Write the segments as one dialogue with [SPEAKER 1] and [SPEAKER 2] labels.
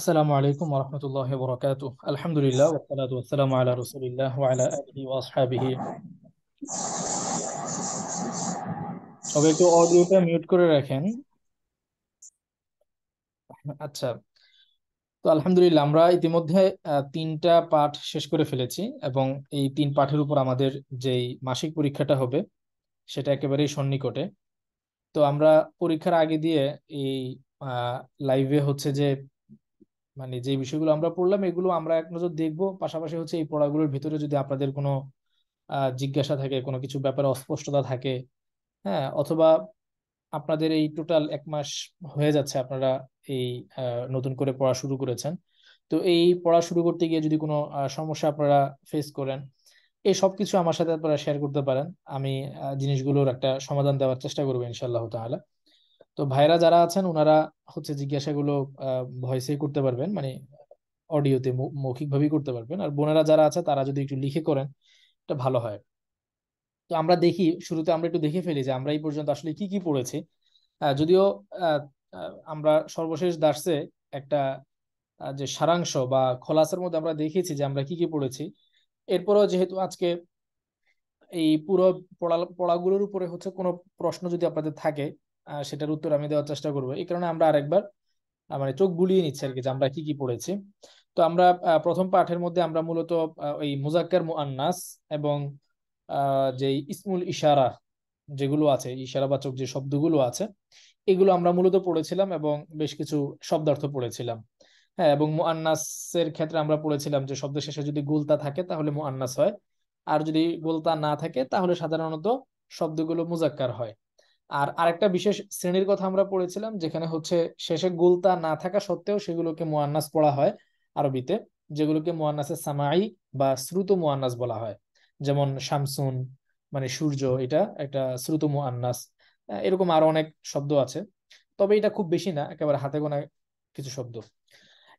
[SPEAKER 1] আসসালামু আলাইকুম রহমতুল্লাহ বরকাত আলহামদুলিল্লাহ ওসালাত ওসালাম আলা রসুলিল্লাহ আলা আলহি ওয়াসহাবিহি সবাই একটু অডিওটা মিউট করে রাখেন আচ্ছা তো আলহামদুলিল্লাহ আমরা ইতিমধ্যে তিনটা পাঠ শেষ করে ফেলেছি এবং এই তিন পাঠের উপর আমাদের যেই মাসিক পরীক্ষাটা হবে সেটা একেবারেই সন্নিকটে তো আমরা পরীক্ষার আগে দিয়ে এই লাইভে হচ্ছে যে মানে যে বিষয়গুলো আমরা পড়লাম এগুলো আমরা এক নজর দেখবো পাশাপাশি হচ্ছে এই পড়াগুলোর ভিতরে যদি আপনাদের কোনো জিজ্ঞাসা থাকে কোনো কিছু ব্যাপারে অস্পষ্টতা থাকে হ্যাঁ অথবা আপনাদের এই টোটাল এক মাস হয়ে যাচ্ছে আপনারা এই নতুন করে পড়া শুরু করেছেন তো এই পড়া শুরু করতে গিয়ে যদি কোনো সমস্যা আপনারা ফেস করেন এই সব কিছু আমার সাথে আপনারা শেয়ার করতে পারেন আমি জিনিসগুলোর একটা সমাধান দেওয়ার চেষ্টা করবো ইনশাল্লাহ তাহলে তো ভাইরা যারা আছেন ওনারা হচ্ছে জিজ্ঞাসাগুলো ভয়েসেই করতে পারবেন মানে অডিওতে মৌখিকভাবেই করতে পারবেন আর বোনেরা যারা আছে তারা যদি একটু লিখে করেন এটা ভালো হয় তো আমরা দেখি শুরুতে আমরা একটু দেখে ফেলি যে আমরা এই পর্যন্ত আসলে কি কি পড়েছি যদিও আমরা সর্বশেষ দার্সে একটা যে সারাংশ বা খোলাসের মধ্যে আমরা দেখেছি যে আমরা কি কি পড়েছি এরপরেও যেহেতু আজকে এই পুরো পড়া পড়াগুলোর উপরে হচ্ছে কোনো প্রশ্ন যদি আপনাদের থাকে সেটার উত্তর আমি দেওয়ার চেষ্টা করবো এই কারণে আমরা আরেকবার মানে চোখ বুলিয়ে নিচ্ছে আর কি যে আমরা কি কি পড়েছি তো আমরা প্রথম পাঠের মধ্যে আমরা মূলত ওই মুজাক্কার মুআন্নাস এবং যে ইসমুল ইশারা যেগুলো আছে ইশারাবাচক যে শব্দগুলো আছে এগুলো আমরা মূলত পড়েছিলাম এবং বেশ কিছু শব্দার্থ পড়েছিলাম হ্যাঁ এবং মুআন্নাসের ক্ষেত্রে আমরা পড়েছিলাম যে শব্দের শেষে যদি গোলতা থাকে তাহলে মুআন্নাস হয় আর যদি গোলতা না থাকে তাহলে সাধারণত শব্দগুলো মুজাক্কার হয় আর আরেকটা বিশেষ শ্রেণীর কথা আমরা পড়েছিলাম যেখানে হচ্ছে শেষে গুলতা না থাকা সত্ত্বেও সেগুলোকে মোয়ান্নাস পড়া হয় আরবিতে যেগুলোকে মোয়ান্নাসের সামাই বা শ্রুত মোয়ান্নাস বলা হয় যেমন শামসুন মানে সূর্য এটা একটা শ্রুত মোয়ান্নাস এরকম আরো অনেক শব্দ আছে তবে এটা খুব বেশি না একেবারে হাতে গোনা কিছু শব্দ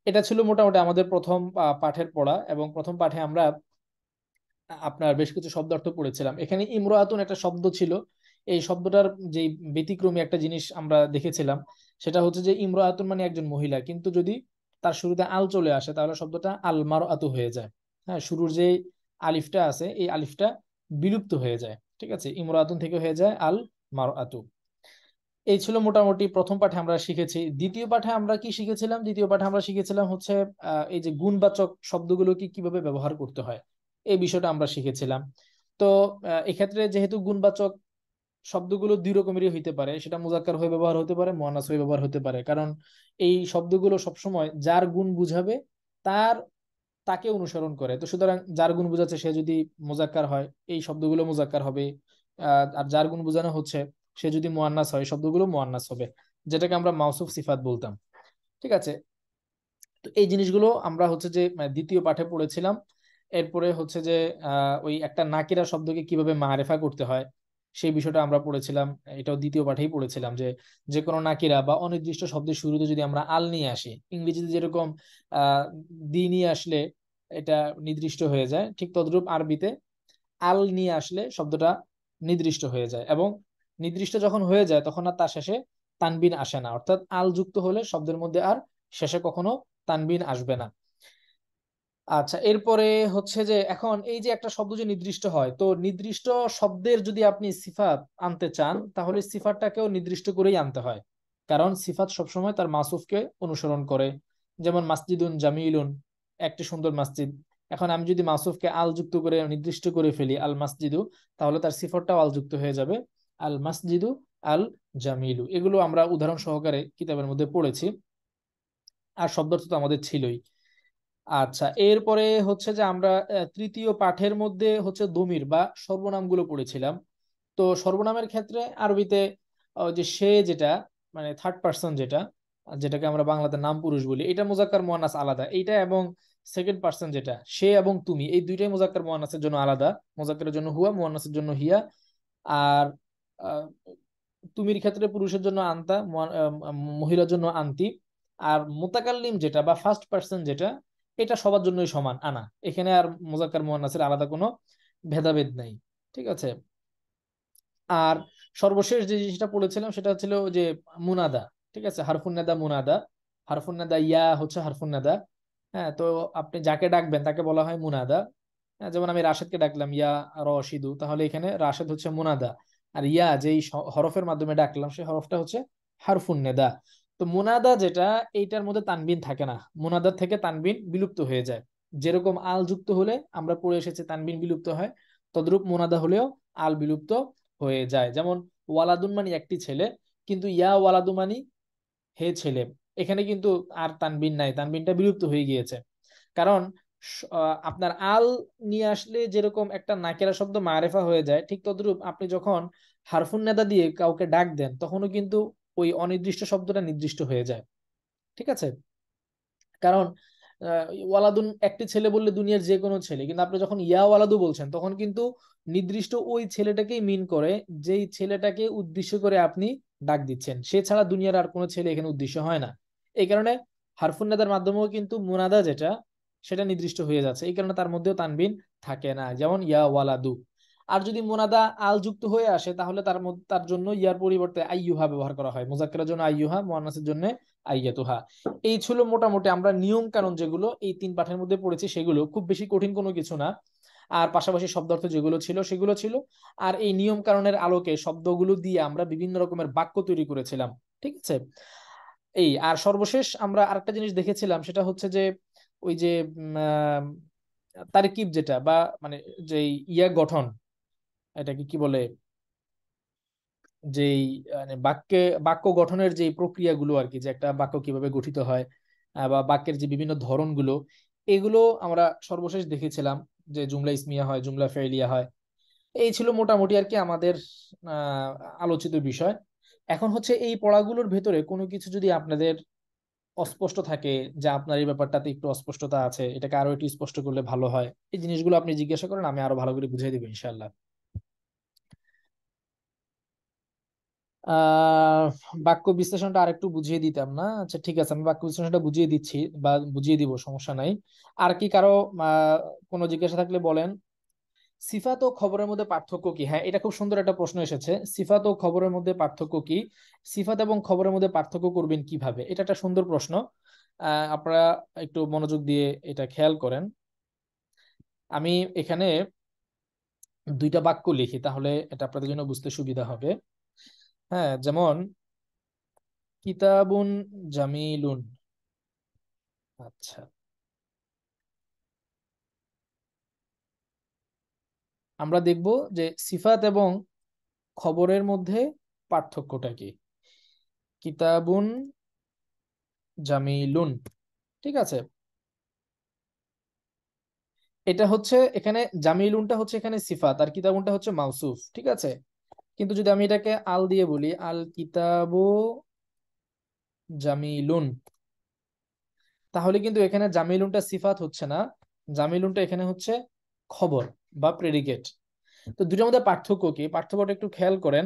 [SPEAKER 1] এটা ছিল মোটামুটি আমাদের প্রথম পাঠের পড়া এবং প্রথম পাঠে আমরা আপনার বেশ কিছু শব্দার্থ পড়েছিলাম এখানে ইমরাতুন একটা শব্দ ছিল এই শব্দটার যে ব্যতিক্রমী একটা জিনিস আমরা দেখেছিলাম সেটা হচ্ছে যে ইমর আতুন মানে একজন মহিলা কিন্তু যদি তার শুরুতে আল চলে আসে তাহলে শব্দটা আলমার আতু হয়ে যায় হ্যাঁ শুরুর যে আলিফটা আছে এই আলিফটা বিলুপ্ত হয়ে যায় ঠিক আছে ইমর আতুন থেকে হয়ে যায় আল মার আতু এই ছিল মোটামুটি প্রথম পাঠে আমরা শিখেছি দ্বিতীয় পাঠে আমরা কি শিখেছিলাম দ্বিতীয় পাঠে আমরা শিখেছিলাম হচ্ছে এই যে গুণবাচক শব্দগুলো কি কিভাবে ব্যবহার করতে হয় এই বিষয়টা আমরা শিখেছিলাম তো এক্ষেত্রে যেহেতু গুণবাচক শব্দগুলো দুই রকমেরই হইতে পারে সেটা মুজাক্কার হয়ে ব্যবহার হতে পারে মোয়ানাস হয়ে ব্যবহার হতে পারে কারণ এই শব্দগুলো সবসময় যার গুণ বুঝাবে তার তাকে অনুসরণ করে তো সুতরাং যার গুণ বোঝাচ্ছে সে যদি মোজাক্কার হয় এই শব্দগুলো মোজাক্কার হবে আর যার গুণ বোঝানো হচ্ছে সে যদি মোয়ান্নাস হয় শব্দগুলো মোয়ান্নাস হবে যেটাকে আমরা মাউসুফ সিফাত বলতাম ঠিক আছে তো এই জিনিসগুলো আমরা হচ্ছে যে মানে দ্বিতীয় পাঠে পড়েছিলাম এরপরে হচ্ছে যে ওই একটা নাকিরা শব্দকে কিভাবে মারেফা করতে হয় সেই বিষয়টা আমরা পড়েছিলাম এটাও দ্বিতীয় পাঠেই পড়েছিলাম যে যে কোনো নাকিরা বা অনির্দিষ্ট শব্দের শুরুতে যদি আমরা আল নিয়ে আসি ইংরেজিতে যেরকম আহ দি নিয়ে আসলে এটা নির্দিষ্ট হয়ে যায় ঠিক তদ্রূপ আরবিতে আল নিয়ে আসলে শব্দটা নির্দিষ্ট হয়ে যায় এবং নির্দিষ্ট যখন হয়ে যায় তখন আর তার শেষে তানবিন আসে না অর্থাৎ আল যুক্ত হলে শব্দের মধ্যে আর শেষে কখনো তানবিন আসবে না আচ্ছা এরপরে হচ্ছে যে এখন এই যে একটা শব্দ যে নির্দিষ্ট হয় তো নির্দিষ্ট শব্দের যদি আপনি সিফাত আনতে চান তাহলে সিফাতটাকেও নির্দিষ্ট করেই আনতে হয় কারণ সিফাত সবসময় তার মাসুফকে অনুসরণ করে যেমন মাসজিদুন জামিলুন একটি সুন্দর মাসজিদ এখন আমি যদি মাসুফকে আল যুক্ত করে নির্দিষ্ট করে ফেলি আল মাসজিদু তাহলে তার সিফাতটাও আল যুক্ত হয়ে যাবে আল মাসজিদু আল জামিলু এগুলো আমরা উদাহরণ সহকারে কিতাবের মধ্যে পড়েছি আর শব্দার্থ তো আমাদের ছিলই আচ্ছা এরপরে হচ্ছে যে আমরা তৃতীয় পাঠের মধ্যে হচ্ছে দমির বা সর্বনামগুলো পড়েছিলাম তো সর্বনামের ক্ষেত্রে আরবিতে যে সে যেটা মানে থার্ড পার্সন যেটা যেটাকে আমরা বাংলাতে নাম পুরুষ বলি এটা মোজাক্কার মোয়ানাস আলাদা এইটা এবং সেকেন্ড পার্সন যেটা সে এবং তুমি এই দুইটাই মোজাক্কার মোয়ানাসের জন্য আলাদা মোজাক্কারের জন্য হুয়া মোয়ানাসের জন্য হিয়া আর তুমির ক্ষেত্রে পুরুষের জন্য আনতা মহিলার জন্য আনতি আর মোতাকাল্লিম যেটা বা ফার্স্ট পার্সন যেটা এটা সবার জন্যই সমান আনা এখানে আর মোজাক্কার মোয়ান্নাসের আলাদা কোনো ভেদাভেদ নাই ঠিক আছে আর সর্বশেষ যে জিনিসটা পড়েছিলাম সেটা ছিল যে মুনাদা ঠিক আছে হারফুন্নাদা মুনাদা হারফুন্নাদা ইয়া হচ্ছে হারফুন্নাদা হ্যাঁ তো আপনি যাকে ডাকবেন তাকে বলা হয় মুনাদা হ্যাঁ, যেমন আমি রাশেদকে ডাকলাম ইয়া রশিদু তাহলে এখানে রাশেদ হচ্ছে মুনাদা আর ইয়া যেই হরফের মাধ্যমে ডাকলাম সেই হরফটা হচ্ছে হারফুন্নেদা তো মোনাদা যেটা এইটার মধ্যে তানবিন থাকে না মোনাদার থেকে তানবিন বিলুপ্ত হয়ে যায় যেরকম আল যুক্ত হলে আমরা পড়ে এসেছি তানবিন বিলুপ্ত হয় তদ্রূপ মোনাদা হলেও আল বিলুপ্ত হয়ে যায় যেমন ওয়ালাদুমানি একটি ছেলে কিন্তু ইয়া ওয়ালাদুমানি হে ছেলে এখানে কিন্তু আর তানবিন নাই তানবিনটা বিলুপ্ত হয়ে গিয়েছে কারণ আপনার আল নিয়ে আসলে যেরকম একটা নাকেরা শব্দ মারেফা হয়ে যায় ঠিক তদ্রূপ আপনি যখন হারফুন নেদা দিয়ে কাউকে ডাক দেন তখনও কিন্তু ওই অনির্দিষ্ট শব্দটা নির্দিষ্ট হয়ে যায় ঠিক আছে কারণ ওয়ালাদুন একটি ছেলে বললে দুনিয়ার যে কোনো ছেলে কিন্তু আপনি যখন ইয়া ওয়ালাদু বলছেন তখন কিন্তু নির্দিষ্ট ওই ছেলেটাকেই মিন করে যেই ছেলেটাকে উদ্দেশ্য করে আপনি ডাক দিচ্ছেন সে ছাড়া দুনিয়ার আর কোনো ছেলে এখানে উদ্দেশ্য হয় না এই কারণে হারফুন্নাদার মাধ্যমেও কিন্তু মুনাদা যেটা সেটা নির্দিষ্ট হয়ে যাচ্ছে এই কারণে তার মধ্যেও তানবিন থাকে না যেমন ইয়া ওয়ালাদু আর যদি মোনাদা আল যুক্ত হয়ে আসে তাহলে তার তার জন্য ইয়ার পরিবর্তে আইয়ুহা ব্যবহার করা হয় মোজাক্কের জন্য আইয়ুহা মোয়ানাসের জন্য আইয়াতুহা এই ছিল মোটামুটি আমরা নিয়ম কানুন যেগুলো এই তিন পাঠের মধ্যে পড়েছি সেগুলো খুব বেশি কঠিন কোনো কিছু না আর পাশাপাশি শব্দ অর্থ যেগুলো ছিল সেগুলো ছিল আর এই নিয়ম কারণের আলোকে শব্দগুলো দিয়ে আমরা বিভিন্ন রকমের বাক্য তৈরি করেছিলাম ঠিক আছে এই আর সর্বশেষ আমরা আরেকটা জিনিস দেখেছিলাম সেটা হচ্ছে যে ওই যে তারকিব যেটা বা মানে যে ইয়া গঠন এটাকে কি বলে যেই মানে বাক্যে বাক্য গঠনের যে প্রক্রিয়াগুলো আর কি যে একটা বাক্য কিভাবে গঠিত হয় বা বাক্যের যে বিভিন্ন ধরনগুলো এগুলো আমরা সর্বশেষ দেখেছিলাম যে জুমলা ইসমিয়া হয় জুমলা ফেলিয়া হয় এই ছিল মোটামুটি আর কি আমাদের আলোচিত বিষয় এখন হচ্ছে এই পড়াগুলোর ভেতরে কোনো কিছু যদি আপনাদের অস্পষ্ট থাকে যে আপনার এই ব্যাপারটাতে একটু অস্পষ্টতা আছে এটাকে আরো একটু স্পষ্ট করলে ভালো হয় এই জিনিসগুলো আপনি জিজ্ঞাসা করেন আমি আরো ভালো করে বুঝিয়ে দেবো ইনশাল্লাহ বাক্য বিশ্লেষণটা আরেকটু বুঝিয়ে দিতাম না আচ্ছা ঠিক আছে আমি বাক্য বিশ্লেষণটা বুঝিয়ে দিচ্ছি বা বুঝিয়ে দিব সমস্যা নাই আর কি কারো কোনো জিজ্ঞাসা থাকলে বলেন সিফাত ও খবরের মধ্যে পার্থক্য কি হ্যাঁ এটা খুব সুন্দর একটা প্রশ্ন এসেছে সিফাত ও খবরের মধ্যে পার্থক্য কি সিফাত এবং খবরের মধ্যে পার্থক্য করবেন কিভাবে এটা একটা সুন্দর প্রশ্ন আপনারা একটু মনোযোগ দিয়ে এটা খেয়াল করেন আমি এখানে দুইটা বাক্য লিখি তাহলে এটা আপনাদের জন্য বুঝতে সুবিধা হবে হ্যাঁ যেমন কিতাবুন জামিলুন আচ্ছা আমরা দেখব যে সিফাত এবং খবরের মধ্যে পার্থক্যটা কি কিতাবুন জামিলুন ঠিক আছে এটা হচ্ছে এখানে জামিলুনটা হচ্ছে এখানে সিফাত আর কিতাবুনটা হচ্ছে মাউসুফ ঠিক আছে কিন্তু যদি আমি এটাকে আল দিয়ে বলি আল কিতাব জামিলুন তাহলে কিন্তু এখানে জামিলুনটা সিফাত হচ্ছে না জামিলুনটা এখানে হচ্ছে খবর বা প্রেডিকেট তো দুটোর মধ্যে পার্থক্য কি পার্থক্যটা একটু খেয়াল করেন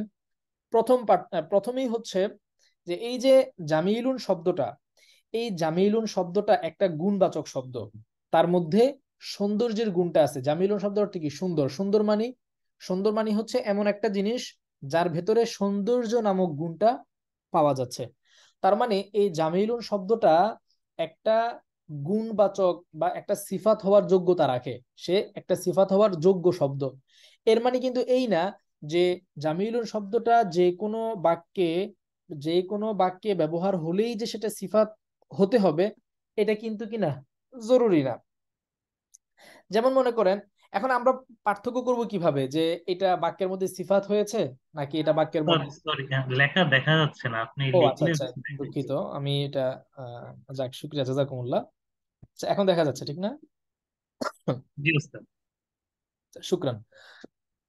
[SPEAKER 1] প্রথম প্রথমেই হচ্ছে যে এই যে জামিলুন শব্দটা এই জামিলুন শব্দটা একটা গুণবাচক শব্দ তার মধ্যে সৌন্দর্যের গুণটা আছে জামিলুন শব্দ কি সুন্দর সুন্দর মানি সুন্দর মানি হচ্ছে এমন একটা জিনিস যার ভেতরে সৌন্দর্য নামক গুণটা পাওয়া যাচ্ছে তার মানে এই জামিলুন শব্দটা একটা গুণবাচক বা একটা সিফাত হওয়ার যোগ্যতা রাখে সে একটা সিফাত হওয়ার যোগ্য শব্দ এর মানে কিন্তু এই না যে জামিলুন শব্দটা যে কোনো বাক্যে যে কোনো বাক্যে ব্যবহার হলেই যে সেটা সিফাত হতে হবে এটা কিন্তু কি না জরুরি না যেমন মনে করেন এখন আমরা পার্থক্য করব কিভাবে যে এটা বাক্যের মধ্যে সিফাত হয়েছে নাকি এটা বাক্যের মধ্যে
[SPEAKER 2] হ্যাঁ, লেখা দেখা যাচ্ছে না আপনি ও আচ্ছা আচ্ছা
[SPEAKER 1] দুঃখিত আমি এটা যাক শুকরিয়া জাজাকুমুল্লাহ আচ্ছা, এখন দেখা যাচ্ছে ঠিক না আচ্ছা, শুক্রান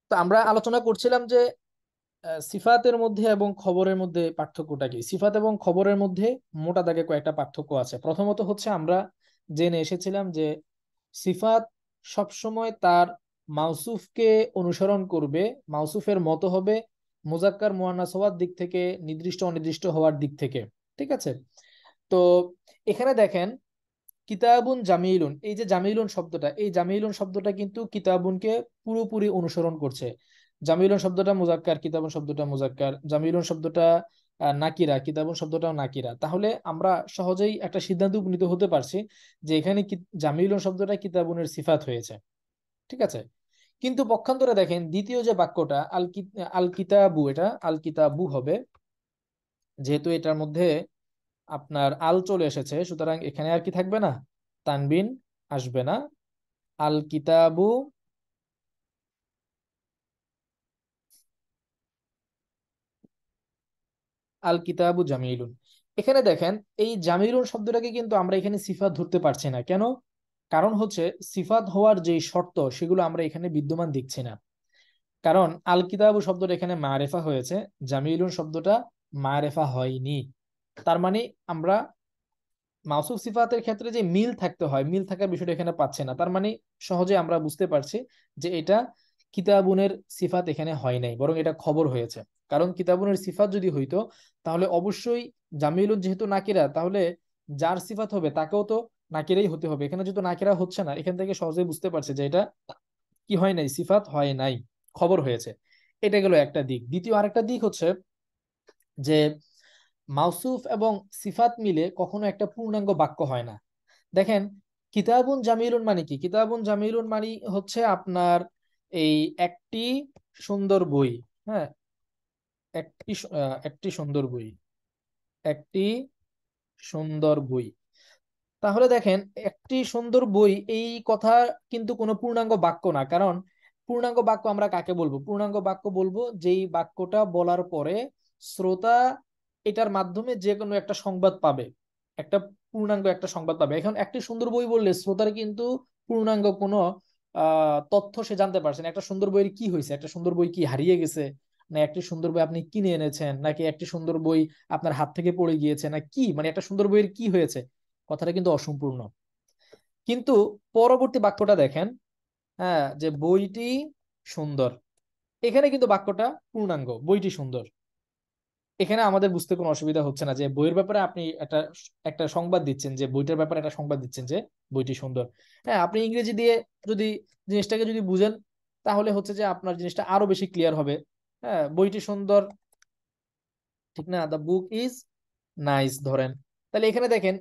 [SPEAKER 1] তো আমরা আলোচনা করছিলাম যে সিফাতের মধ্যে এবং খবরের মধ্যে পার্থক্যটা কি সিফাত এবং খবরের মধ্যে মোটা দাগে কয়েকটা পার্থক্য আছে প্রথমত হচ্ছে আমরা জেনে এসেছিলাম যে সিফাত সবসময় তার মাউসুফকে অনুসরণ করবে মাউসুফের মতো হবে মোজাক্কার মোয়ানাস হওয়ার দিক থেকে নির্দিষ্ট অনির্দিষ্ট হওয়ার দিক থেকে ঠিক আছে তো এখানে দেখেন কিতাবুন জামিলুন এই যে জামিলুন শব্দটা এই জামিলুন শব্দটা কিন্তু কিতাবুনকে পুরোপুরি অনুসরণ করছে জামিলুন শব্দটা মোজাক্কার কিতাবুন শব্দটা মোজাক্কার জামিলুন শব্দটা নাকিরা কিতাবুন শব্দটাও নাকিরা তাহলে আমরা সহজেই একটা সিদ্ধান্ত উপনীত হতে পারছি যে এখানে জামিল শব্দটা কিতাবনের সিফাত হয়েছে ঠিক আছে কিন্তু পক্ষান্তরে দেখেন দ্বিতীয় যে বাক্যটা আল আল কিতাবু এটা আল কিতাবু হবে যেহেতু এটার মধ্যে আপনার আল চলে এসেছে সুতরাং এখানে আর কি থাকবে না তানবিন আসবে না আল কিতাবু আল কিতাবু জামিলুন এখানে দেখেন এই জামিলুন শব্দটাকে কিন্তু আমরা এখানে সিফাত ধরতে পারছি না কেন কারণ হচ্ছে সিফাত হওয়ার যে শর্ত সেগুলো আমরা এখানে বিদ্যমান দেখছি না কারণ আল কিতাবু শব্দটা এখানে মারেফা হয়েছে জামিলুন শব্দটা মারেফা হয়নি তার মানে আমরা মাসুফ সিফাতের ক্ষেত্রে যে মিল থাকতে হয় মিল থাকার বিষয়টা এখানে পাচ্ছে না তার মানে সহজে আমরা বুঝতে পারছি যে এটা কিতাবুনের সিফাত এখানে হয় নাই বরং এটা খবর হয়েছে কারণ কিতাবুনের সিফাত যদি হইতো তাহলে অবশ্যই জামিলুন যেহেতু নাকিরা তাহলে যার সিফাত হবে তাকেও তো নাকিরাই হতে হবে এখানে যেহেতু নাকিরা হচ্ছে না এখান থেকে সহজেই বুঝতে পারছে যে এটা কি হয় নাই সিফাত হয় নাই খবর হয়েছে এটা গেল একটা দিক দ্বিতীয় আরেকটা দিক হচ্ছে যে মাউসুফ এবং সিফাত মিলে কখনো একটা পূর্ণাঙ্গ বাক্য হয় না দেখেন কিতাবুন জামিলুন মানে কি কিতাবুন জামিলুন মানে হচ্ছে আপনার এই একটি সুন্দর বই হ্যাঁ একটি একটি সুন্দর বই একটি সুন্দর বই তাহলে দেখেন একটি সুন্দর বই এই কথা কিন্তু কোনো পূর্ণাঙ্গ বাক্য না কারণ পূর্ণাঙ্গ বাক্য আমরা কাকে বলবো পূর্ণাঙ্গ বাক্য বলবো যেই বাক্যটা বলার পরে শ্রোতা এটার মাধ্যমে যে কোনো একটা সংবাদ পাবে একটা পূর্ণাঙ্গ একটা সংবাদ পাবে এখন একটি সুন্দর বই বললে শ্রোতার কিন্তু পূর্ণাঙ্গ কোনো তথ্য সে জানতে পারছেন একটা সুন্দর বইয়ের কি হয়েছে একটা সুন্দর বই কি হারিয়ে গেছে না একটি সুন্দর বই আপনি কিনে এনেছেন নাকি একটি সুন্দর বই আপনার হাত থেকে পড়ে গিয়েছে না কি মানে একটা সুন্দর বইয়ের কি হয়েছে কথাটা কিন্তু অসম্পূর্ণ কিন্তু পরবর্তী বাক্যটা দেখেন হ্যাঁ যে বইটি সুন্দর এখানে কিন্তু বাক্যটা পূর্ণাঙ্গ বইটি সুন্দর এখানে আমাদের বুঝতে কোনো অসুবিধা হচ্ছে না যে বইয়ের ব্যাপারে আপনি একটা একটা সংবাদ দিচ্ছেন যে বইটার ব্যাপারে একটা সংবাদ দিচ্ছেন যে বইটি সুন্দর হ্যাঁ আপনি ইংরেজি দিয়ে যদি জিনিসটাকে যদি বুঝেন তাহলে হচ্ছে যে আপনার জিনিসটা আরো বেশি ক্লিয়ার হবে হ্যাঁ বইটি সুন্দর ঠিক না দ্য বুক ইজ নাইস ধরেন তাহলে এখানে দেখেন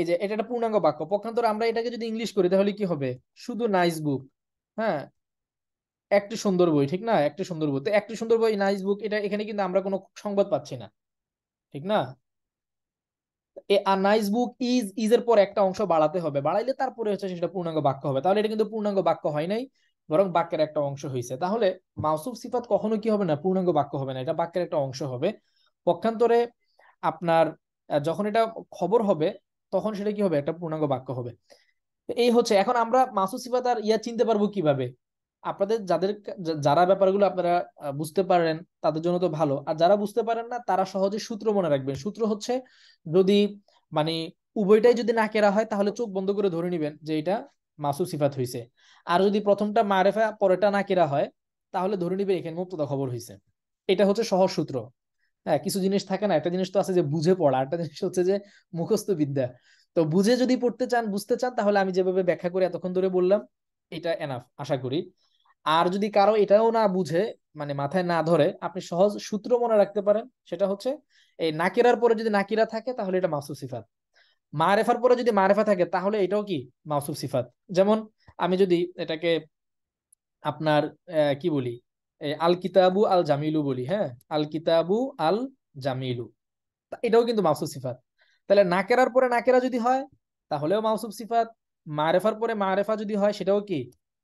[SPEAKER 1] এই যে এটা একটা পূর্ণাঙ্গ বাক্য পক্ষান্তর আমরা এটাকে যদি ইংলিশ করি তাহলে কি হবে শুধু নাইস বুক হ্যাঁ একটি সুন্দর বই ঠিক না একটি সুন্দর বই একটি সুন্দর বই নাইস বুক এটা এখানে কিন্তু আমরা কোনো সংবাদ পাচ্ছি না ঠিক না আর নাইস বুক ইজ ইজ এর পর একটা অংশ বাড়াতে হবে বাড়াইলে তারপরে হচ্ছে সেটা পূর্ণাঙ্গ বাক্য হবে তাহলে এটা কিন্তু পূর্ণাঙ্গ বাক্য হয় নাই বরং বাক্যের একটা অংশ হয়েছে তাহলে মাউসুফ সিফাত কখনো কি হবে না পূর্ণাঙ্গ বাক্য হবে না এটা বাক্যের একটা অংশ হবে পক্ষান্তরে আপনার যখন এটা খবর হবে তখন সেটা কি হবে একটা পূর্ণাঙ্গ বাক্য হবে এই হচ্ছে এখন আমরা মাসুফ সিফাত আর ইয়া চিনতে পারবো কিভাবে আপনাদের যাদের যারা ব্যাপারগুলো আপনারা বুঝতে পারেন তাদের জন্য তো ভালো আর যারা বুঝতে পারেন না তারা সহজে সূত্র মনে রাখবেন সূত্র হচ্ছে যদি মানে উভয়টাই যদি না কেরা হয় তাহলে চোখ বন্ধ করে ধরে নিবেন যে এটা মাসু সিফাত হয়েছে আর যদি প্রথমটা মারেফা পরেটা না কেরা হয় তাহলে ধরে নিবেন এখানে মুক্তদা খবর হয়েছে এটা হচ্ছে সহজ সূত্র হ্যাঁ কিছু জিনিস থাকে না একটা জিনিস তো আছে যে বুঝে পড়া একটা জিনিস হচ্ছে যে মুখস্থ বিদ্যা তো বুঝে যদি পড়তে চান বুঝতে চান তাহলে আমি যেভাবে ব্যাখ্যা করি এতক্ষণ ধরে বললাম এটা এনাফ আশা করি আর যদি কারো এটাও না বুঝে মানে মাথায় না ধরে আপনি সহজ সূত্র মনে রাখতে পারেন সেটা হচ্ছে এই নাকিরার পরে যদি নাকিরা থাকে তাহলে এটা মাসুফ সিফাত মারেফার পরে যদি মারেফা থাকে তাহলে এটাও কি মাসুফ সিফাত যেমন আমি যদি এটাকে আপনার কি বলি আল কিতাবু আল জামিলু বলি হ্যাঁ আল কিতাবু আল জামিলু এটাও কিন্তু মাসুফ সিফাত তাহলে নাকেরার পরে নাকেরা যদি হয় তাহলেও মাউসুফ সিফাত মারেফার পরে মারেফা যদি হয় সেটাও কি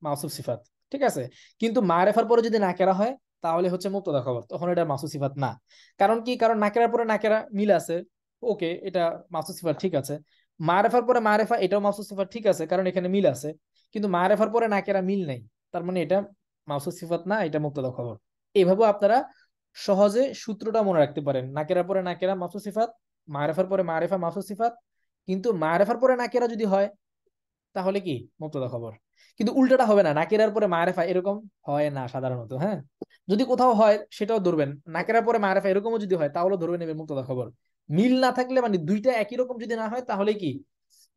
[SPEAKER 1] মাউসুফ সিফাত ঠিক আছে কিন্তু মারেফার পরে যদি নাকেরা হয় তাহলে হচ্ছে মুক্তদা খবর তখন এটা মাসু সিফাত না কারণ কি কারণ নাকেরার পরে নাকেরা মিল আছে ওকে এটা মাসু সিফাত ঠিক আছে মারেফার পরে মারেফা এটাও মাসু সিফাত ঠিক আছে কারণ এখানে মিল আছে কিন্তু মারেফার পরে নাকেরা মিল নেই তার মানে এটা মাসু সিফাত না এটা মুক্তদা খবর এইভাবে আপনারা সহজে সূত্রটা মনে রাখতে পারেন নাকেরা পরে নাকেরা মাসু সিফাত মারেফার পরে মারেফা মাসু সিফাত কিন্তু মারেফার পরে নাকেরা যদি হয় তাহলে কি মুক্তদা খবর কিন্তু উল্টাটা হবে না নাকেরার পরে মায়েরেফা এরকম হয় না সাধারণত হ্যাঁ যদি কোথাও হয় সেটাও ধরবেন নাকেরার পরে মায়েরেফা এরকমও যদি হয় তাহলে ধরবেন নেবেন মুক্তদা খবর মিল না থাকলে মানে দুইটা একই রকম যদি না হয় তাহলে কি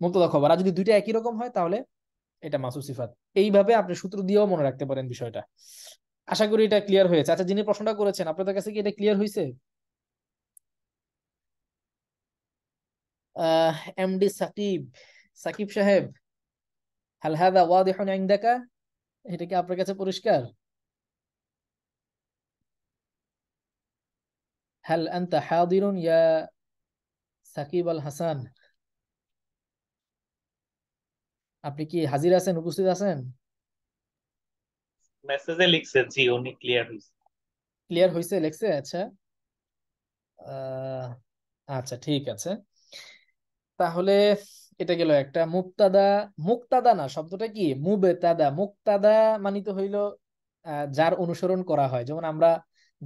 [SPEAKER 1] মুক্তদা খবর আর যদি দুইটা একই রকম হয় তাহলে এটা মাসু সিফাত এইভাবে আপনি সূত্র দিয়েও মনে রাখতে পারেন বিষয়টা আশা করি এটা ক্লিয়ার হয়েছে আচ্ছা যিনি প্রশ্নটা করেছেন আপনাদের কাছে কি এটা ক্লিয়ার হয়েছে এমডি সাকিব সাকিব সাহেব হাল হাদা ওয়াদিহুন ইনদাকা এটা কি আপনার কাছে পরিষ্কার হাল আনতা হাদিরুন ইয়া সাকিব আল হাসান আপনি কি হাজির আছেন উপস্থিত আছেন
[SPEAKER 2] মেসেজে লিখছে জি উনি ক্লিয়ার হইছে
[SPEAKER 1] ক্লিয়ার হইছে লিখছে আচ্ছা আচ্ছা ঠিক আছে তাহলে এটা গেল একটা মুক্তাদা মুক্তাদা না শব্দটা কি মুবেতাদা মুক্তাদা মানিত হইল যার অনুসরণ করা হয় যেমন আমরা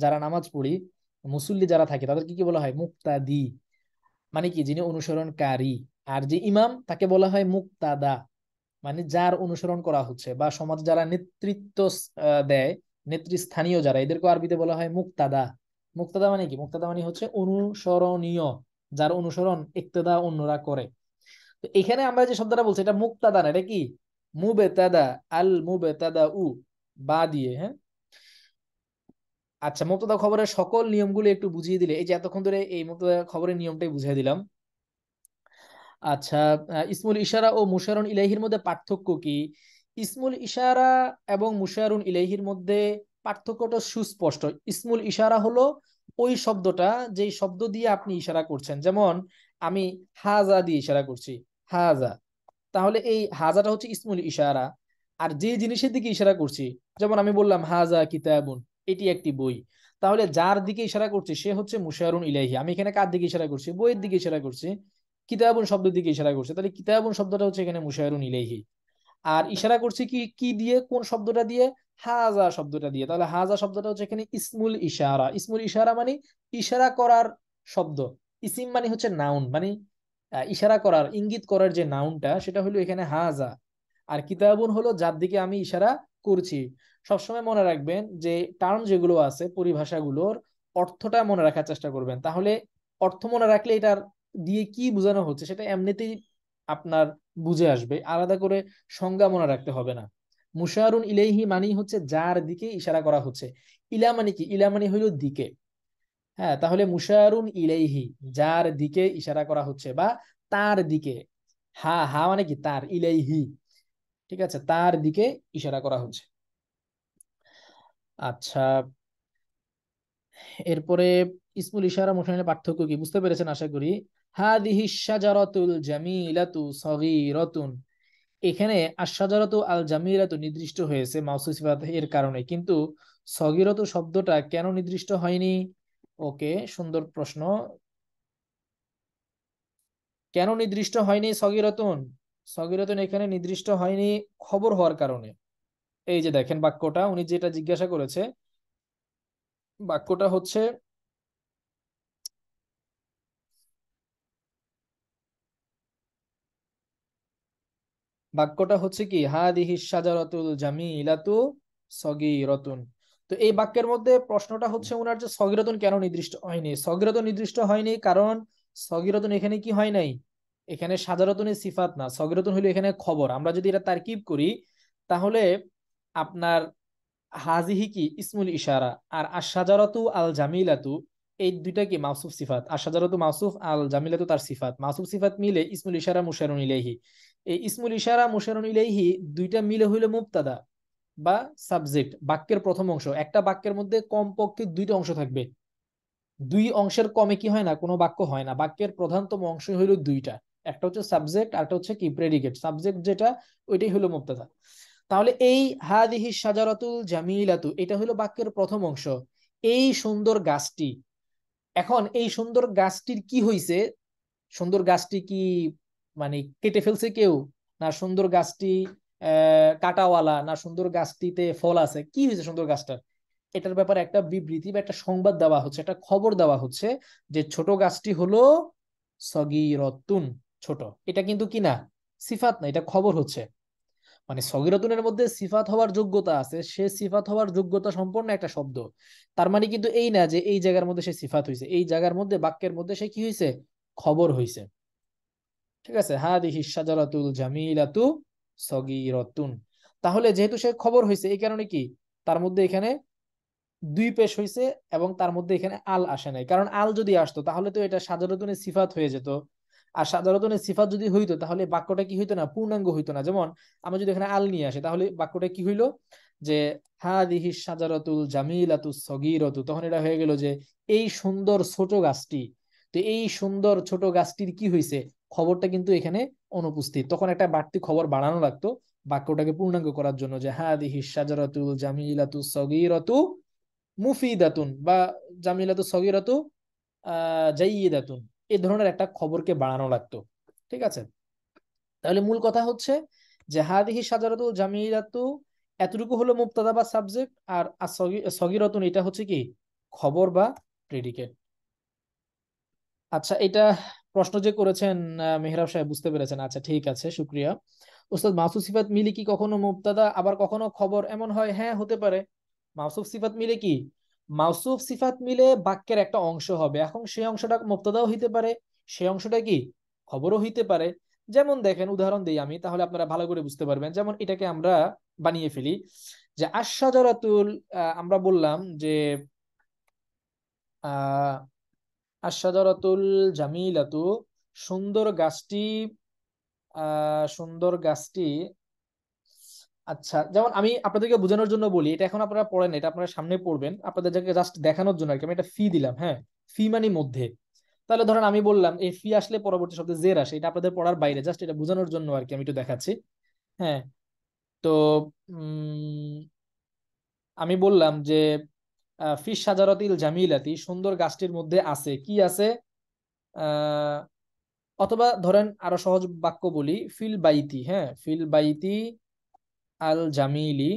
[SPEAKER 1] যারা নামাজ পড়ি মুসল্লি যারা থাকে তাদের কি বলা হয় মুক্তাদি মানে কি যিনি অনুসরণকারী আর যে ইমাম তাকে বলা হয় মুক্তাদা মানে যার অনুসরণ করা হচ্ছে বা সমাজ যারা নেতৃত্ব দেয় নেতৃস্থানীয় যারা এদেরকে আরবিতে বলা হয় মুক্তাদা মুক্তাদা মানে কি মুক্তাদা মানে হচ্ছে অনুসরণীয় যার অনুসরণ ইক্তেদা অন্যরা করে এখানে আমরা যে শব্দটা বলছি এটা মুক্তাদা না এটা কি মুবেতাদা আল মুবেতাদা উ বা দিয়ে হ্যাঁ আচ্ছা মুক্তদা খবরের সকল নিয়মগুলো একটু বুঝিয়ে দিলে এই যে এতক্ষণ ধরে এই মুক্তদা খবরের নিয়মটাই বুঝিয়ে দিলাম আচ্ছা ইসমুল ইশারা ও মুশারুন ইলাহির মধ্যে পার্থক্য কি ইসমুল ইশারা এবং মুশারুন ইলাহির মধ্যে পার্থক্যটা সুস্পষ্ট ইসমুল ইশারা হলো ওই শব্দটা যেই শব্দ দিয়ে আপনি ইশারা করছেন যেমন আমি হাজা দিয়ে ইশারা করছি হাজা তাহলে এই হাজাটা হচ্ছে ইসমুল ইশারা আর যে জিনিসের দিকে ইশারা করছি যেমন আমি বললাম হাজা কিতাবুন এটি একটি বই তাহলে যার দিকে ইশারা করছে সে হচ্ছে মুশারুন ইলাহি আমি এখানে কার দিকে ইশারা করছি বইয়ের দিকে ইশারা করছি কিতাবুন শব্দের দিকে ইশারা করছে তাহলে কিতাবুন শব্দটা হচ্ছে এখানে মুশারুন ইলাহি আর ইশারা করছে কি কি দিয়ে কোন শব্দটা দিয়ে হাজা শব্দটা দিয়ে তাহলে হাজা শব্দটা হচ্ছে এখানে ইসমুল ইশারা ইসমুল ইশারা মানে ইশারা করার শব্দ ইসিম মানে হচ্ছে নাউন মানে ইশারা করার ইঙ্গিত করার যে নাউনটা সেটা হলো এখানে হাজা আর কিতাবুন হলো যার দিকে আমি ইশারা করছি সবসময় মনে রাখবেন যে টার্ম যেগুলো আছে পরিভাষাগুলোর অর্থটা মনে রাখার চেষ্টা করবেন তাহলে অর্থ মনে রাখলে এটার দিয়ে কি বোঝানো হচ্ছে সেটা এমনিতেই আপনার বুঝে আসবে আলাদা করে সংজ্ঞা মনে রাখতে হবে না মুশারুন ইলেহি মানি হচ্ছে যার দিকে ইশারা করা হচ্ছে ইলামানি কি ইলামানি হইল দিকে হ্যাঁ তাহলে মুশারুন ইলাইহি যার দিকে ইশারা করা হচ্ছে বা তার দিকে হা হা মানে কি তার ইলাইহি ঠিক আছে তার দিকে ইশারা করা হচ্ছে আচ্ছা এরপরে ইসমুল ইশারা মুঠানের পার্থক্য কি বুঝতে পেরেছেন আশা করি হা দিহি সাজারতুল জামিলাতু সগিরতুন এখানে আশাজারত আল জামিলাতু নির্দিষ্ট হয়েছে মাউসুসিফাত এর কারণে কিন্তু সগিরত শব্দটা কেন নির্দিষ্ট হয়নি ওকে সুন্দর প্রশ্ন কেন নির্দিষ্ট হয়নি সগিরতন সগিরতন এখানে নির্দিষ্ট হয়নি খবর হওয়ার কারণে এই যে দেখেন বাক্যটা উনি যেটা জিজ্ঞাসা করেছে বাক্যটা হচ্ছে বাক্যটা হচ্ছে কি হাদিহি সাজারাতুল জামিলাতু সগিরতুন তো এই বাক্যের মধ্যে প্রশ্নটা হচ্ছে ওনার যে সগিরতন কেন নির্দিষ্ট হয়নি সগিরতন নির্দিষ্ট হয়নি কারণ সগিরতন এখানে কি হয় নাই এখানে সাজারতনের সিফাত না সগিরতন হইলো এখানে খবর আমরা যদি এটা তারকিব করি তাহলে আপনার হাজিহি কি ইসমুল ইশারা আর আশাজারতু আল জামিলাতু এই দুইটা কি মাসুফ সিফাত আশাজারতু মাসুফ আল জামিলাতু তার সিফাত মাসুফ সিফাত মিলে ইসমুল ইশারা মুশারুন ইলাইহি এই ইসমুল ইশারা মুশারুন ইলাইহি দুইটা মিলে হইলো মুক্তাদা বা সাবজেক্ট বাক্যের প্রথম অংশ একটা বাক্যের মধ্যে কমপক্ষে দুইটা অংশ থাকবে দুই অংশের কমে কি হয় না কোনো বাক্য হয় না বাক্যের প্রধানতম অংশ হলো দুইটা একটা হচ্ছে সাবজেক্ট আরটা হচ্ছে কি প্রেডিকেট সাবজেক্ট যেটা ওইটাই হলো মুক্তা তাহলে এই হাদিহি সাজারাতুল জামিলাতু এটা হলো বাক্যের প্রথম অংশ এই সুন্দর গাছটি এখন এই সুন্দর গাছটির কি হইছে সুন্দর গাছটি কি মানে কেটে ফেলছে কেউ না সুন্দর গাছটি কাটাওয়ালা না সুন্দর গাছটিতে ফল আছে কি হয়েছে সুন্দর গাছটার এটার ব্যাপারে একটা বিবৃতি বা একটা সংবাদ দেওয়া হচ্ছে একটা খবর দেওয়া হচ্ছে যে ছোট গাছটি হলো সগিরতুন ছোট এটা কিন্তু কি না সিফাত না এটা খবর হচ্ছে মানে সগিরতুনের মধ্যে সিফাত হওয়ার যোগ্যতা আছে সে সিফাত হওয়ার যোগ্যতা সম্পন্ন একটা শব্দ তার মানে কিন্তু এই না যে এই জায়গার মধ্যে সে সিফাত হয়েছে এই জায়গার মধ্যে বাক্যের মধ্যে সে কি হয়েছে খবর হয়েছে ঠিক আছে হা দিহি সাজারাতুল জামিলাতু সগিরতুন তাহলে যেহেতু সে খবর হয়েছে এই কারণে কি তার মধ্যে এখানে দুই পেশ হয়েছে এবং তার মধ্যে এখানে আল আসে নাই কারণ আল যদি আসতো তাহলে তো এটা সাজারতুনের সিফাত হয়ে যেত আর সাজারতনের সিফাত যদি হইতো তাহলে বাক্যটা কি হইতো না পূর্ণাঙ্গ হইতো না যেমন আমরা যদি এখানে আল নিয়ে আসে তাহলে বাক্যটা কি হইলো যে হা দিহি সাজারতুল জামিলাতু সগিরতু তখন এটা হয়ে গেল যে এই সুন্দর ছোট গাছটি তো এই সুন্দর ছোট গাছটির কি হইছে খবরটা কিন্তু এখানে অনুপস্থিত তখন একটা বাড়তি খবর বাড়ানো লাগতো বাক্যটাকে পূর্ণাঙ্গ করার জন্য যে হাদিহি সাজারাতুল জামিলাতু সগিরাতু মুফিদাতুন বা জামিলাতু সগিরাতু জাইয়িদাতুন এ ধরনের একটা খবরকে বাড়ানো লাগতো ঠিক আছে তাহলে মূল কথা হচ্ছে যে হাদিহি সাজারাতু জামিলাতু এতটুকু হলো মুবতাদা বা সাবজেক্ট আর সগিরাতুন এটা হচ্ছে কি খবর বা প্রেডিকেট আচ্ছা এটা প্রশ্ন যে করেছেন মেহরাব সাহেব বুঝতে পেরেছেন আচ্ছা ঠিক আছে শুক্রিয়া ওস্তাদ মাসুফ সিফাত মিলে কি কখনো মুবতাদা আবার কখনো খবর এমন হয় হ্যাঁ হতে পারে মাসুফ সিফাত মিলে কি মাসুফ সিফাত মিলে বাক্যের একটা অংশ হবে এখন সেই অংশটা মুক্তদাও হইতে পারে সেই অংশটা কি খবরও হইতে পারে যেমন দেখেন উদাহরণ দিই আমি তাহলে আপনারা ভালো করে বুঝতে পারবেন যেমন এটাকে আমরা বানিয়ে ফেলি যে আশাজরাতুল আমরা বললাম যে আহ আশাদারাতুল জামিলাতু সুন্দর গাছটি সুন্দর গাছটি আচ্ছা যেমন আমি আপনাদেরকে বোঝানোর জন্য বলি এটা এখন আপনারা পড়েন এটা আপনারা সামনে পড়বেন আপনাদের যাকে জাস্ট দেখানোর জন্য আর কি আমি এটা ফি দিলাম হ্যাঁ ফি মানে মধ্যে তাহলে ধরেন আমি বললাম এই ফি আসলে পরবর্তী শব্দে জের আসে এটা আপনাদের পড়ার বাইরে জাস্ট এটা বোঝানোর জন্য আর কি আমি একটু দেখাচ্ছি হ্যাঁ তো আমি বললাম যে ফিস সাজারতিল জামিলাতি সুন্দর গাছটির মধ্যে আছে কি আছে অথবা ধরেন আরো সহজ বাক্য বলি ফিল বাইতি হ্যাঁ ফিল বাইতি আল জামিলি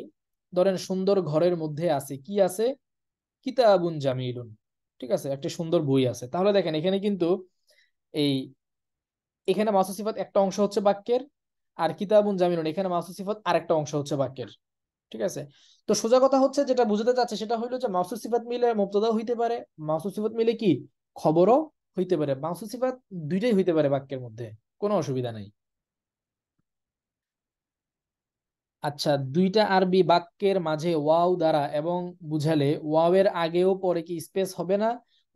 [SPEAKER 1] ধরেন সুন্দর ঘরের মধ্যে আছে কি আছে কিতাবুন জামিলুন ঠিক আছে একটা সুন্দর বই আছে তাহলে দেখেন এখানে কিন্তু এই এখানে মাসুসিফাত একটা অংশ হচ্ছে বাক্যের আর কিতাবুন জামিলুন এখানে মাসুসিফাত আরেকটা অংশ হচ্ছে বাক্যের ঠিক আছে তো সোজা কথা হচ্ছে যেটা বুঝতে চাচ্ছে সেটা হইলো যে মাউসুল সিফাত মিলে মুবতাদাও হইতে পারে মাউসুল সিফাত মিলে কি খবরও হইতে পারে মাউসুল সিফাত দুইটাই হইতে পারে বাক্যের মধ্যে কোনো অসুবিধা নাই আচ্ছা দুইটা আরবি বাক্যের মাঝে ওয়াও দ্বারা এবং বুঝালে ওয়াওয়ের আগেও পরে কি স্পেস হবে না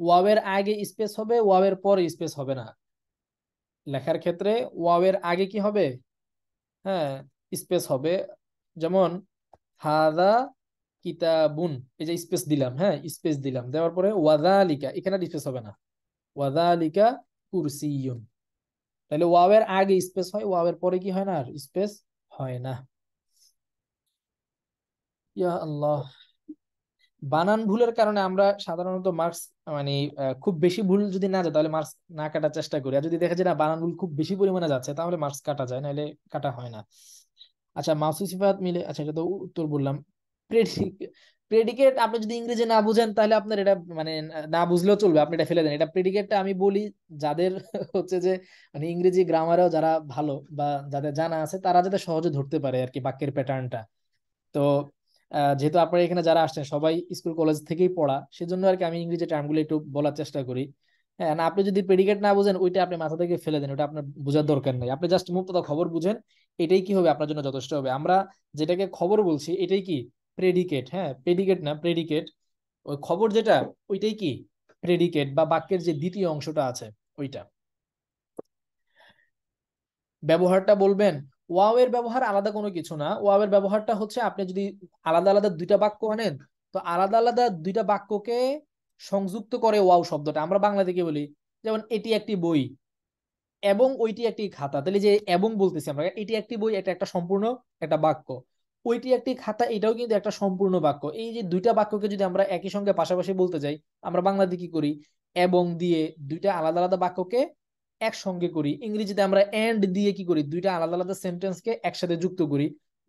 [SPEAKER 1] ওয়াওয়ের আগে স্পেস হবে ওয়াওয়ের পরে স্পেস হবে না লেখার ক্ষেত্রে ওয়াওয়ের আগে কি হবে হ্যাঁ স্পেস হবে যেমন হাদা কিতাবুন এই যে স্পেস দিলাম হ্যাঁ স্পেস দিলাম দেওয়ার পরে ওয়াদালিকা এখানে স্পেস হবে না ওয়াদালিকা কুরসিউন তাহলে ওয়াওয়ের আগে স্পেস হয় ওয়াওয়ের পরে কি হয় না আর স্পেস হয় না ইয়া আল্লাহ বানান ভুলের কারণে আমরা সাধারণত মার্কস মানে খুব বেশি ভুল যদি না যায় তাহলে মার্কস না কাটার চেষ্টা করি আর যদি দেখা যায় না বানান ভুল খুব বেশি পরিমাণে যাচ্ছে তাহলে মার্কস কাটা যায় নাহলে কাটা হয় না আচ্ছা মাসু সিফাত মিলে আচ্ছা এটা তো উত্তর বললাম প্রেডিকেট আপনি যদি ইংরেজি না বুঝেন তাহলে আপনার এটা মানে না বুঝলেও চলবে আপনি এটা ফেলে দেন এটা প্রেডিকেটটা আমি বলি যাদের হচ্ছে যে মানে ইংরেজি গ্রামারেও যারা ভালো বা যাদের জানা আছে তারা যাতে সহজে ধরতে পারে আর কি বাক্যের প্যাটার্নটা তো যেহেতু আপনারা এখানে যারা আসছেন সবাই স্কুল কলেজ থেকেই পড়া সেজন্য আর কি আমি ইংরেজি টার্মগুলো একটু বলার চেষ্টা করি হ্যাঁ না আপনি যদি প্রেডিকেট না বুঝেন ওইটা আপনি মাথা থেকে ফেলে দেন ওটা আপনার বোঝার দরকার নেই আপনি জাস্ট মুক্ততা খবর বুঝেন এটাই কি হবে আপনার জন্য যথেষ্ট হবে আমরা যেটাকে খবর বলছি এটাই কি প্রেডিকেট হ্যাঁ প্রেডিকেট না প্রেডিকেট ওই খবর যেটা ওইটাই কি প্রেডিকেট বা বাক্যের যে দ্বিতীয় অংশটা আছে ওইটা ব্যবহারটা বলবেন ওয়াও এর ব্যবহার আলাদা কোনো কিছু না ওয়াও এর ব্যবহারটা হচ্ছে আপনি যদি আলাদা আলাদা দুইটা বাক্য আনেন তো আলাদা আলাদা দুইটা বাক্যকে সংযুক্ত করে ওয়াও শব্দটা আমরা বাংলা থেকে বলি যেমন এটি একটি বই এবং ওইটি একটি খাতা তাহলে যে এবং বলতেছি আমরা এটি একটি বই এটা একটা সম্পূর্ণ একটা বাক্য ওইটি একটি খাতা এটাও কিন্তু একটা সম্পূর্ণ বাক্য এই যে দুইটা বাক্যকে যদি আমরা একই সঙ্গে পাশাপাশি বলতে যাই আমরা বাংলাতে কি করি এবং দিয়ে দুইটা আলাদা আলাদা বাক্যকে একসঙ্গে করি ইংরেজিতে আমরা এন্ড দিয়ে কি করি দুইটা আলাদা আলাদা সেন্টেন্সকে একসাথে যুক্ত করি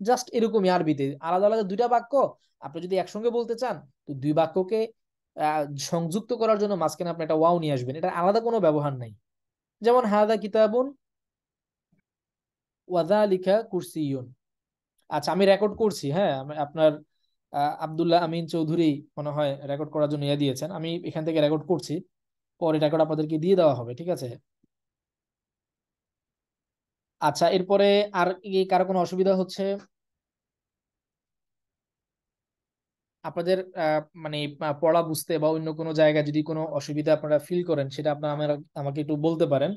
[SPEAKER 1] জাস্ট এরকমই আরবিতে আলাদা আলাদা দুইটা বাক্য আপনি যদি একসঙ্গে বলতে চান তো দুই বাক্যকে সংযুক্ত করার জন্য মাঝখানে আপনি একটা ওয়াও নিয়ে আসবেন এটা আলাদা কোনো ব্যবহার নাই যেমন হাদা কিতাবুন ওয়াদালিকা কুরসিউন আচ্ছা আমি রেকর্ড করছি হ্যাঁ আপনার আবদুল্লাহ আমিন চৌধুরী মনে হয় রেকর্ড করার জন্য ইয়ে দিয়েছেন আমি এখান থেকে রেকর্ড করছি পরে রেকর্ড আপনাদেরকে দিয়ে দেওয়া হবে ঠিক আছে আচ্ছা এরপরে আর কি কারো কোনো অসুবিধা হচ্ছে আপনাদের মানে পড়া বুঝতে বা অন্য কোনো জায়গায় যদি কোনো অসুবিধা আপনারা ফিল করেন সেটা আপনারা আমাকে একটু বলতে পারেন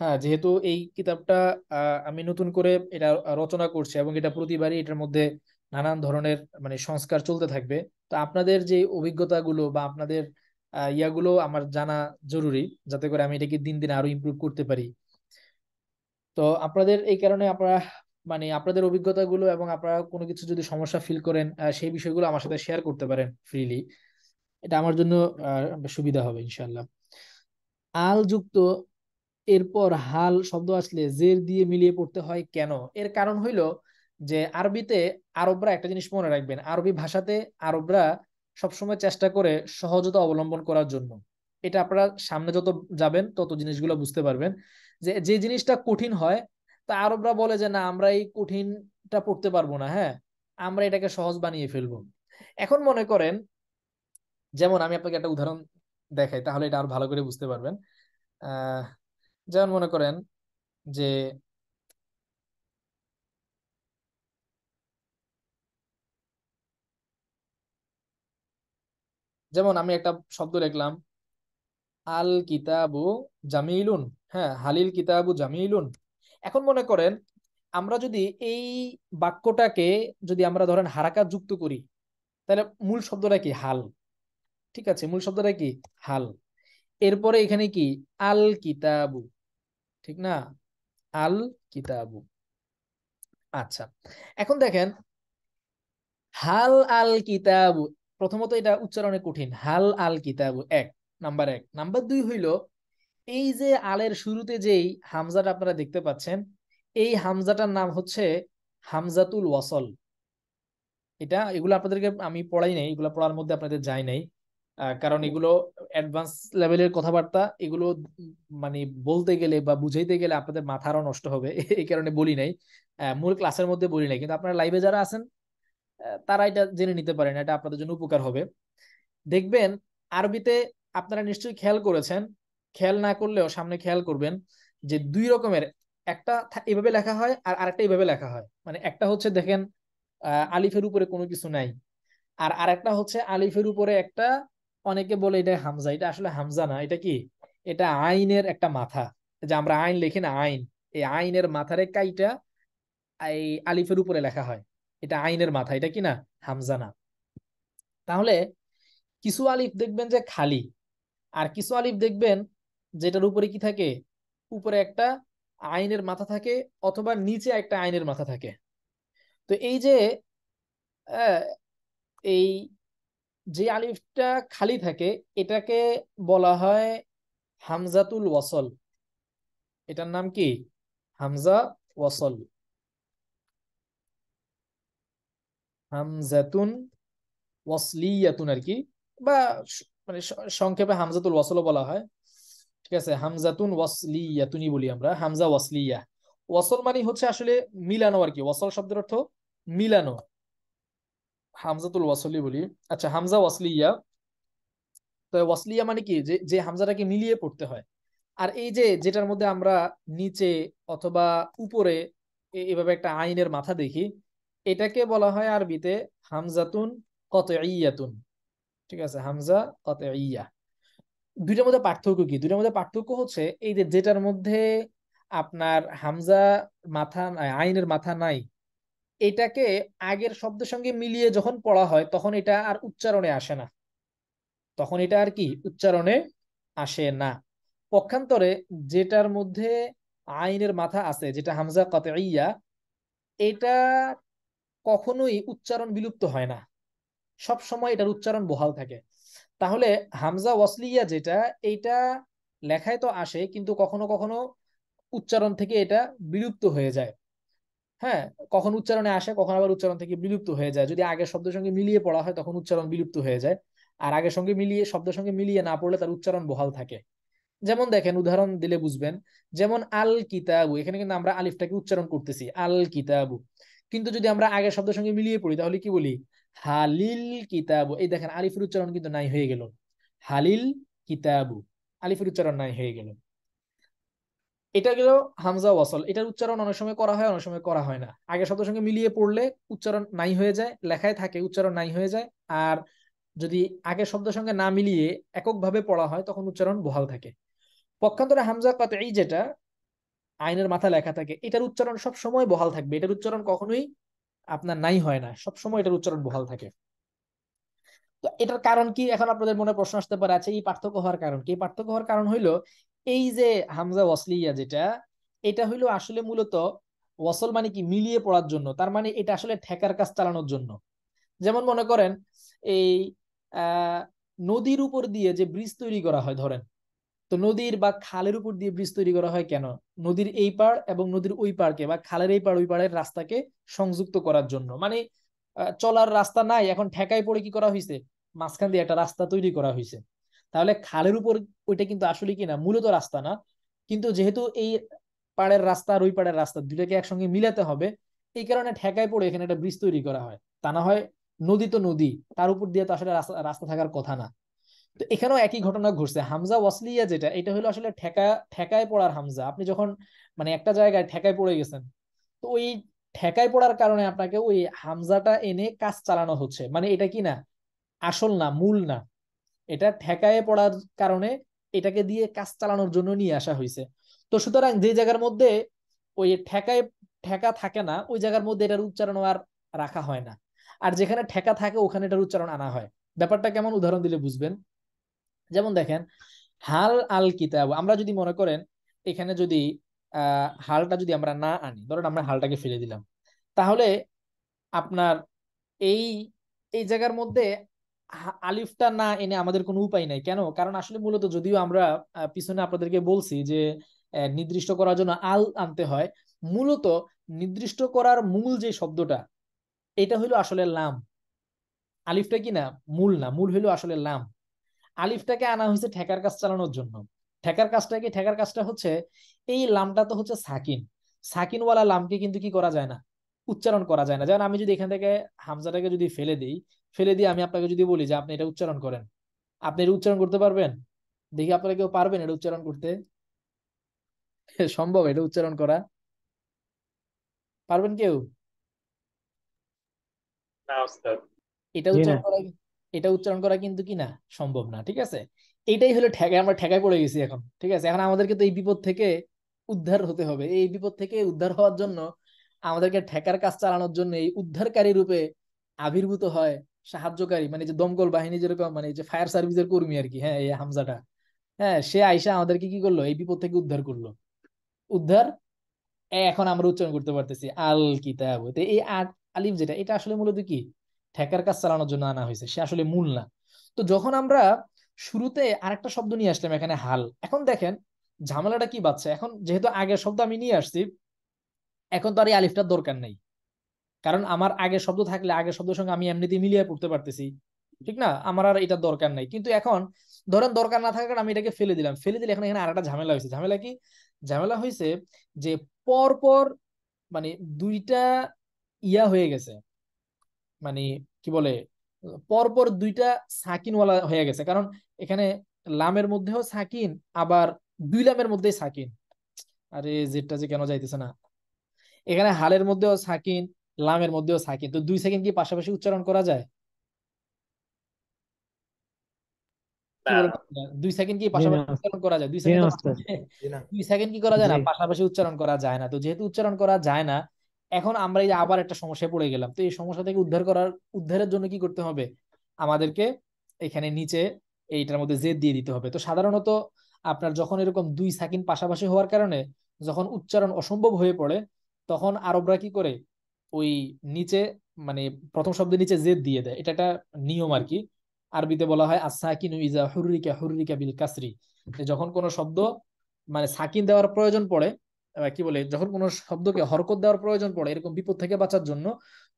[SPEAKER 1] হ্যাঁ যেহেতু এই কিতাবটা আমি নতুন করে এটা রচনা করছি এবং এটা প্রতিবারই এটার মধ্যে নানান ধরনের মানে সংস্কার চলতে থাকবে তো আপনাদের যে অভিজ্ঞতাগুলো বা আপনাদের ইয়াগুলো আমার জানা জরুরি যাতে করে আমি এটাকে দিন দিন আরো ইমপ্রুভ করতে পারি তো আপনাদের এই কারণে আপনারা মানে আপনাদের অভিজ্ঞতাগুলো এবং আপনারা কোনো কিছু যদি সমস্যা ফিল করেন সেই বিষয়গুলো আমার সাথে শেয়ার করতে পারেন ফ্রিলি এটা আমার জন্য সুবিধা হবে ইনশাল্লাহ আল যুক্ত এরপর হাল শব্দ আসলে জের দিয়ে মিলিয়ে পড়তে হয় কেন এর কারণ হইল যে আরবিতে আরবরা একটা জিনিস মনে রাখবেন আরবি ভাষাতে আরবরা সবসময় চেষ্টা করে সহজতা অবলম্বন করার জন্য এটা আপনারা সামনে যত যাবেন তত জিনিসগুলো বুঝতে পারবেন যে যে জিনিসটা কঠিন হয় তা আরবরা বলে যে না আমরা এই কঠিনটা পড়তে পারবো না হ্যাঁ আমরা এটাকে সহজ বানিয়ে ফেলবো এখন মনে করেন যেমন আমি আপনাকে একটা উদাহরণ দেখাই তাহলে এটা আরো ভালো করে বুঝতে পারবেন যেমন মনে করেন যে যেমন আমি একটা শব্দ লিখলাম আল কিতাবু জামিলুন হ্যাঁ হালিল কিতাবু জামিলুন এখন মনে করেন আমরা যদি এই বাক্যটাকে যদি আমরা ধরেন হারাকা যুক্ত করি তাহলে মূল শব্দটা কি হাল ঠিক আছে মূল শব্দটা কি হাল এরপরে এখানে কি আল কিতাবু ঠিক না আল কিতাবু আচ্ছা এখন দেখেন হাল আল কিতাবু প্রথমত এটা উচ্চারণে কঠিন হাল আল কিতাবু এক নাম্বার এক নাম্বার দুই হইল এই যে আলের শুরুতে যেই হামজাটা আপনারা দেখতে পাচ্ছেন এই হামজাটার নাম হচ্ছে হামজাতুল ওয়াসল এটা এগুলো আপনাদেরকে আমি পড়াই নাই এগুলো পড়ার মধ্যে আপনাদের যায় নাই কারণ এগুলো অ্যাডভান্স লেভেলের কথাবার্তা এগুলো মানে বলতে গেলে বা বুঝাইতে গেলে আপনাদের মাথারও নষ্ট হবে এই কারণে বলি নাই মূল ক্লাসের মধ্যে বলি নাই কিন্তু আপনারা লাইভে যারা আছেন তারা এটা জেনে নিতে পারেন এটা আপনাদের জন্য উপকার হবে দেখবেন আরবিতে আপনারা নিশ্চয়ই খেয়াল করেছেন খেয়াল না করলেও সামনে খেয়াল করবেন যে দুই রকমের একটা এভাবে লেখা হয় আর আরেকটা এভাবে লেখা হয় মানে একটা হচ্ছে দেখেন আলিফের উপরে কোনো কিছু নাই আর আরেকটা হচ্ছে আলিফের উপরে একটা অনেকে বলে এটা হামজা এটা আসলে হামজা না এটা কি এটা আইনের একটা মাথা যে আমরা আইন লেখি না আইন এই আইনের মাথারে কাইটা এই আলিফের উপরে লেখা হয় এটা আইনের মাথা এটা কি না হামজা না তাহলে কিছু আলিফ দেখবেন যে খালি আর কিছু আলিফ দেখবেন যেটার উপরে কি থাকে উপরে একটা আইনের মাথা থাকে অথবা নিচে একটা আইনের মাথা থাকে তো এই যে এই যে আলিফটা খালি থাকে এটাকে বলা হয় হামজাতুল ওয়াসল এটার নাম কি হামজা ওয়াসল হামজাতুন ওয়াসলিয়াতুন আর কি বা মানে সংক্ষেপে হামজাতুল ওয়াসলও বলা হয় ঠিক আছে হামজাতুন ওয়াসলিয়া তুনি বলি আমরা হামজা ওয়াসলিয়া ওয়াসল মানে হচ্ছে আসলে মিলানো আর কি ওয়াসল শব্দের অর্থ মিলানো হামজাতুল ওয়াসলি বলি আচ্ছা হামজা ওয়াসলিয়া তো ওয়াসলিয়া মানে কি যে যে হামজাটাকে মিলিয়ে পড়তে হয় আর এই যে যেটার মধ্যে আমরা নিচে অথবা উপরে এভাবে একটা আইনের মাথা দেখি এটাকে বলা হয় আরবিতে হামজাতুন কত ইয়াতুন ঠিক আছে হামজা কত ইয়া দুইটার মধ্যে পার্থক্য কি দুইটার মধ্যে পার্থক্য হচ্ছে এই যে যেটার মধ্যে আপনার হামজা মাথা আইনের মাথা নাই এটাকে আগের শব্দের সঙ্গে মিলিয়ে যখন পড়া হয় তখন এটা আর উচ্চারণে আসে না তখন এটা আর কি উচ্চারণে আসে না পক্ষান্তরে যেটার মধ্যে আইনের মাথা আছে যেটা হামজা ইয়া এটা কখনোই উচ্চারণ বিলুপ্ত হয় না সব সময় এটার উচ্চারণ বহাল থাকে তাহলে হামজা ওয়াসলিয়া যেটা এইটা লেখায় তো আসে কিন্তু কখনো কখনো উচ্চারণ থেকে এটা বিলুপ্ত হয়ে যায় হ্যাঁ কখন উচ্চারণে আসে কখন আবার উচ্চারণ থেকে বিলুপ্ত হয়ে যায় যদি আগের শব্দের সঙ্গে মিলিয়ে পড়া হয় তখন উচ্চারণ বিলুপ্ত হয়ে যায় আর আগের সঙ্গে মিলিয়ে শব্দের সঙ্গে মিলিয়ে না পড়লে তার উচ্চারণ বহাল থাকে যেমন দেখেন উদাহরণ দিলে বুঝবেন যেমন আল কিতাবু এখানে কিন্তু আমরা আলিফটাকে উচ্চারণ করতেছি আল কিতাবু কিন্তু যদি আমরা আগের শব্দের সঙ্গে মিলিয়ে পড়ি তাহলে কি বলি হালিল কিতাবু এই দেখেন আলিফের উচ্চারণ কিন্তু নাই হয়ে গেল হালিল কিতাবু আলিফের উচ্চারণ নাই হয়ে গেল এটা গেল হামজা ওয়াসল এটার উচ্চারণ অনেক সময় করা হয় অনেক সময় করা হয় না আগে শব্দের সঙ্গে মিলিয়ে পড়লে উচ্চারণ নাই হয়ে যায় লেখায় থাকে উচ্চারণ নাই হয়ে যায় আর যদি আগে শব্দের সঙ্গে না মিলিয়ে এককভাবে পড়া হয় তখন উচ্চারণ বহাল থাকে পক্ষান্তরে হামজা কত এই যেটা আইনের মাথা লেখা থাকে এটার উচ্চারণ সব সময় বহাল থাকবে এটার উচ্চারণ কখনোই আপনার নাই হয় না সবসময় এটার উচ্চারণ বহাল থাকে তো এটার কারণ কি এখন আপনাদের মনে প্রশ্ন আসতে পারে আছে আচ্ছা, এই পার্থক্য হওয়ার কারণ কি পার্থক্য হওয়ার কারণ হইলো এই যে হামজা ওয়াসলিয়া যেটা এটা হইলো আসলে মূলত ওয়াসল মানে কি মিলিয়ে পড়ার জন্য তার মানে এটা আসলে ঠেকার কাজ চালানোর জন্য যেমন মনে করেন এই নদীর উপর দিয়ে যে ব্রিজ তৈরি করা হয় ধরেন তো নদীর বা খালের উপর দিয়ে ব্রিজ তৈরি করা হয় কেন নদীর এই পার এবং নদীর ওই পারকে বা খালের এই পার ওই পারের রাস্তাকে সংযুক্ত করার জন্য মানে চলার রাস্তা নাই এখন ঠেকায় পড়ে কি করা হয়েছে মাঝখান দিয়ে একটা রাস্তা তৈরি করা হয়েছে তাহলে খালের উপর ওইটা কিন্তু আসলে কি না মূলত রাস্তা না কিন্তু যেহেতু এই পাড়ের রাস্তা আর ওই পাড়ের রাস্তা দুটাকে একসঙ্গে মিলাতে হবে এই কারণে ঠেকায় পড়ে এখানে একটা ব্রিজ তৈরি করা হয় তা না হয় নদী তো নদী তার উপর দিয়ে তো আসলে রাস্তা রাস্তা থাকার কথা না তো এখানেও একই ঘটনা ঘটছে হামজা ওয়াসলিয়া যেটা এটা হলো আসলে ঠেকা ঠেকায় পড়ার হামজা আপনি যখন মানে একটা জায়গায় ঠেকায় পড়ে গেছেন তো ওই ঠেকায় পড়ার কারণে আপনাকে ওই হামজাটা এনে কাজ চালানো হচ্ছে মানে এটা কি না আসল না মূল না এটা ঠেকায় পড়ার কারণে এটাকে দিয়ে কাজ চালানোর জন্য নিয়ে আসা হয়েছে তো সুতরাং যে জায়গার মধ্যে ওই ঠেকায় ঠেকা থাকে না ওই জায়গার মধ্যে এটার উচ্চারণ আর রাখা হয় না আর যেখানে ঠেকা থাকে ওখানে এটার উচ্চারণ আনা হয় ব্যাপারটা কেমন উদাহরণ দিলে বুঝবেন যেমন দেখেন হাল আল কিতাব আমরা যদি মনে করেন এখানে যদি হালটা যদি আমরা না আনি ধরেন আমরা হালটাকে ফেলে দিলাম তাহলে আপনার এই এই জায়গার মধ্যে আলিফটা না এনে আমাদের কোনো উপায় নাই কেন কারণ আসলে মূলত যদিও আমরা পিছনে আপনাদেরকে বলছি যে নির্দিষ্ট করার জন্য আল আনতে হয় মূলত নির্দিষ্ট করার মূল যে শব্দটা এটা হইল আসলে লাম আলিফটা কি না মূল না মূল হইল আসলে লাম আলিফটাকে আনা হয়েছে ঠেকার কাজ চালানোর জন্য ঠেকার কাজটা কি ঠেকার কাজটা হচ্ছে এই লামটা তো হচ্ছে সাকিন সাকিনওয়ালা লামকে কিন্তু কি করা যায় না উচ্চারণ করা যায় না যেমন আমি যদি এখান থেকে হামজাটাকে যদি ফেলে দিই ফেলে দিয়ে আমি আপনাকে যদি বলি যে আপনি এটা উচ্চারণ করেন আপনি এটা উচ্চারণ করতে পারবেন দেখি আপনারা কেউ পারবেন এটা উচ্চারণ করতে সম্ভব এটা উচ্চারণ করা পারবেন কেউ এটা উচ্চারণ করা এটা উচ্চারণ করা কিন্তু কি না সম্ভব না ঠিক আছে এটাই হলো ঠেকায় আমরা ঠেকায় পড়ে গেছি এখন ঠিক আছে এখন আমাদেরকে তো এই বিপদ থেকে উদ্ধার হতে হবে এই বিপদ থেকে উদ্ধার হওয়ার জন্য আমাদেরকে ঠেকার কাজ চালানোর জন্য এই উদ্ধারকারী রূপে আবির্ভূত হয় সাহায্যকারী মানে যে দমকল বাহিনী যেরকম মানে যে ফায়ার সার্ভিসের কর্মী আর কি হ্যাঁ এই হামজাটা হ্যাঁ সে আইসা আমাদেরকে কি করলো এই বিপদ থেকে উদ্ধার করলো উদ্ধার এখন আমরা উচ্চারণ করতে পারতেছি আল কিতাব এই আলিফ যেটা এটা আসলে মূলত কি ঠেকার কাজ চালানোর জন্য আনা হয়েছে সে আসলে মূল না তো যখন আমরা শুরুতে আরেকটা শব্দ নিয়ে আসলাম এখানে হাল এখন দেখেন ঝামেলাটা কি বাচ্চা এখন যেহেতু আগের শব্দ আমি নিয়ে আসছি এখন তো আর এই আলিফটার দরকার নেই কারণ আমার আগের শব্দ থাকলে আগের শব্দের সঙ্গে আমি এমনিতে মিলিয়ে পড়তে পারতেছি ঠিক না আমার আর এটা দরকার নাই কিন্তু এখন ধরেন দরকার না থাকার কারণে আমি এটাকে ফেলে দিলাম ফেলে দিলে এখন এখানে আর একটা ঝামেলা হয়েছে ঝামেলা কি ঝামেলা হয়েছে যে পর পর মানে দুইটা ইয়া হয়ে গেছে মানে কি বলে পরপর দুইটা সাকিনওয়ালা হয়ে গেছে কারণ এখানে লামের মধ্যেও সাকিন আবার দুই লামের মধ্যে সাকিন আরে জেটটা যে কেন যাইতেছে না এখানে হালের মধ্যেও সাকিন লামের মধ্যেও সাকিন তো দুই সেকেন্ড কি পাশাপাশি উচ্চারণ করা যায় দুই সেকেন্ড কি পাশাপাশি উচ্চারণ করা যায় দুই সেকেন্ড দুই সেকেন্ড কি করা যায় না পাশাপাশি উচ্চারণ করা যায় না তো যেহেতু উচ্চারণ করা যায় না এখন আমরা এই যে আবার একটা সমস্যায় পড়ে গেলাম তো এই সমস্যা থেকে উদ্ধার করার উদ্ধারের জন্য কি করতে হবে আমাদেরকে এখানে নিচে এইটার মধ্যে জেদ দিয়ে দিতে হবে তো সাধারণত আপনার যখন এরকম দুই সাকিন পাশাপাশি হওয়ার কারণে যখন উচ্চারণ অসম্ভব হয়ে পড়ে তখন আরবরা কি করে ওই নিচে মানে প্রথম শব্দের নিচে জেদ দিয়ে দেয় এটা একটা নিয়ম আর কি আরবিতে বলা হয় আসাকিনু ইজা হুররিকা হুররিকা বিল কাসরি যখন কোনো শব্দ মানে সাকিন দেওয়ার প্রয়োজন পড়ে কি বলে যখন কোনো শব্দকে হরকত দেওয়ার প্রয়োজন পড়ে এরকম বিপদ থেকে বাঁচার জন্য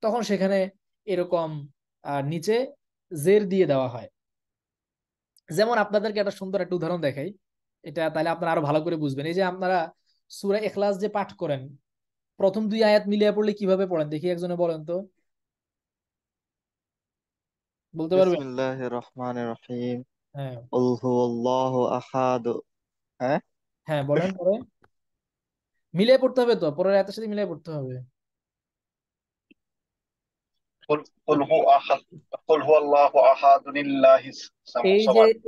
[SPEAKER 1] তখন সেখানে এরকম নিচে জের দিয়ে দেওয়া হয় যেমন আপনাদেরকে একটা সুন্দর একটা উদাহরণ দেখাই এটা তাহলে আপনারা আরো ভালো করে বুঝবেন এই যে আপনারা সুরা এখলাস যে পাঠ করেন প্রথম দুই আয়াত মিলিয়ে পড়লে কিভাবে পড়েন দেখি একজনে বলেন তো
[SPEAKER 3] বলতে পারবেন বিসমিল্লাহির রহমানির রহিম হ্যাঁ আল্লাহু আল্লাহু
[SPEAKER 1] আহাদ হ্যাঁ হ্যাঁ বলেন পরে মিলিয়ে পড়তে হবে তো পরের আয়াতের সাথে মিলিয়ে পড়তে হবে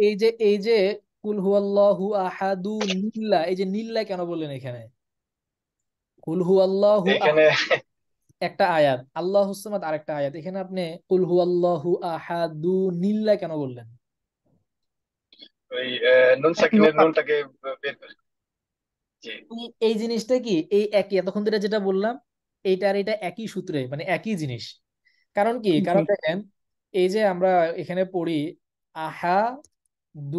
[SPEAKER 1] এই যে এই যে আহাদু নিল্লা এই যে নিল্লা কেন বললেন এখানে কুল একটা আয়াত আল্লাহ আর একটা আয়াত এখানে আপনি কুল হুয়াল্লাহু আহাদু নিল্লা কেন বললেন
[SPEAKER 4] ওই নুন
[SPEAKER 3] সাকিনের নুনটাকে বের
[SPEAKER 1] এই জিনিসটা কি এই একই এতক্ষণ ধরে যেটা বললাম এইটা আর এটা একই সূত্রে মানে একই জিনিস কারণ কি কারণ দেখেন এই যে আমরা এখানে পড়ি আহা দু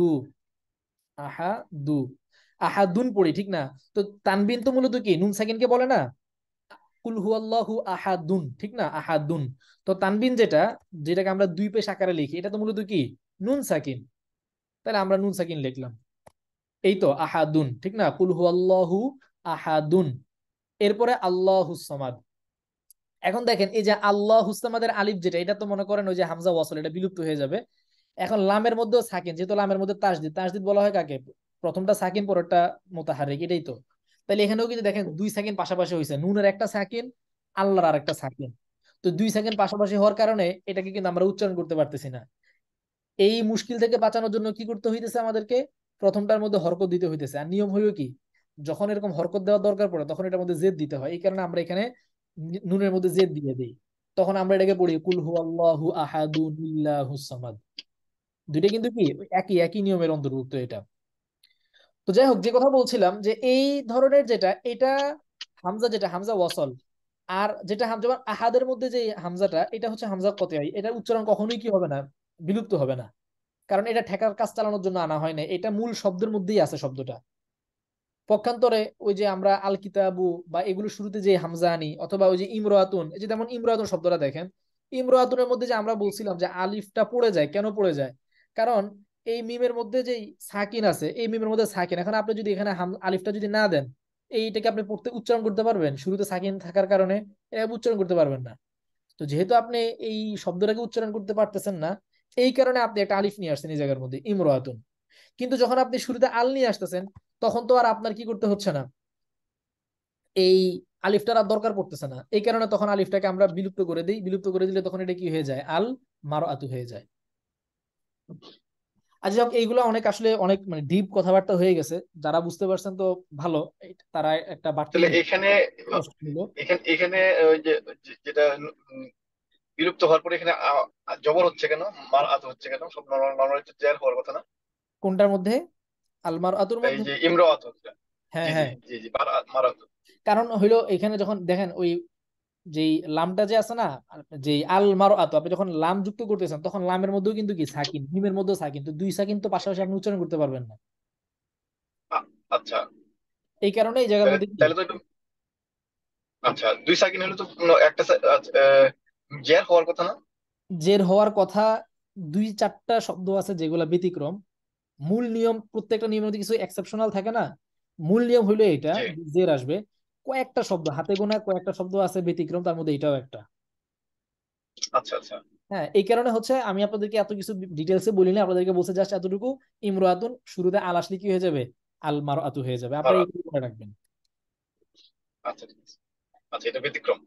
[SPEAKER 1] আহা দু আহাদুন পড়ি ঠিক না তো তানবিন তো মূলত কি নুন সাকিনকে বলে না কুল হুয়াল্লাহু দুন ঠিক না আহা দুন তো তানবিন যেটা যেটাকে আমরা দুই পেশ আকারে লিখি এটা তো মূলত কি নুন সাকিন তাহলে আমরা নুন সাকিন লিখলাম এই তো আহাদুন ঠিক না কুল হুয়াল্লাহু আহাদুন এরপরে আল্লাহুসমাদ এখন দেখেন এই যে আল্লাহ হুসামাদের আলিফ যেটা এটা তো মনে করেন ওই যে হামজা ওয়াসল এটা বিলুপ্ত হয়ে যাবে এখন লামের মধ্যেও সাকিন যেহেতু লামের মধ্যে তাসদিদ তাসদিদ বলা হয় কাকে প্রথমটা সাকিন পরেরটা মোতাহারিক এটাই তো তাহলে এখানেও কিন্তু দেখেন দুই সেকেন্ড পাশাপাশি হয়েছে নুনের একটা সাকিন আল্লাহর আর একটা সাকিন তো দুই সেকেন্ড পাশাপাশি হওয়ার কারণে এটাকে কিন্তু আমরা উচ্চারণ করতে পারতেছি না এই মুশকিল থেকে বাঁচানোর জন্য কি করতে হইতেছে আমাদেরকে প্রথমটার মধ্যে হরকত দিতে হইতেছে আর নিয়ম হইল কি যখন এরকম হরকত দেওয়া দরকার পড়ে তখন এটার মধ্যে জেদ দিতে হয় এই কারণে আমরা এখানে নুনের মধ্যে জেদ দিয়ে দিই তখন আমরা এটাকে পড়ি কুল হু আল্লাহু আহাদুন সামাদ দুইটা কিন্তু কি একই একই নিয়মের অন্তর্ভুক্ত এটা তো যাই হোক যে কথা বলছিলাম যে এই ধরনের যেটা এটা হামজা যেটা হামজা ওয়াসল আর যেটা হামজা আহাদের মধ্যে যে হামজাটা এটা হচ্ছে হামজা কতে এটা উচ্চারণ কখনোই কি হবে না বিলুপ্ত হবে না কারণ এটা ঠেকার কাজ চালানোর জন্য আনা হয় না এটা মূল শব্দের মধ্যেই আছে শব্দটা পক্ষান্তরে ওই যে আমরা আল কিতাবু বা এগুলো শুরুতে যে হামজা আনি অথবা ওই যে ইমরাতুন এই যে যেমন ইমরাতুন শব্দটা দেখেন ইমরাতুনের মধ্যে যে আমরা বলছিলাম যে আলিফটা পড়ে যায় কেন পড়ে যায় কারণ এই মিমের মধ্যে যেই সাকিন আছে এই মিমের মধ্যে সাকিন এখন আপনি যদি এখানে আলিফটা যদি না দেন এইটাকে আপনি পড়তে উচ্চারণ করতে পারবেন শুরুতে সাকিন থাকার কারণে উচ্চারণ করতে পারবেন না তো যেহেতু আপনি এই শব্দটাকে উচ্চারণ করতে পারতেছেন না এই কারণে আপনি একটা আলিফ নিয়ে আসছেন এই জায়গার মধ্যে ইমরাতুন কিন্তু যখন আপনি শুরুতে আল নিয়ে আসতেছেন তখন তো আর আপনার কি করতে হচ্ছে না এই আলিফটার আর দরকার পড়তেছে না এই কারণে তখন আলিফটাকে আমরা বিলুপ্ত করে দিই বিলুপ্ত করে দিলে তখন এটা কি হয়ে যায় আল মার আতু হয়ে যায় আজ আচ্ছা, যাক এইগুলো অনেক আসলে অনেক মানে ডিপ কথাবার্তা হয়ে গেছে যারা বুঝতে পারছেন তো ভালো তারা একটা বার্তা এখানে
[SPEAKER 3] এখানে ওই যে যেটা বিলুপ্ত হওয়ার পরে এখানে জবর হচ্ছে কেন মার আত হচ্ছে কেন সব নর্মাল নরমাল জের হওয়ার কথা না
[SPEAKER 1] কোনটার মধ্যে আলমার আতুর মধ্যে এই যে ইমরাত হচ্ছে হ্যাঁ
[SPEAKER 5] হ্যাঁ জি জি হ্যাঁ। মারাত
[SPEAKER 1] কারণ হইলো এখানে যখন দেখেন ওই যে লামটা যে আছে না যে আল মারো আত আপনি যখন লাম যুক্ত করতেছেন তখন লামের মধ্যেও কিন্তু কি সাকিন হিমের মধ্যেও সাকিন তো দুই সাকিন তো পাশাপাশি আপনি উচ্চারণ করতে পারবেন না আচ্ছা এই কারণে এই জায়গার মধ্যে তাহলে তো
[SPEAKER 3] আচ্ছা দুই সাকিন হলে তো একটা জের হওয়ার কথা না
[SPEAKER 1] জের হওয়ার কথা দুই চারটা শব্দ আছে যেগুলো ব্যতিক্রম মূল নিয়ম প্রত্যেকটা নিয়মের মধ্যে কিছু এক্সেপশনাল থাকে না মূল নিয়ম হইলো এটা জের আসবে কয়েকটা শব্দ হাতে গোনা কয়েকটা শব্দ আছে ব্যতিক্রম তার মধ্যে এটাও একটা আচ্ছা আচ্ছা হ্যাঁ এই কারণে হচ্ছে আমি আপনাদেরকে এত কিছু ডিটেলসে বলি না আপনাদেরকে বলছে জাস্ট এতটুকু ইমরাতুন শুরুতে আল আসলে কি হয়ে যাবে আল আতু হয়ে যাবে আপনারা রাখবেন আচ্ছা আচ্ছা এটা ব্যতিক্রম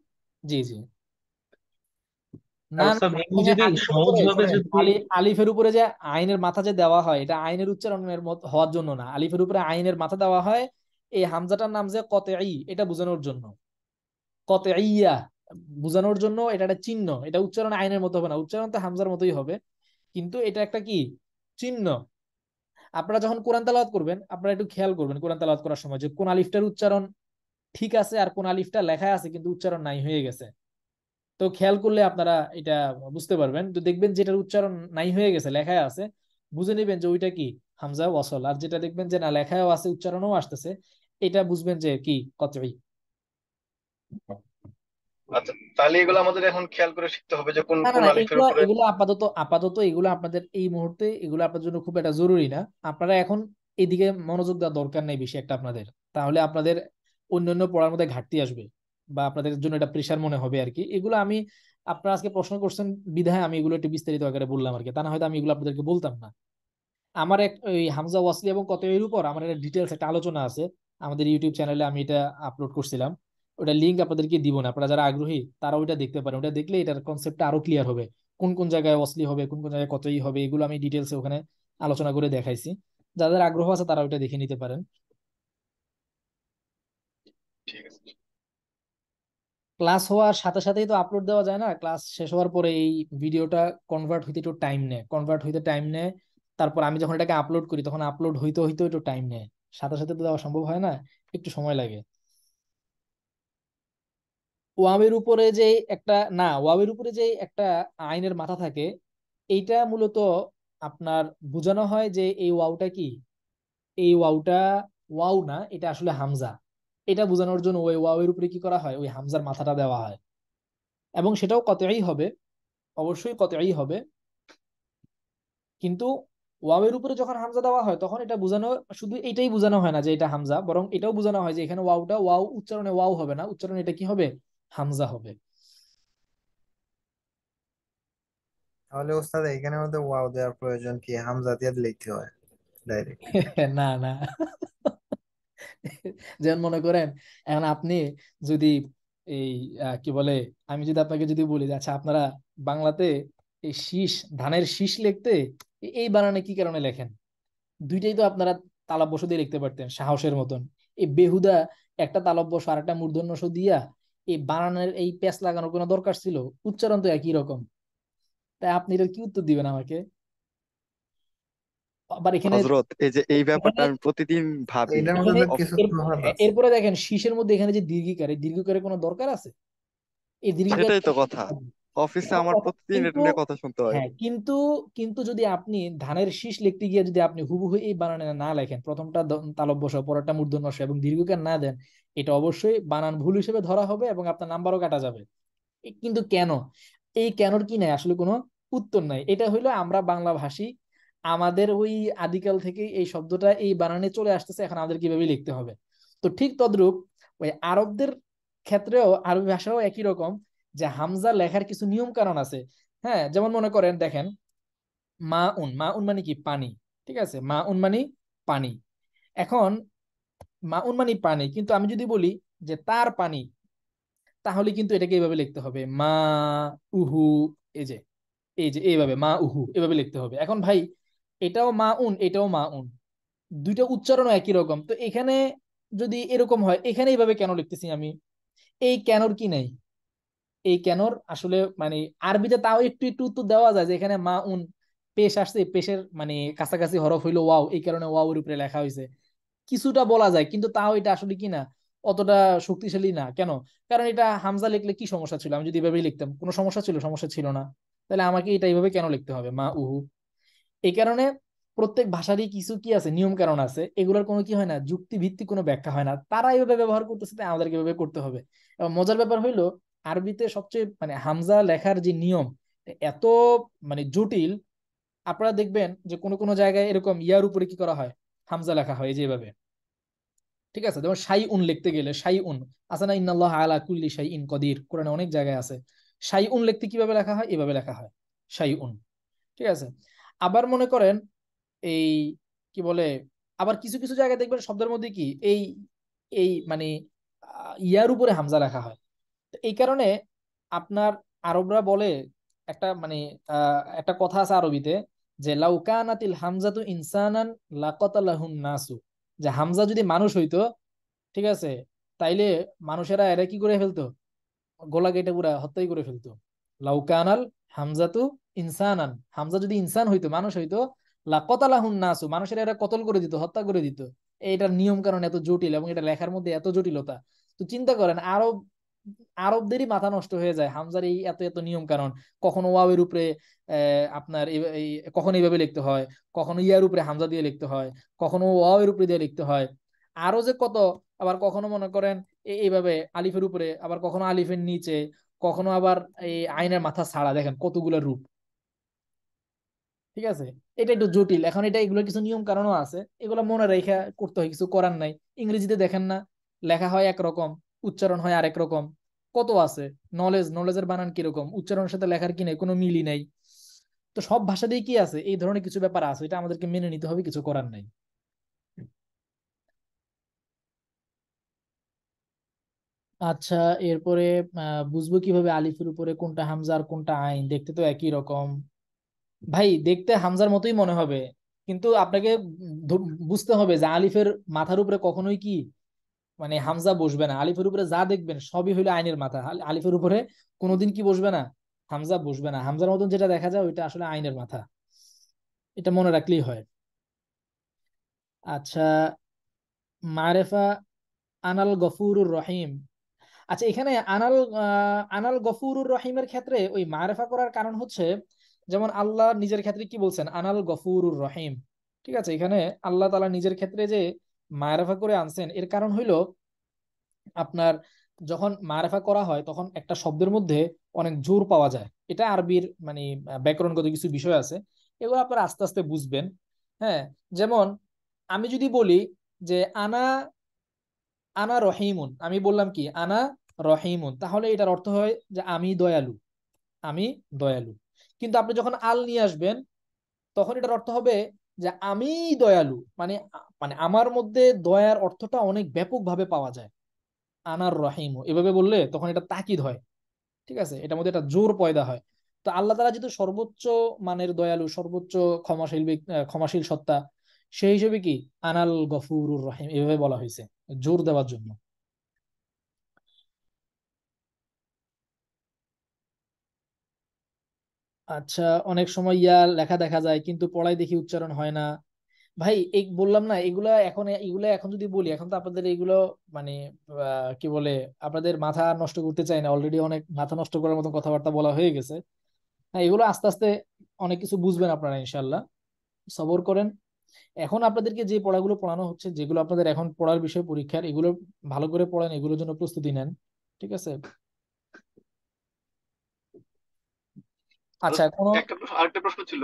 [SPEAKER 1] জি জি মানে মানে আলিফের উপরে যে আইনের মাথা যে দেওয়া হয় এটা আইনের উচ্চারণের মত হওয়ার জন্য না আলিফের উপরে আইনের মাথা দেওয়া হয় এই হামজাটার নাম যে কত এটা বোঝানোর জন্য কত ইয়া বোঝানোর জন্য এটা একটা চিহ্ন এটা উচ্চারণ আইনের মতো হবে না উচ্চারণ তো হামজার মতোই হবে কিন্তু এটা একটা কি চিহ্ন আপনারা যখন কোরআন তালাওয়াত করবেন আপনারা একটু খেয়াল করবেন কোরআন তালাওয়াত করার সময় যে কোন আলিফটার উচ্চারণ ঠিক আছে আর কোন আলিফটা লেখা আছে কিন্তু উচ্চারণ নাই হয়ে গেছে তো খেয়াল করলে আপনারা এটা বুঝতে পারবেন তো দেখবেন যেটার উচ্চারণ নাই হয়ে গেছে লেখায় আছে বুঝে নেবেন যে ওইটা কি হামজা ওয়াসল আর যেটা দেখবেন যে না লেখায় আছে উচ্চারণও আসতেছে এটা বুঝবেন যে কি কত
[SPEAKER 3] আচ্ছা, তাহলে এগুলো আমাদের এখন
[SPEAKER 1] আপাতত আপাতত এগুলো আপনাদের এই মুহূর্তে এগুলো জন্য খুব একটা জরুরি না আপনারা এখন এদিকে মনোযোগ দরকার নেই বেশি একটা আপনাদের তাহলে আপনাদের অন্যান্য পড়ার মধ্যে ঘাটতি আসবে বা আপনাদের জন্য এটা প্রেশার মনে হবে আর কি এগুলো আমি আপনারা আজকে প্রশ্ন করছেন বিধায় আমি এগুলো একটু বিস্তারিত আকারে বললাম আর কি তা না হয়তো আমি এগুলো আপনাদেরকে বলতাম না আমার এক ওই হামজা ওয়াসলি এবং কত এর উপর আমার একটা ডিটেলস একটা আলোচনা আছে আমাদের ইউটিউব চ্যানেলে আমি এটা আপলোড করছিলাম ওটা লিঙ্ক আপনাদেরকে দিব না আপনারা যারা আগ্রহী তারা ওইটা দেখতে পারেন ওটা দেখলে এটার কনসেপ্টটা আরো ক্লিয়ার হবে কোন কোন জায়গায় ওয়াসলি হবে কোন কোন জায়গায় কতই হবে এগুলো আমি ডিটেলসে ওখানে আলোচনা করে দেখাইছি যাদের আগ্রহ আছে তারা ওইটা দেখে নিতে পারেন ঠিক আছে ক্লাস হওয়ার সাথে সাথেই তো আপলোড দেওয়া যায় না ক্লাস শেষ হওয়ার পরে এই ভিডিওটা কনভার্ট হইতে একটু টাইম নেয় কনভার্ট হইতে টাইম নেয় তারপর আমি যখন এটাকে আপলোড করি তখন আপলোড হইতে হইতে একটু টাইম নেয় সাথে সাথে তো দেওয়া সম্ভব হয় না একটু সময় লাগে ওয়াবের উপরে যে একটা না ওয়াবের উপরে যে একটা আইনের মাথা থাকে এইটা মূলত আপনার বোঝানো হয় যে এই ওয়াউটা কি এই ওয়াউটা ওয়াউ না এটা আসলে হামজা এটা বোঝানোর জন্য ওই ওয়াওয়ের উপরে কি করা হয় ওই হামজার মাথাটা দেওয়া হয় এবং সেটাও কতই হবে অবশ্যই কতই হবে কিন্তু ওয়াওয়ের উপরে যখন হামজা দেওয়া হয় তখন এটা বোঝানো শুধু এটাই বোঝানো হয় না যে এটা হামজা বরং এটাও বোঝানো হয় যে এখানে ওয়াওটা ওয়াও উচ্চারণে ওয়াও হবে না উচ্চারণে এটা কি হবে হামজা হবে
[SPEAKER 4] তাহলে ওস্তাদ এখানে মধ্যে ওয়াও দেওয়ার প্রয়োজন কি হামজা দিয়ে লিখতে হয় ডাইরেক্ট
[SPEAKER 1] না না যেমন মনে করেন এখন আপনি যদি এই কি বলে আমি যদি আপনাকে যদি বলি আচ্ছা আপনারা বাংলাতে এই শীষ ধানের শীষ লিখতে এই বানানে কি কারণে লেখেন দুইটাই তো আপনারা বসু দিয়ে লিখতে পারতেন সাহসের মতন এই বেহুদা একটা বসু আর একটা মূর্ধন্যস দিয়া এই বানানের এই প্যাঁচ লাগানোর কোনো দরকার ছিল উচ্চারণ তো একই রকম তাই আপনি এটার কি উত্তর দিবেন আমাকে আবার এখানে হযরত
[SPEAKER 3] এই যে এই ব্যাপারটা আমি প্রতিদিন ভাবি এরপরে
[SPEAKER 1] দেখেন শীষের মধ্যে এখানে যে দীর্ঘিকারে এই দীর্ঘিকারের কোনো দরকার আছে এই দীর্ঘিকার সেটাই তো
[SPEAKER 3] কথা অফিসে আমার প্রতিদিন এটা কথা শুনতে হয় হ্যাঁ,
[SPEAKER 1] কিন্তু কিন্তু যদি আপনি ধানের শীষ লিখতে গিয়ে যদি আপনি হুবহু এই বানানে না লেখেন প্রথমটা তালব্য স পরেরটা মূর্ধন্য স এবং দীর্ঘকার না দেন এটা অবশ্যই বানান ভুল হিসেবে ধরা হবে এবং আপনার নাম্বারও কাটা যাবে কিন্তু কেন এই কেনর কি নাই আসলে কোনো উত্তর নাই এটা হইলো আমরা বাংলা ভাষী আমাদের ওই আদিকাল থেকে এই শব্দটা এই বানানে চলে আসতেছে এখন আমাদের কিভাবে লিখতে হবে তো ঠিক তদ্রূপ ওই আরবদের ক্ষেত্রেও আরবি ভাষাও একই রকম যে হামজা লেখার কিছু নিয়ম কারণ আছে হ্যাঁ যেমন মনে করেন দেখেন মা উন মা উন মানে কি পানি ঠিক আছে মা উন মানে পানি এখন মা উন মানে পানি কিন্তু আমি যদি বলি যে তার পানি তাহলে কিন্তু এটাকে এইভাবে লিখতে হবে মা উহু এই যে এই যে এইভাবে মা উহু এভাবে লিখতে হবে এখন ভাই এটাও মা উন এটাও মা উন দুইটা উচ্চারণও একই রকম তো এখানে যদি এরকম হয় এখানে এইভাবে কেন লিখতেছি আমি এই কেনর কি নাই এই কেনর আসলে মানে আরবিতে তাও একটু একটু উত্তর দেওয়া যায় যে এখানে মা উন পেশ আসছে পেশের মানে কাছাকাছি হরফ হইলো ওয়াও এই কারণে ওয়াওর উপরে লেখা হয়েছে কিছুটা বলা যায় কিন্তু তাও এটা আসলে কি না অতটা শক্তিশালী না কেন কারণ এটা হামজা লিখলে কি সমস্যা ছিল আমি যদি এভাবেই লিখতাম কোনো সমস্যা ছিল সমস্যা ছিল না তাহলে আমাকে এটা এইভাবে কেন লিখতে হবে মা উহু এই কারণে প্রত্যেক ভাষারই কিছু কি আছে নিয়ম কারণ আছে এগুলোর কোনো কি হয় না যুক্তি ভিত্তিক কোনো ব্যাখ্যা হয় না তারা এভাবে ব্যবহার করতেছে তাই আমাদেরকে এভাবে করতে হবে এবং মজার ব্যাপার হইলো আরবিতে সবচেয়ে মানে হামজা লেখার যে নিয়ম এত মানে জটিল আপনারা দেখবেন যে কোনো কোনো জায়গায় এরকম ইয়ার উপরে কি করা হয় হামজা লেখা হয় যেভাবে ঠিক আছে যেমন সাই উন লিখতে গেলে সাই উন আছে না ইন্নাল্লাহ আলা কুল্লি সাই ইন কদির কোরআনে অনেক জায়গায় আছে সাই উন লিখতে কিভাবে লেখা হয় এভাবে লেখা হয় সাই উন ঠিক আছে আবার মনে করেন এই কি বলে আবার কিছু কিছু জায়গায় দেখবেন শব্দের মধ্যে কি এই এই মানে ইয়ার উপরে হামজা রাখা হয় তো এই কারণে আপনার আরবরা বলে একটা মানে একটা কথা আছে আরবিতে যে লাউকানাতিল হামজা হামজাতু ইনসানান লাকতালাহুন নাসু যে হামজা যদি মানুষ হইতো ঠিক আছে তাইলে মানুষেরা এরা কি করে ফেলতো গোলা কেটে পুরা হত্যাই করে ফেলতো লাউকানাল হামজাতু ইনসানান হামজা যদি ইনসান হইতো মানুষ হইতো লা নাসু মানুষের এরা কতল করে দিত হত্যা করে দিত এটার নিয়ম কারণ এত জটিল এবং এটা লেখার মধ্যে এত জটিলতা তো চিন্তা করেন আরব আরবদেরই মাথা নষ্ট হয়ে যায় হামজার এই এত এত নিয়ম কারণ কখনো ওয়াবের উপরে আপনার কখনো এইভাবে লিখতে হয় কখনো ইয়ার উপরে হামজা দিয়ে লিখতে হয় কখনো ওয়াবের উপরে দিয়ে লিখতে হয় আরো যে কত আবার কখনো মনে করেন এইভাবে আলিফের উপরে আবার কখনো আলিফের নিচে কখনো আবার এই আইনের মাথা ছাড়া দেখেন কতগুলো রূপ ঠিক আছে এটা একটু জটিল এখন এটা এগুলো কিছু নিয়ম কারণও আছে এগুলো মনে রেখা করতে হয় কিছু করার নাই ইংরেজিতে দেখেন না লেখা হয় একরকম উচ্চারণ হয় আরেক রকম কত আছে নলেজ নলেজের বানান কিরকম উচ্চারণের সাথে লেখার কি নেই কোনো মিলই নাই তো সব ভাষাতেই কি আছে এই ধরনের কিছু ব্যাপার আছে এটা আমাদেরকে মেনে নিতে হবে কিছু করার নাই আচ্ছা এরপরে বুঝবো কিভাবে আলিফের উপরে কোনটা হামজার কোনটা আইন দেখতে তো একই রকম ভাই দেখতে হামজার মতোই মনে হবে কিন্তু আপনাকে বুঝতে হবে যে আলিফের মাথার উপরে কখনোই কি মানে হামজা বসবে না আলিফের উপরে যা দেখবেন সবই হইলো আইনের মাথা আলিফের উপরে কোনোদিন কি বসবে না হামজা বসবে না হামজার মতন যেটা দেখা যায় ওইটা আসলে আইনের মাথা এটা মনে রাখলেই হয় আচ্ছা মারেফা আনাল গফুরুর রহিম আচ্ছা এখানে আনাল আনাল গফুরুর রহিমের ক্ষেত্রে ওই মারেফা করার কারণ হচ্ছে যেমন আল্লাহ নিজের ক্ষেত্রে কি বলছেন আনাল গফুরুর রহিম ঠিক আছে এখানে আল্লাহ তালা নিজের ক্ষেত্রে যে মায়ারাফা করে আনছেন এর কারণ হইল আপনার যখন মারাফা করা হয় তখন একটা শব্দের মধ্যে অনেক জোর পাওয়া যায় এটা আরবির মানে ব্যাকরণগত কিছু বিষয় আছে এগুলো আপনারা আস্তে আস্তে বুঝবেন হ্যাঁ যেমন আমি যদি বলি যে আনা আনা রহিমুন আমি বললাম কি আনা রহিমুন তাহলে এটার অর্থ হয় যে আমি দয়ালু আমি দয়ালু কিন্তু আপনি যখন আল নিয়ে আসবেন তখন এটার অর্থ হবে যে আমি দয়ালু মানে মানে আমার মধ্যে দয়ার অর্থটা অনেক ব্যাপকভাবে পাওয়া যায় আনার রাহিম এভাবে বললে তখন এটা তাকিদ হয় ঠিক আছে এটা মধ্যে একটা জোর পয়দা হয় তো আল্লাহ তালা যেহেতু সর্বোচ্চ মানের দয়ালু সর্বোচ্চ ক্ষমাশীল ক্ষমাশীল সত্তা সেই হিসেবে কি আনাল গফুর রহিম এভাবে বলা হয়েছে জোর দেওয়ার জন্য আচ্ছা অনেক সময় ইয়া লেখা দেখা যায় কিন্তু পড়াই দেখি উচ্চারণ হয় না ভাই এই বললাম না এগুলা এখন এগুলো এখন যদি বলি এখন তো আপনাদের এগুলো মানে কি বলে আপনাদের মাথা নষ্ট করতে চাই না অলরেডি অনেক মাথা নষ্ট করার মতো কথাবার্তা বলা হয়ে গেছে হ্যাঁ এগুলো আস্তে আস্তে অনেক কিছু বুঝবেন আপনারা ইনশাল্লাহ সবর করেন এখন আপনাদেরকে যে পড়াগুলো পড়ানো হচ্ছে যেগুলো আপনাদের এখন পড়ার বিষয় পরীক্ষার এগুলো ভালো করে পড়েন এগুলোর জন্য প্রস্তুতি নেন ঠিক আছে আচ্ছা এখন একটা
[SPEAKER 3] আরেকটা প্রশ্ন ছিল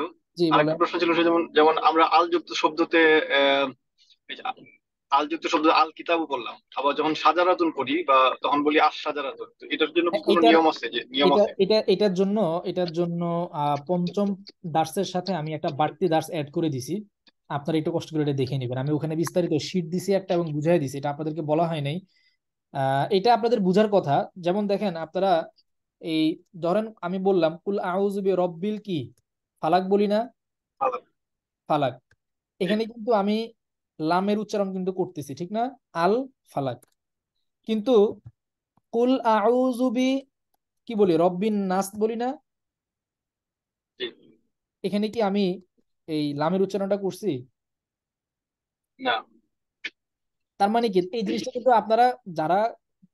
[SPEAKER 3] আরেকটা প্রশ্ন ছিল যেমন যেমন আমরা আলযুক্ত শব্দতে আলযুক্ত শব্দ আল কিতাবু বললাম আবার যখন সাজারাতুন করি বা তখন বলি আশ সাজারাতুন এটার জন্য কোনো নিয়ম আছে যে নিয়ম আছে
[SPEAKER 1] এটা এটার জন্য এটার জন্য পঞ্চম দার্সের সাথে আমি একটা বাড়তি দার্স অ্যাড করে দিছি আপনারা একটু কষ্ট করে এটা দেখে নেবেন আমি ওখানে বিস্তারিত শীট দিছি একটা এবং বুঝাই দিছি এটা আপনাদেরকে বলা হয় নাই এটা আপনাদের বুঝার কথা যেমন দেখেন আপনারা এই ধরেন আমি বললাম কুল আউজবি রব্বিল কি ফালাক বলি না ফালাক এখানে কিন্তু আমি লামের উচ্চারণ কিন্তু করতেছি ঠিক না আল ফালাক কিন্তু কুল আউজুবি কি বলি রব্বিন নাস বলি না এখানে কি আমি এই লামের উচ্চারণটা করছি না তার মানে কি এই জিনিসটা কিন্তু আপনারা যারা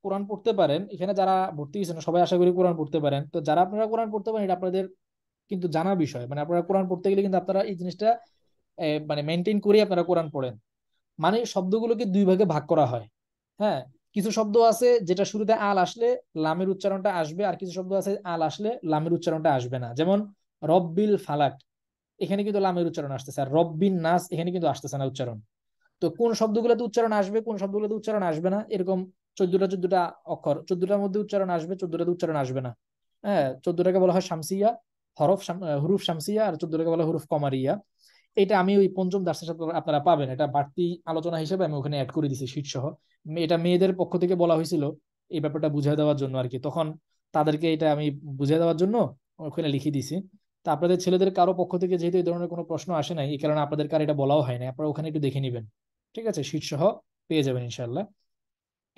[SPEAKER 1] কোরআন পড়তে পারেন এখানে যারা ভর্তি হয়েছেন সবাই আশা করি কোরআন পড়তে পারেন তো যারা আপনারা কোরআন পড়তে পারেন এটা আপনাদের কিন্তু জানা বিষয় মানে আপনারা কোরআন পড়তে গেলে কিন্তু আপনারা এই জিনিসটা মানে মেনটেন করে আপনারা কোরআন পড়েন মানে শব্দগুলোকে দুই ভাগে ভাগ করা হয় হ্যাঁ কিছু শব্দ আছে যেটা শুরুতে আল আসলে লামের উচ্চারণটা আসবে আর কিছু শব্দ আছে আল আসলে লামের উচ্চারণটা আসবে না যেমন রব্বিল ফালাক এখানে কিন্তু লামের উচ্চারণ আসতেছে আর রব্বিন নাস এখানে কিন্তু আসতেছে না উচ্চারণ তো কোন শব্দগুলোতে উচ্চারণ আসবে কোন শব্দগুলোতে উচ্চারণ আসবে না এরকম চোদ্দটা চোদ্দটা অক্ষর চোদ্দটার মধ্যে উচ্চারণ আসবে চোদ্দটাতে উচ্চারণ আসবে না হ্যাঁ চোদ্দটাকে বলা হয় শামসিয়া হরফ হুরুফ শামসিয়া আর চোদ্দটাকে বলা হরুফ কমারিয়া এটা আমি ওই পঞ্চম দার্সের সাথে আপনারা পাবেন এটা বাড়তি আলোচনা হিসেবে আমি ওখানে অ্যাড করে দিছি শীট সহ এটা মেয়েদের পক্ষ থেকে বলা হয়েছিল এই ব্যাপারটা বুঝিয়ে দেওয়ার জন্য আর কি তখন তাদেরকে এটা আমি বুঝে দেওয়ার জন্য ওখানে লিখে দিছি তা আপনাদের ছেলেদের কারো পক্ষ থেকে যেহেতু এই ধরনের কোনো প্রশ্ন আসে নাই এই কারণে আপনাদের কার এটা বলাও হয় না আপনারা ওখানে একটু দেখে নেবেন ঠিক আছে শীত সহ পেয়ে যাবেন ইনশাল্লাহ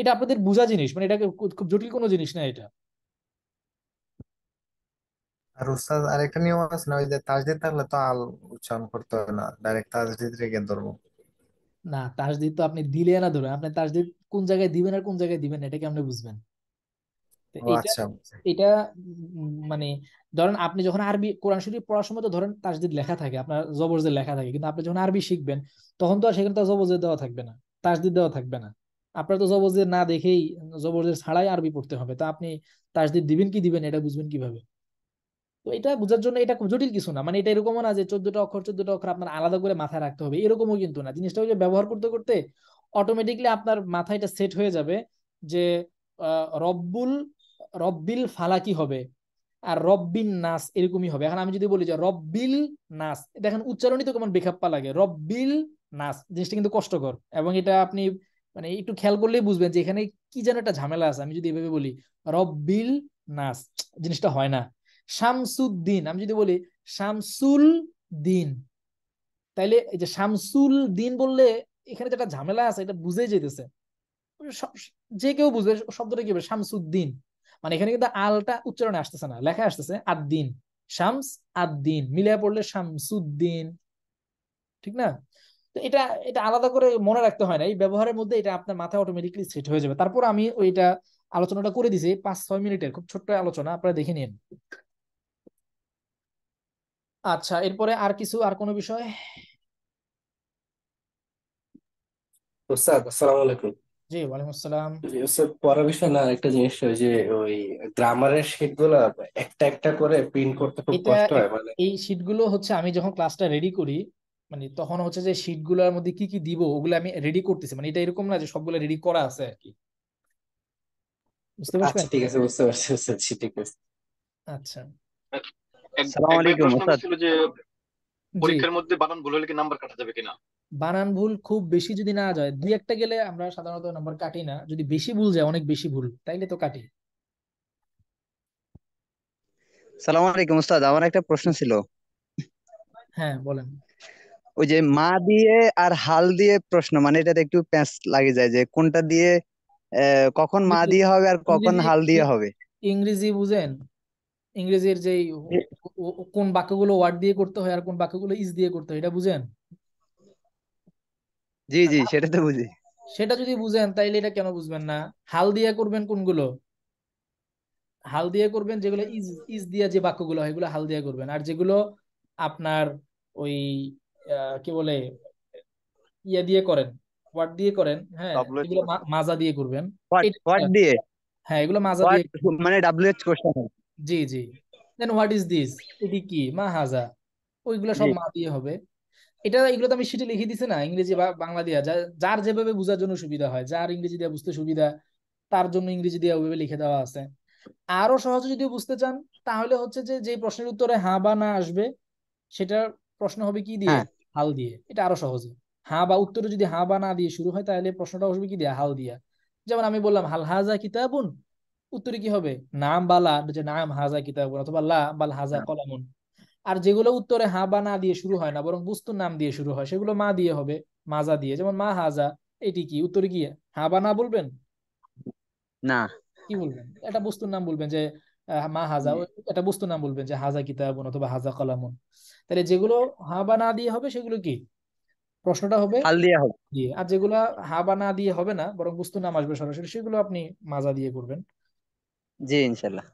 [SPEAKER 1] এটা আপনাদের বোঝা জিনিস মানে এটাকে খুব জটিল কোনো জিনিস না এটা
[SPEAKER 4] আর উস্তাদ আরেকটা নিয়ম আছে না ওই যে তাসদিদ থাকলে তো আল উচ্চারণ করতে হবে না ডাইরেক্ট তাসদিদ রেখে ধরবো
[SPEAKER 1] না তাসদিদ তো আপনি দিলে না ধরে আপনি তাসদিদ কোন জায়গায় দিবেন আর কোন জায়গায় দিবেন এটাকে আপনি বুঝবেন ও এটা আচ্ছা এটা মানে ধরেন আপনি যখন আরবি কোরআন শরীফ পড়ার সময় তো ধরেন তাসদিদ লেখা থাকে আপনার জবরজের লেখা থাকে কিন্তু আপনি যখন আরবি শিখবেন তখন তো আর সেখানে তো জবরজের দেওয়া থাকবে না তাসদিদ দেওয়া থাকবে না আপনার তো জবরদের না দেখেই জবরদের ছাড়াই আরবি পড়তে হবে তা আপনি তাসদিদ দিবেন কি দিবেন এটা বুঝবেন কিভাবে তো এটা বোঝার জন্য এটা খুব জটিল কিছু না মানে এটা এরকমও না যে চোদ্দটা অক্ষর চোদ্দটা অক্ষর আপনার আলাদা করে মাথায় রাখতে হবে এরকমও কিন্তু না জিনিসটা হচ্ছে ব্যবহার করতে করতে অটোমেটিকলি আপনার মাথায় এটা সেট হয়ে যাবে যে রব্বুল রব্বিল ফালাকি হবে আর রব্বিন নাস এরকমই হবে এখন আমি যদি বলি যে রব্বিল নাস দেখেন উচ্চারণই তো কেমন বেখাপ্পা লাগে রব্বিল নাস জিনিসটা কিন্তু কষ্টকর এবং এটা আপনি মানে একটু খেয়াল করলেই বুঝবেন যে এখানে কি যেন একটা ঝামেলা আছে আমি যদি এভাবে বলি রব্বিল নাস জিনিসটা হয় না শামসুদ্দিন আমি যদি বলি শামসুল দিন তাইলে এই যে শামসুল দিন বললে এখানে যেটা ঝামেলা আছে এটা বুঝেই যেতেছে যে কেউ বুঝবে শব্দটা কি হবে শামসুদ্দিন মানে এখানে কিন্তু আলটা উচ্চারণে আসতেছে না লেখা আসতেছে আদ্দিন শামস আদ্দিন মিলিয়ে পড়লে শামসুদ্দিন ঠিক না তো এটা এটা আলাদা করে মনে রাখতে হয় না এই ব্যবহারের মধ্যে এটা আপনার মাথায় অটোমেটিকলি সেট হয়ে যাবে তারপর আমি ওইটা আলোচনাটা করে দিছি পাঁচ ছয় মিনিটের খুব ছোট্ট আলোচনা আপনারা দেখে নিন আচ্ছা এরপরে আর কিছু আর কোনো বিষয় আমি যখন ক্লাসটা রেডি করি মানে তখন হচ্ছে যে শিটগুলোর মধ্যে কি কি দিব ওগুলো আমি রেডি করতেছি মানে এটা এরকম না যে সবগুলো রেডি করা আছে আর কি বুঝতে পারছেন আচ্ছা, ঠিক আছে বুঝতে পারছি বুঝতে পারছি ঠিক আছে আচ্ছা আসসালামু আলাইকুম ওস্তাদ যে পরীক্ষার মধ্যে বানান ভুল হলে কি নাম্বার কাটা যাবে কিনা বানান ভুল খুব বেশি যদি না যায় দুই একটা গেলে আমরা সাধারণত নাম্বার কাটি না যদি বেশি ভুল যায় অনেক বেশি ভুল তাইলে তো কাটি
[SPEAKER 6] সালাম আলাইকুম ওস্তাদ আমার একটা প্রশ্ন ছিল হ্যাঁ বলেন ওই যে মা দিয়ে আর হাল দিয়ে প্রশ্ন মানে এটাতে একটু প্যাঁচ লাগে যায় যে কোনটা দিয়ে কখন মা দিয়ে হবে আর কখন হাল দিয়ে হবে
[SPEAKER 1] ইংরেজি বুঝেন ইংরেজির যে কোন বাক্যগুলো ওয়ার্ড দিয়ে করতে হয় আর কোন বাক্যগুলো ইজ দিয়ে করতে হয় এটা বুঝেন
[SPEAKER 4] জি জি সেটা তো বুঝি
[SPEAKER 1] সেটা যদি বুঝেন তাইলে এটা কেন বুঝবেন না হাল দিয়ে করবেন কোনগুলো হাল দিয়ে করবেন যেগুলো ইজ ইজ দিয়ে যে বাক্যগুলো হয় এগুলো হাল দিয়ে করবেন আর যেগুলো আপনার ওই কি বলে ইয়া দিয়ে করেন হোয়াট দিয়ে করেন হ্যাঁ এগুলো মাজা দিয়ে করবেন হোয়াট দিয়ে হ্যাঁ এগুলো মাজা দিয়ে মানে ডাব্লিউএইচ কোশ্চেন জি জি দেন হোয়াট ইজ দিস এটি কি মা হাজা ওইগুলো সব মা দিয়ে হবে এটা এগুলো তো আমি শিটে লিখে দিছি না ইংরেজি বা বাংলা দিয়া যার যেভাবে বোঝার জন্য সুবিধা হয় যার ইংরেজি দিয়ে বুঝতে সুবিধা তার জন্য ইংরেজি দিয়ে ওইভাবে লিখে দেওয়া আছে আরো সহজে যদি বুঝতে চান তাহলে হচ্ছে যে যে প্রশ্নের উত্তরে হা বা না আসবে সেটা প্রশ্ন হবে কি দিয়ে হ্যাঁ। হাল দিয়ে এটা আরো সহজে হা বা উত্তরে যদি হা বা না দিয়ে শুরু হয় তাহলে প্রশ্নটা আসবে কি দিয়া হাল দিয়া যেমন আমি বললাম হাল হাজা কিতাবুন উত্তরে কি হবে নাম বালা যে নাম হাজা কিতাবুন অথবা লা বাল হাজা হ্যাঁ। কলামুন আর যেগুলো উত্তরে হা বা না দিয়ে শুরু হয় না বরং বস্তুর নাম দিয়ে শুরু হয় সেগুলো মা দিয়ে হবে মাজা দিয়ে যেমন মা হাজা এটি কি উত্তরে কি হা বা না বলবেন না কি বলবেন এটা বস্তুর নাম বলবেন যে মা হাজা এটা বস্তুর নাম বলবেন যে হাজা কিতাবুন অথবা হাজা কলামুন তাহলে যেগুলো হা বা না দিয়ে হবে সেগুলো কি প্রশ্নটা হবে দিয়ে হবে আর যেগুলো হা বা না দিয়ে হবে না বরং বস্তু নাম আসবে সরাসরি সেগুলো আপনি মাজা দিয়ে করবেন জি ইনশাল্লাহ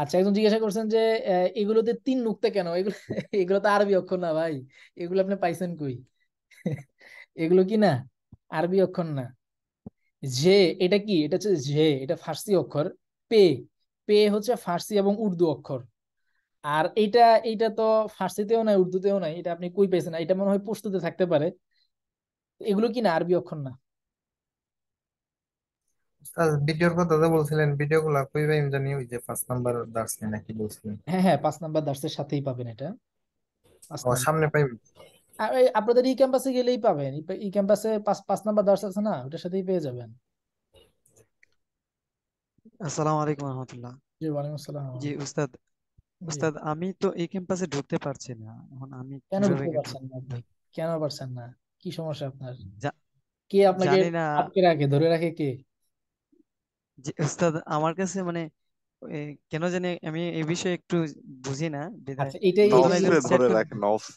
[SPEAKER 1] আচ্ছা একজন জিজ্ঞাসা করছেন যে এগুলোতে তিন নুক্তা কেন এগুলো এগুলো তো আরবি অক্ষর না ভাই এগুলো আপনি পাইছেন কই এগুলো কি না আরবি অক্ষর না যে এটা কি এটা হচ্ছে ঝে এটা ফার্সি অক্ষর পে পে হচ্ছে ফার্সি এবং উর্দু অক্ষর আর এইটা এইটা তো ফার্সিতেও নাই উর্দুতেও নাই এটা আপনি কই পেয়েছেন এটা মনে হয় পশতুতে থাকতে পারে এগুলো কি না আরবি অক্ষর না
[SPEAKER 4] ভিডিওর কথা বলছিলেন ভিডিও
[SPEAKER 1] গুলা কই ভাই জানি ওই যে পাঁচ নাম্বার দার্সে নাকি বলছিলেন হ্যাঁ হ্যাঁ পাঁচ নাম্বার দার্সের সাথেই পাবেন এটা ও সামনে পাইবেন আপনাদের ই ক্যাম্পাসে গেলেই পাবেন ই ক্যাম্পাসে পাঁচ পাঁচ নাম্বার দার্স আছে না ওটার সাথেই পেয়ে যাবেন
[SPEAKER 5] আসসালামু আলাইকুম রহমতুল্লাহ জি ওয়ালাইকুম আসসালাম জি উস্তাদ ওস্তাদ আমি তো এই ক্যাম্পাসে ঢুকতে পারছি না এখন আমি কেন ঢুকতে পারছেন
[SPEAKER 1] না আপনি কেন পারছেন না কি সমস্যা আপনার কে আপনাকে জানি না
[SPEAKER 5] আটকে রাখে ধরে রাখে কে যে ওস্তাদ আমার
[SPEAKER 1] কাছে মানে কেন জানি আমি এই বিষয়ে একটু বুঝি না আচ্ছা এটাই ধরে রাখে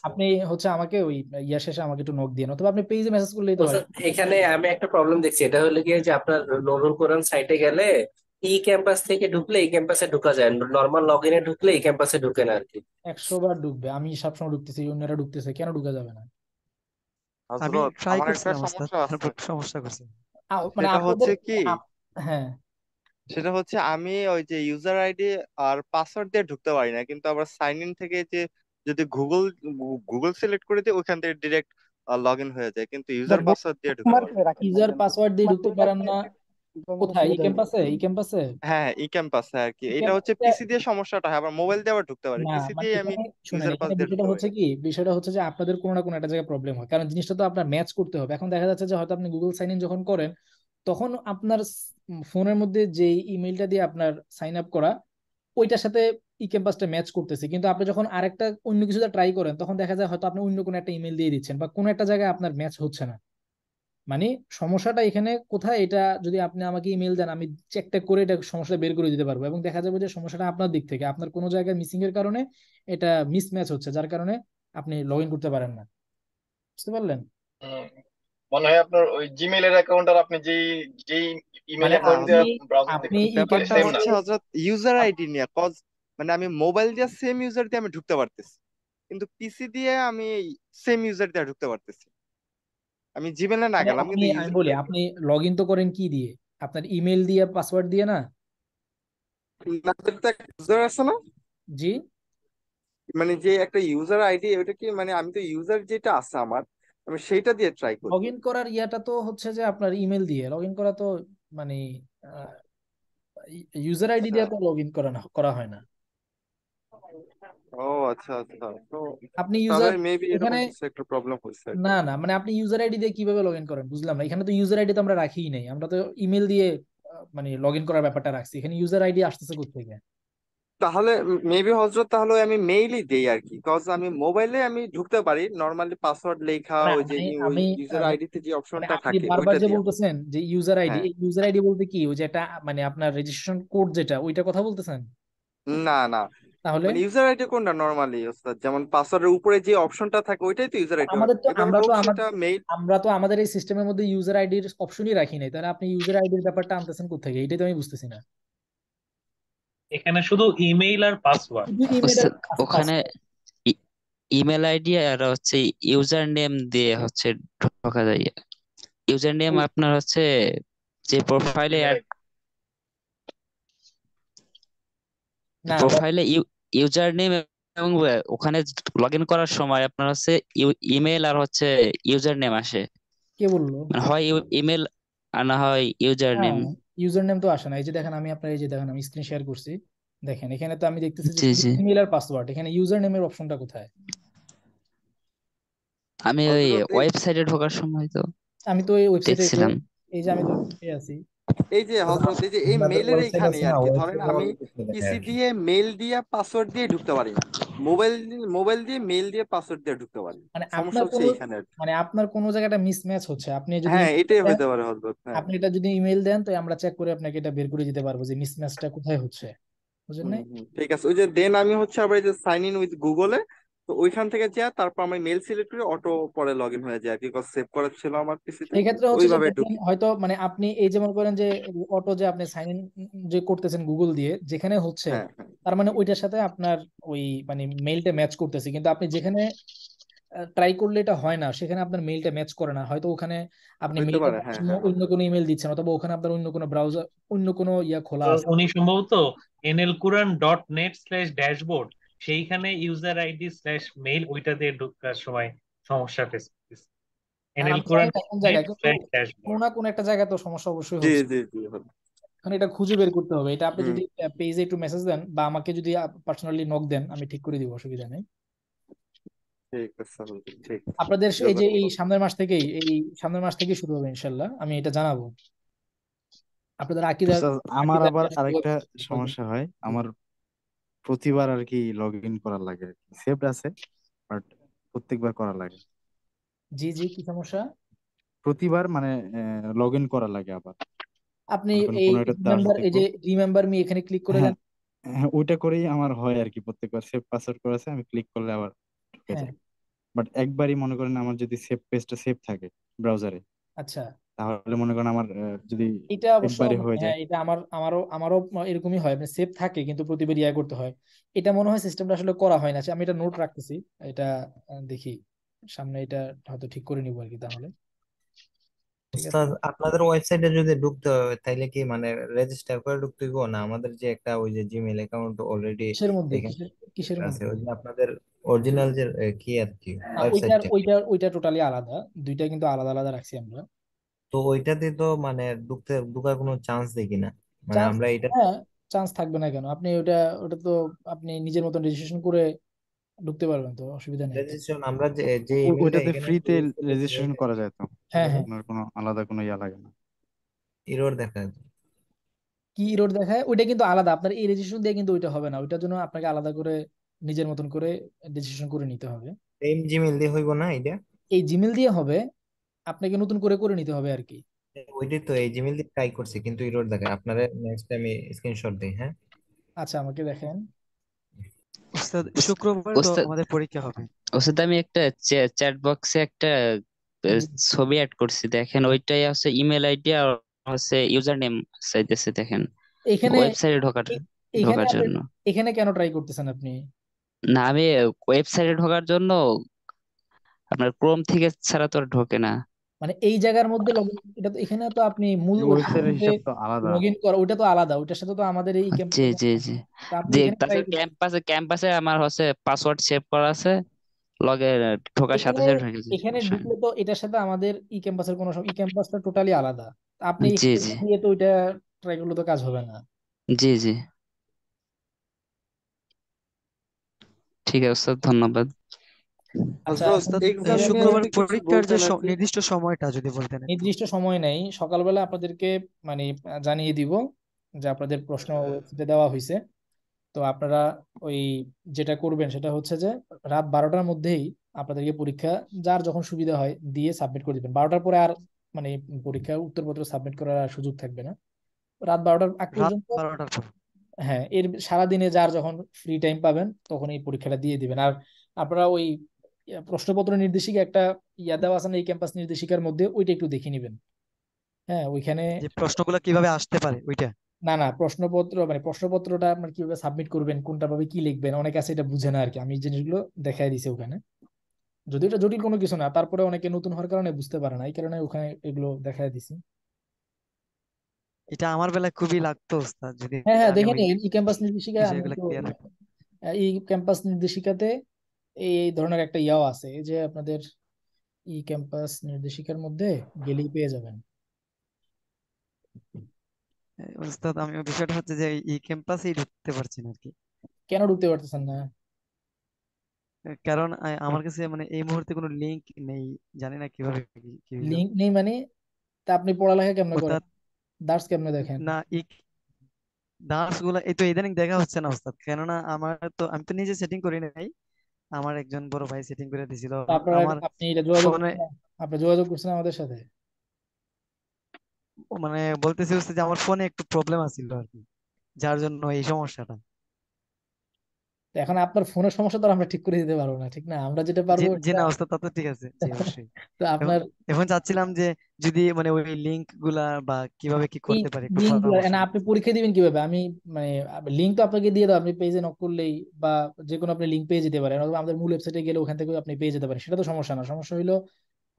[SPEAKER 1] আপনি হচ্ছে আমাকে ওই ইয়ার শেষে আমাকে একটু নক দিয়ে অথবা আপনি পেজে মেসেজ করলেই তো হয় এখানে আমি একটা প্রবলেম দেখছি এটা হলো কি যে আপনার নুরুল কোরআন সাইটে গেলে ই ক্যাম্পাস থেকে ঢুকলে এই ক্যাম্পাসে ঢুকা যায় নর্মাল লগ ইনে ঢুকলে এই ক্যাম্পাসে ঢুকে না আর কি একশো বার ঢুকবে আমি সবসময় ঢুকতেছি অন্যরা ঢুকতেছে কেন যাবে না আমি ট্রাই সমস্যা
[SPEAKER 3] মানে সেটা হচ্ছে কি হ্যাঁ সেটা হচ্ছে আমি ওই যে ইউজার আইডি আর পাসওয়ার্ড দিয়ে ঢুকতে পারি না কিন্তু আবার সাইন ইন থেকে যে যদি গুগল গুগল সিলেক্ট করে দিই ওইখান থেকে ডিরেক্ট লগ ইন হয়ে যায় কিন্তু ইউজার পাসওয়ার্ড দিয়ে ঢুকতে পারি
[SPEAKER 1] ইউজার পাসওয়ার্ড দিয়ে ঢুকতে পারেন না কোথায় ই ক্যাম্পাসে ই ক্যাম্পাসে
[SPEAKER 3] হ্যাঁ ই ক্যাম্পাসে আর কি এটা হচ্ছে পিসি দিয়ে সমস্যাটা হয় আবার মোবাইল দিয়ে আবার ঢুকতে না পিসি মানে দিয়ে আমি ইউজার পাস দিয়ে
[SPEAKER 1] বিষয়টা হচ্ছে কি বিষয়টা হচ্ছে যে আপনাদের কোনো না কোনো একটা জায়গায় প্রবলেম হয় কারণ জিনিসটা তো আপনার ম্যাচ করতে হবে এখন দেখা যাচ্ছে যে হয়তো আপনি গুগল সাইন ইন যখন করেন তখন আপনার ফোনের মধ্যে যে ইমেলটা দিয়ে আপনার সাইন আপ করা ওইটার সাথে ই ক্যাম্পাসটা ম্যাচ করতেছে কিন্তু আপনি যখন আরেকটা অন্য কিছুটা ট্রাই করেন তখন দেখা যায় হয়তো আপনি অন্য কোনো একটা ইমেইল দিয়ে দিচ্ছেন বা কোনো একটা জায়গায় আপনার ম্যাচ হচ্ছে না মানে সমস্যাটা এখানে কোথায় এটা যদি আপনি আমাকে ইমেল দেন আমি চেকটা করে এটা সমস্যাটা বের করে দিতে পারবো এবং দেখা যাবে যে সমস্যাটা আপনার দিক থেকে আপনার কোনো জায়গায় মিসিং এর কারণে এটা মিসম্যাচ হচ্ছে যার কারণে আপনি লগ ইন করতে পারেন না বুঝতে পারলেন
[SPEAKER 4] মনে
[SPEAKER 3] হয় আপনার ওই জিমেল অ্যাকাউন্ট আর আপনি যেই যেই ইমেল মানে অ্যাকাউন্ট দিয়ে ব্রাউজার আপনি ব্যাপারটা হচ্ছে ইউজার আইডি নিয়ে কজ মানে আমি মোবাইল দিয়ে সেম ইউজার দিয়ে আমি ঢুকতে পারতেছি কিন্তু পিসি দিয়ে আমি সেম ইউজার দিয়ে ঢুকতে পারতেছি আমি জিমেলে না
[SPEAKER 1] মানে গেলাম কিন্তু আমি বলি আপনি লগইন তো করেন কি দিয়ে আপনার ইমেল দিয়ে পাসওয়ার্ড দিয়ে না ইউজার আছে না জি মানে যে
[SPEAKER 3] একটা ইউজার আইডি ওটা কি মানে আমি তো ইউজার যেটা আছে আমার আমি সেইটা দিয়ে ট্রাই করি লগইন
[SPEAKER 1] করার ইয়াটা তো হচ্ছে যে আপনার ইমেল দিয়ে লগইন করা তো মানে ইউজার আইডি আচ্ছা। দিয়ে তো লগইন করা না করা হয় না
[SPEAKER 3] ও আচ্ছা আচ্ছা
[SPEAKER 1] তো আপনি ইউজার মেবি এখানে
[SPEAKER 3] একটা প্রবলেম হচ্ছে
[SPEAKER 1] না না মানে আপনি ইউজার আইডি দিয়ে কিভাবে লগ ইন করেন বুঝলাম না এখানে তো ইউজার আইডি তো আমরা রাখিই নাই আমরা তো ইমেল দিয়ে মানে লগ ইন করার ব্যাপারটা রাখছি এখানে ইউজার আইডি আসতেছে কোথেকে
[SPEAKER 3] তাহলে মেবি হজরত তাহলে আমি মেইলই দেই আর কি কজ আমি মোবাইলে আমি ঢুকতে পারি নরমালি পাসওয়ার্ড লেখা ওই যে আমি ইউজার আইডিতে যে অপশনটা মানে থাকে আপনি বারবার যে
[SPEAKER 1] বলতেছেন যে ইউজার আইডি ইউজার আইডি বলতে কি ওই যে এটা মানে আপনার রেজিস্ট্রেশন কোড যেটা ওইটা কথা বলতেছেন
[SPEAKER 3] না না তাহলে ইউজার মানে আইডি কোনটা নরমালি ওস্তাদ যেমন পাসওয়ার্ডের উপরে যে অপশনটা থাকে ওইটাই তো ইউজার আইডি আমাদের তো আমরা তো আমাদের
[SPEAKER 1] মেইল আমরা তো আমাদের এই সিস্টেমের মধ্যে ইউজার আইডির অপশনই রাখি নাই তাহলে আপনি ইউজার আইডির ব্যাপারটা আনতেছেন কোথা থেকে এটাই তো আমি বুঝতেছি না
[SPEAKER 2] এখানে শুধু ইমেইল আর পাসওয়ার্ড
[SPEAKER 7] ওখানে ইমেল আইডি আর হচ্ছে ইউজার নেম দিয়ে হচ্ছে ঢোকা যায় ইউজার নেম আপনার হচ্ছে যে প্রোফাইলে অ্যাড প্রোফাইলে ইউজার নেম এবং ওখানে লগ ইন করার সময় আপনার হচ্ছে ইমেল e- আর হচ্ছে ইউজার নেম আসে
[SPEAKER 1] কে বললো মানে
[SPEAKER 7] হয় ইমেল e- আর না হয় ইউজার নেম
[SPEAKER 1] ইউজার নেম তো আসে না এই যে দেখেন আমি আপনার এই যে দেখেন আমি স্ক্রিন শেয়ার করছি দেখেন এখানে তো আমি দেখতেছি যে ইমেল আর পাসওয়ার্ড এখানে ইউজার নেমের অপশনটা কোথায়
[SPEAKER 7] আমি ওই ওয়েবসাইটে ঢোকার সময় তো আমি তো ওই ওয়েবসাইটে দেখছিলাম
[SPEAKER 1] এই যে আমি তো
[SPEAKER 5] আছি এই যে হজরত এই যে এই
[SPEAKER 3] মেইলের এইখানে আর কি ধরেন আমি পিসি দিয়ে মেইল দিয়ে পাসওয়ার্ড দিয়ে ঢুকতে পারি না মোবাইল মোবাইল দিয়ে মেইল দিয়ে পাসওয়ার্ড দিয়ে ঢুকতে পারি মানে সমস্যা হচ্ছে এখানে
[SPEAKER 1] মানে আপনার কোনো জায়গাটা মিসম্যাচ হচ্ছে আপনি যদি হ্যাঁ এটাই হতে
[SPEAKER 3] পারে হজরত হ্যাঁ। আপনি
[SPEAKER 1] এটা যদি ইমেল দেন তো আমরা চেক করে আপনাকে এটা বের করে দিতে পারবো যে মিসম্যাচটা কোথায় হচ্ছে বুঝলেন
[SPEAKER 3] ঠিক আছে ওই যে দেন আমি হচ্ছে আবার এই যে সাইন ইন উইথ গুগলে তো ওইখান থেকে যা তারপর আমি মেল সিলেক্ট করে অটো পরে লগ ইন হয়ে যায় বিকজ সেভ করা ছিল আমার পিসিতে এই ওইভাবে
[SPEAKER 1] হয়তো মানে আপনি এই যেমন করেন যে অটো যে আপনি সাইন ইন যে করতেছেন গুগল দিয়ে যেখানে হচ্ছে হ্যাঁ, হ্যাঁ। তার মানে ওইটার সাথে আপনার ওই মানে মেইলটা ম্যাচ করতেছে কিন্তু আপনি যেখানে ট্রাই করলে এটা হয় না সেখানে আপনার মেইলটা ম্যাচ করে না হয়তো ওখানে আপনি হ্যাঁ, অন্য কোনো ইমেল দিচ্ছেন অথবা ওখানে আপনার অন্য কোনো ব্রাউজার অন্য কোনো ইয়া খোলা আছে উনি
[SPEAKER 2] সম্ভবত nlkuran.net/dashboard সেইখানে ইউজার আইডি স্ল্যাশ মেইল ওইটা দিয়ে ঢুকার সময় সমস্যা ফেস এনএল
[SPEAKER 1] একটা জায়গা তো সমস্যা অবশ্যই জি জি এটা খুঁজে বের করতে হবে এটা আপনি যদি পেজে একটু মেসেজ দেন বা আমাকে যদি পার্সোনালি নক দেন আমি ঠিক করে দিব অসুবিধা নেই
[SPEAKER 3] আপনাদের এই যে
[SPEAKER 1] এই সামনের মাস থেকেই এই সামনের মাস থেকেই শুরু হবে ইনশাল্লাহ আমি এটা জানাবো আপনাদের আমার আবার আরেকটা সমস্যা
[SPEAKER 3] হয় আমার প্রতিবার আর কি লগ ইন করার লাগে আর কি আছে বাট প্রত্যেকবার করা লাগে
[SPEAKER 1] জি জি কি সমস্যা
[SPEAKER 3] প্রতিবার মানে লগ ইন করা লাগে আবার
[SPEAKER 1] আপনি মানে এই রিমেম্বার এই যে রিমেম্বার মি এখানে ক্লিক করে হ্যাঁ,
[SPEAKER 3] দেন হ্যাঁ ওইটা করেই আমার হয় আর কি প্রত্যেকবার সেভ পাসওয়ার্ড করা আছে আমি ক্লিক করলে আবার ঢুকে হ্যাঁ। যায় বাট একবারই মনে করেন আমার যদি সেভ পেজটা সেভ থাকে ব্রাউজারে আচ্ছা তাহলে মনে করেন আমার যদি এটা অবশ্য হয়ে যায় হ্যাঁ,
[SPEAKER 1] এটা আমার আমারও আমারও এরকমই হয় মানে সেফ থাকে কিন্তু প্রতিবার ইয়া করতে হয় এটা মনে হয় সিস্টেমটা আসলে করা হয় না আচ্ছা, আমি এটা নোট রাখতেছি এটা দেখি সামনে এটা হয়তো ঠিক করে নিবো আর কি তাহলে
[SPEAKER 4] আপনাদের ওয়েবসাইটে যদি ঢুকতে হয় তাহলে কি মানে রেজিস্টার করে ঢুকতে হবে না আমাদের যে একটা ওই যে জিমেইল অ্যাকাউন্ট অলরেডি কিসের মধ্যে কিসের মধ্যে ওই যে আপনাদের অরিজিনাল যে কি আর কি ওইটা
[SPEAKER 1] ওইটা ওইটা টোটালি আলাদা দুইটা কিন্তু আলাদা আলাদা রাখছি আমরা
[SPEAKER 4] তো ওইটাতে তো মানে ঢুকতে ঢুকার কোনো চান্স দেখি না
[SPEAKER 1] মানে চান্স আমরা এটা হ্যাঁ চান্স থাকবে না কেন আপনি ওটা ওটা তো আপনি নিজের মতন রেজিস্ট্রেশন করে ঢুকতে পারবেন তো অসুবিধা নেই রেজিস্ট্রেশন আমরা যে যে ইমেলটা ওইটাতে এখানে ফ্রিতে রেজিস্ট্রেশন করা যায় তো হ্যাঁ হ্যাঁ
[SPEAKER 3] আপনার কোনো আলাদা কোনো ইয়া লাগে না এরর দেখা যায়
[SPEAKER 1] কি ইরোড দেখায় ওইটা কিন্তু আলাদা আপনার এই রেজিস্ট্রেশন দিয়ে কিন্তু ওইটা হবে না ওইটার জন্য আপনাকে আলাদা করে নিজের মতন করে রেজিস্ট্রেশন করে নিতে হবে সেম জিমেল দিয়ে হইব না এটা এই জিমেল দিয়ে হবে আপনাকে নতুন করে করে নিতে হবে আর কি
[SPEAKER 4] ওইটাই তো এই জিমেইল দিয়ে ট্রাই করছি কিন্তু এরর দেখায় আপনারা নেক্সট আমি স্ক্রিনশট
[SPEAKER 1] দেই হ্যাঁ আচ্ছা আমাকে দেখেন
[SPEAKER 4] ওস্তাদ শুক্রবার
[SPEAKER 7] তো
[SPEAKER 5] আমাদের
[SPEAKER 4] পরীক্ষা
[SPEAKER 8] হবে
[SPEAKER 7] ওস্তাদ আমি একটা চ্যাট বক্সে একটা ছবি অ্যাড করছি দেখেন ওইটাই আছে ইমেল আইডি আর হচ্ছে ইউজার নেম চাইতেছে দেখেন
[SPEAKER 1] এখানে ওয়েবসাইটে ঢোকার ঢোকার জন্য এখানে কেন ট্রাই করতেছেন আপনি
[SPEAKER 7] না আমি ওয়েবসাইটে ঢোকার জন্য আপনার ক্রোম থেকে ছাড়া তো ঢোকে না
[SPEAKER 1] মানে এই জায়গার মধ্যে এটা তো এখানে তো আপনি মূল হিসাব তো আলাদা লগ করা ওটা তো আলাদা ওটার সাথে তো আমাদের এই ক্যাম্পাস আচ্ছা, জি জি জি জি তাহলে
[SPEAKER 7] ক্যাম্পাসে ক্যাম্পাসে আমার হচ্ছে পাসওয়ার্ড সেভ করা আছে লগে ঢোকার সাথে সাথে ঢুকে যায়
[SPEAKER 1] এখানে আচ্ছা। ঢুকলে তো এটার সাথে আমাদের ই ক্যাম্পাসের কোনো ই ক্যাম্পাসটা টোটালি আলাদা আপনি জি জি দিয়ে তো ওইটা ট্রাই করলে তো কাজ হবে না
[SPEAKER 7] জি জি ঠিক আছে স্যার ধন্যবাদ
[SPEAKER 1] আচ্ছা, শুক্রবার পরীক্ষার যে
[SPEAKER 5] নির্দিষ্ট সময়টা যদি বলতেন
[SPEAKER 1] নির্দিষ্ট সময় সকালবেলা আপনাদেরকে মানে জানিয়ে দিব যে আপনাদের প্রশ্ন দেওয়া হয়েছে তো আপনারা ওই যেটা করবেন সেটা হচ্ছে যে রাত বারোটার মধ্যেই আপনাদেরকে পরীক্ষা যার যখন সুবিধা হয় দিয়ে সাবমিট করে দিবেন বারোটার পরে আর মানে পরীক্ষার উত্তরপত্র সাবমিট করার আর সুযোগ থাকবে না রাত বারোটার আগ পর্যন্ত হ্যাঁ এর সারাদিনে যার যখন ফ্রি টাইম পাবেন তখন এই পরীক্ষাটা দিয়ে দিবেন আর আপনারা ওই প্রশ্নপত্র নির্দেশিকা একটা ইয়া দেওয়া আছে না এই ক্যাম্পাস নির্দেশিকার মধ্যে ওইটা একটু দেখে নেবেন হ্যাঁ ওইখানে
[SPEAKER 5] প্রশ্নগুলো কিভাবে আসতে পারে ওইটা
[SPEAKER 1] না না প্রশ্নপত্র মানে প্রশ্নপত্রটা আপনার কিভাবে সাবমিট করবেন কোনটা ভাবে কি লিখবেন অনেকে আছে এটা বুঝে না আর কি আমি জিনিসগুলো দেখাই দিছি ওখানে যদি এটা জটিল কোনো কিছু না তারপরে অনেকে নতুন হওয়ার কারণে বুঝতে পারে না এই কারণে ওখানে এগুলো দেখাই দিছি
[SPEAKER 5] এটা আমার বেলায় খুবই লাগতো ওস্তাদ যদি হ্যাঁ হ্যাঁ দেখেন
[SPEAKER 1] এই ক্যাম্পাস নির্দেশিকা এই ক্যাম্পাস নির্দেশিকাতে এই ধরনের একটা ইয়াও আছে এই যে আপনাদের ই ক্যাম্পাস নির্দেশিকার মধ্যে গেলেই পেয়ে যাবেন
[SPEAKER 5] আমি বিষয়টা হচ্ছে যে ই ঢুকতে পারছি না
[SPEAKER 1] কেন ঢুকতে পারতেছেন না
[SPEAKER 5] কারণ আমার কাছে মানে এই মুহূর্তে কোনো লিংক নেই জানি না কিভাবে লিংক
[SPEAKER 1] নেই মানে তা আপনি পড়ালেখা কেমনে করেন দার্স কেমনে দেখেন
[SPEAKER 5] না ই দার্স গুলা এই তো ইদানিং দেখা হচ্ছে না ওস্তাদ কেননা আমার তো আমি তো নিজে সেটিং করি নাই আমার একজন বড় ভাই সেটিং করে দিছিল আমার আপনি এটা যোগাযোগ মানে
[SPEAKER 1] আপনি যোগাযোগ করছেন আমাদের সাথে
[SPEAKER 5] মানে বলতেছি হচ্ছে যে আমার ফোনে একটু প্রবলেম আছিল আর কি যার জন্য এই সমস্যাটা
[SPEAKER 1] এখন আপনার ফোনের সমস্যা তো আমরা ঠিক করে দিতে পারবো না ঠিক না আমরা যেটা পারবো জি
[SPEAKER 5] না অবস্থা তা তো ঠিক আছে জি অবশ্যই তো আপনার এখন চাচ্ছিলাম যে যদি মানে ওই লিংক গুলা বা কিভাবে কি করতে পারি লিংক
[SPEAKER 1] না আপনি পরীক্ষা দিবেন কিভাবে আমি মানে লিংক তো আপনাকে দিয়ে দাও আপনি পেজে নক করলেই বা যে কোনো আপনি লিংক পেয়ে যেতে পারেন অথবা আমাদের মূল ওয়েবসাইটে গেলে ওখান থেকে আপনি পেয়ে যেতে পারেন সেটা তো সমস্যা না সমস্যা হলো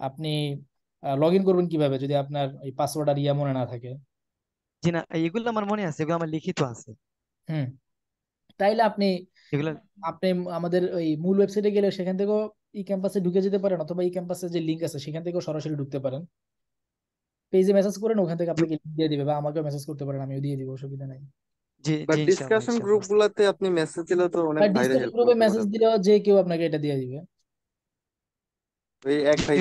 [SPEAKER 1] আপনি লগ ইন করবেন কিভাবে যদি আপনার এই পাসওয়ার্ড আর ইয়া মনে না থাকে জি না এগুলো আমার মনে আছে এগুলো আমার লিখিত আছে হুম তাইলে আপনি আপনি আমাদের ওই মূল ওয়েবসাইটে গেলে সেখান থেকেও ই ক্যাম্পাসে ঢুকে যেতে পারেন অথবা ই ক্যাম্পাসে যে লিঙ্ক আছে সেখান থেকেও সরাসরি ঢুকতে পারেন পেজে মেসেজ করেন ওখান থেকে আপনাকে লিংক দিয়ে দিবে বা আমাকেও মেসেজ করতে পারেন আমিও দিয়ে দিব অসুবিধা নাই
[SPEAKER 3] আপনি মেসেজ দিলে তো অনেক ভাইরাল গ্রুপে মেসেজ
[SPEAKER 1] দিলে যে কেউ আপনাকে এটা দিয়ে দিবে
[SPEAKER 3] ওই এক ভাই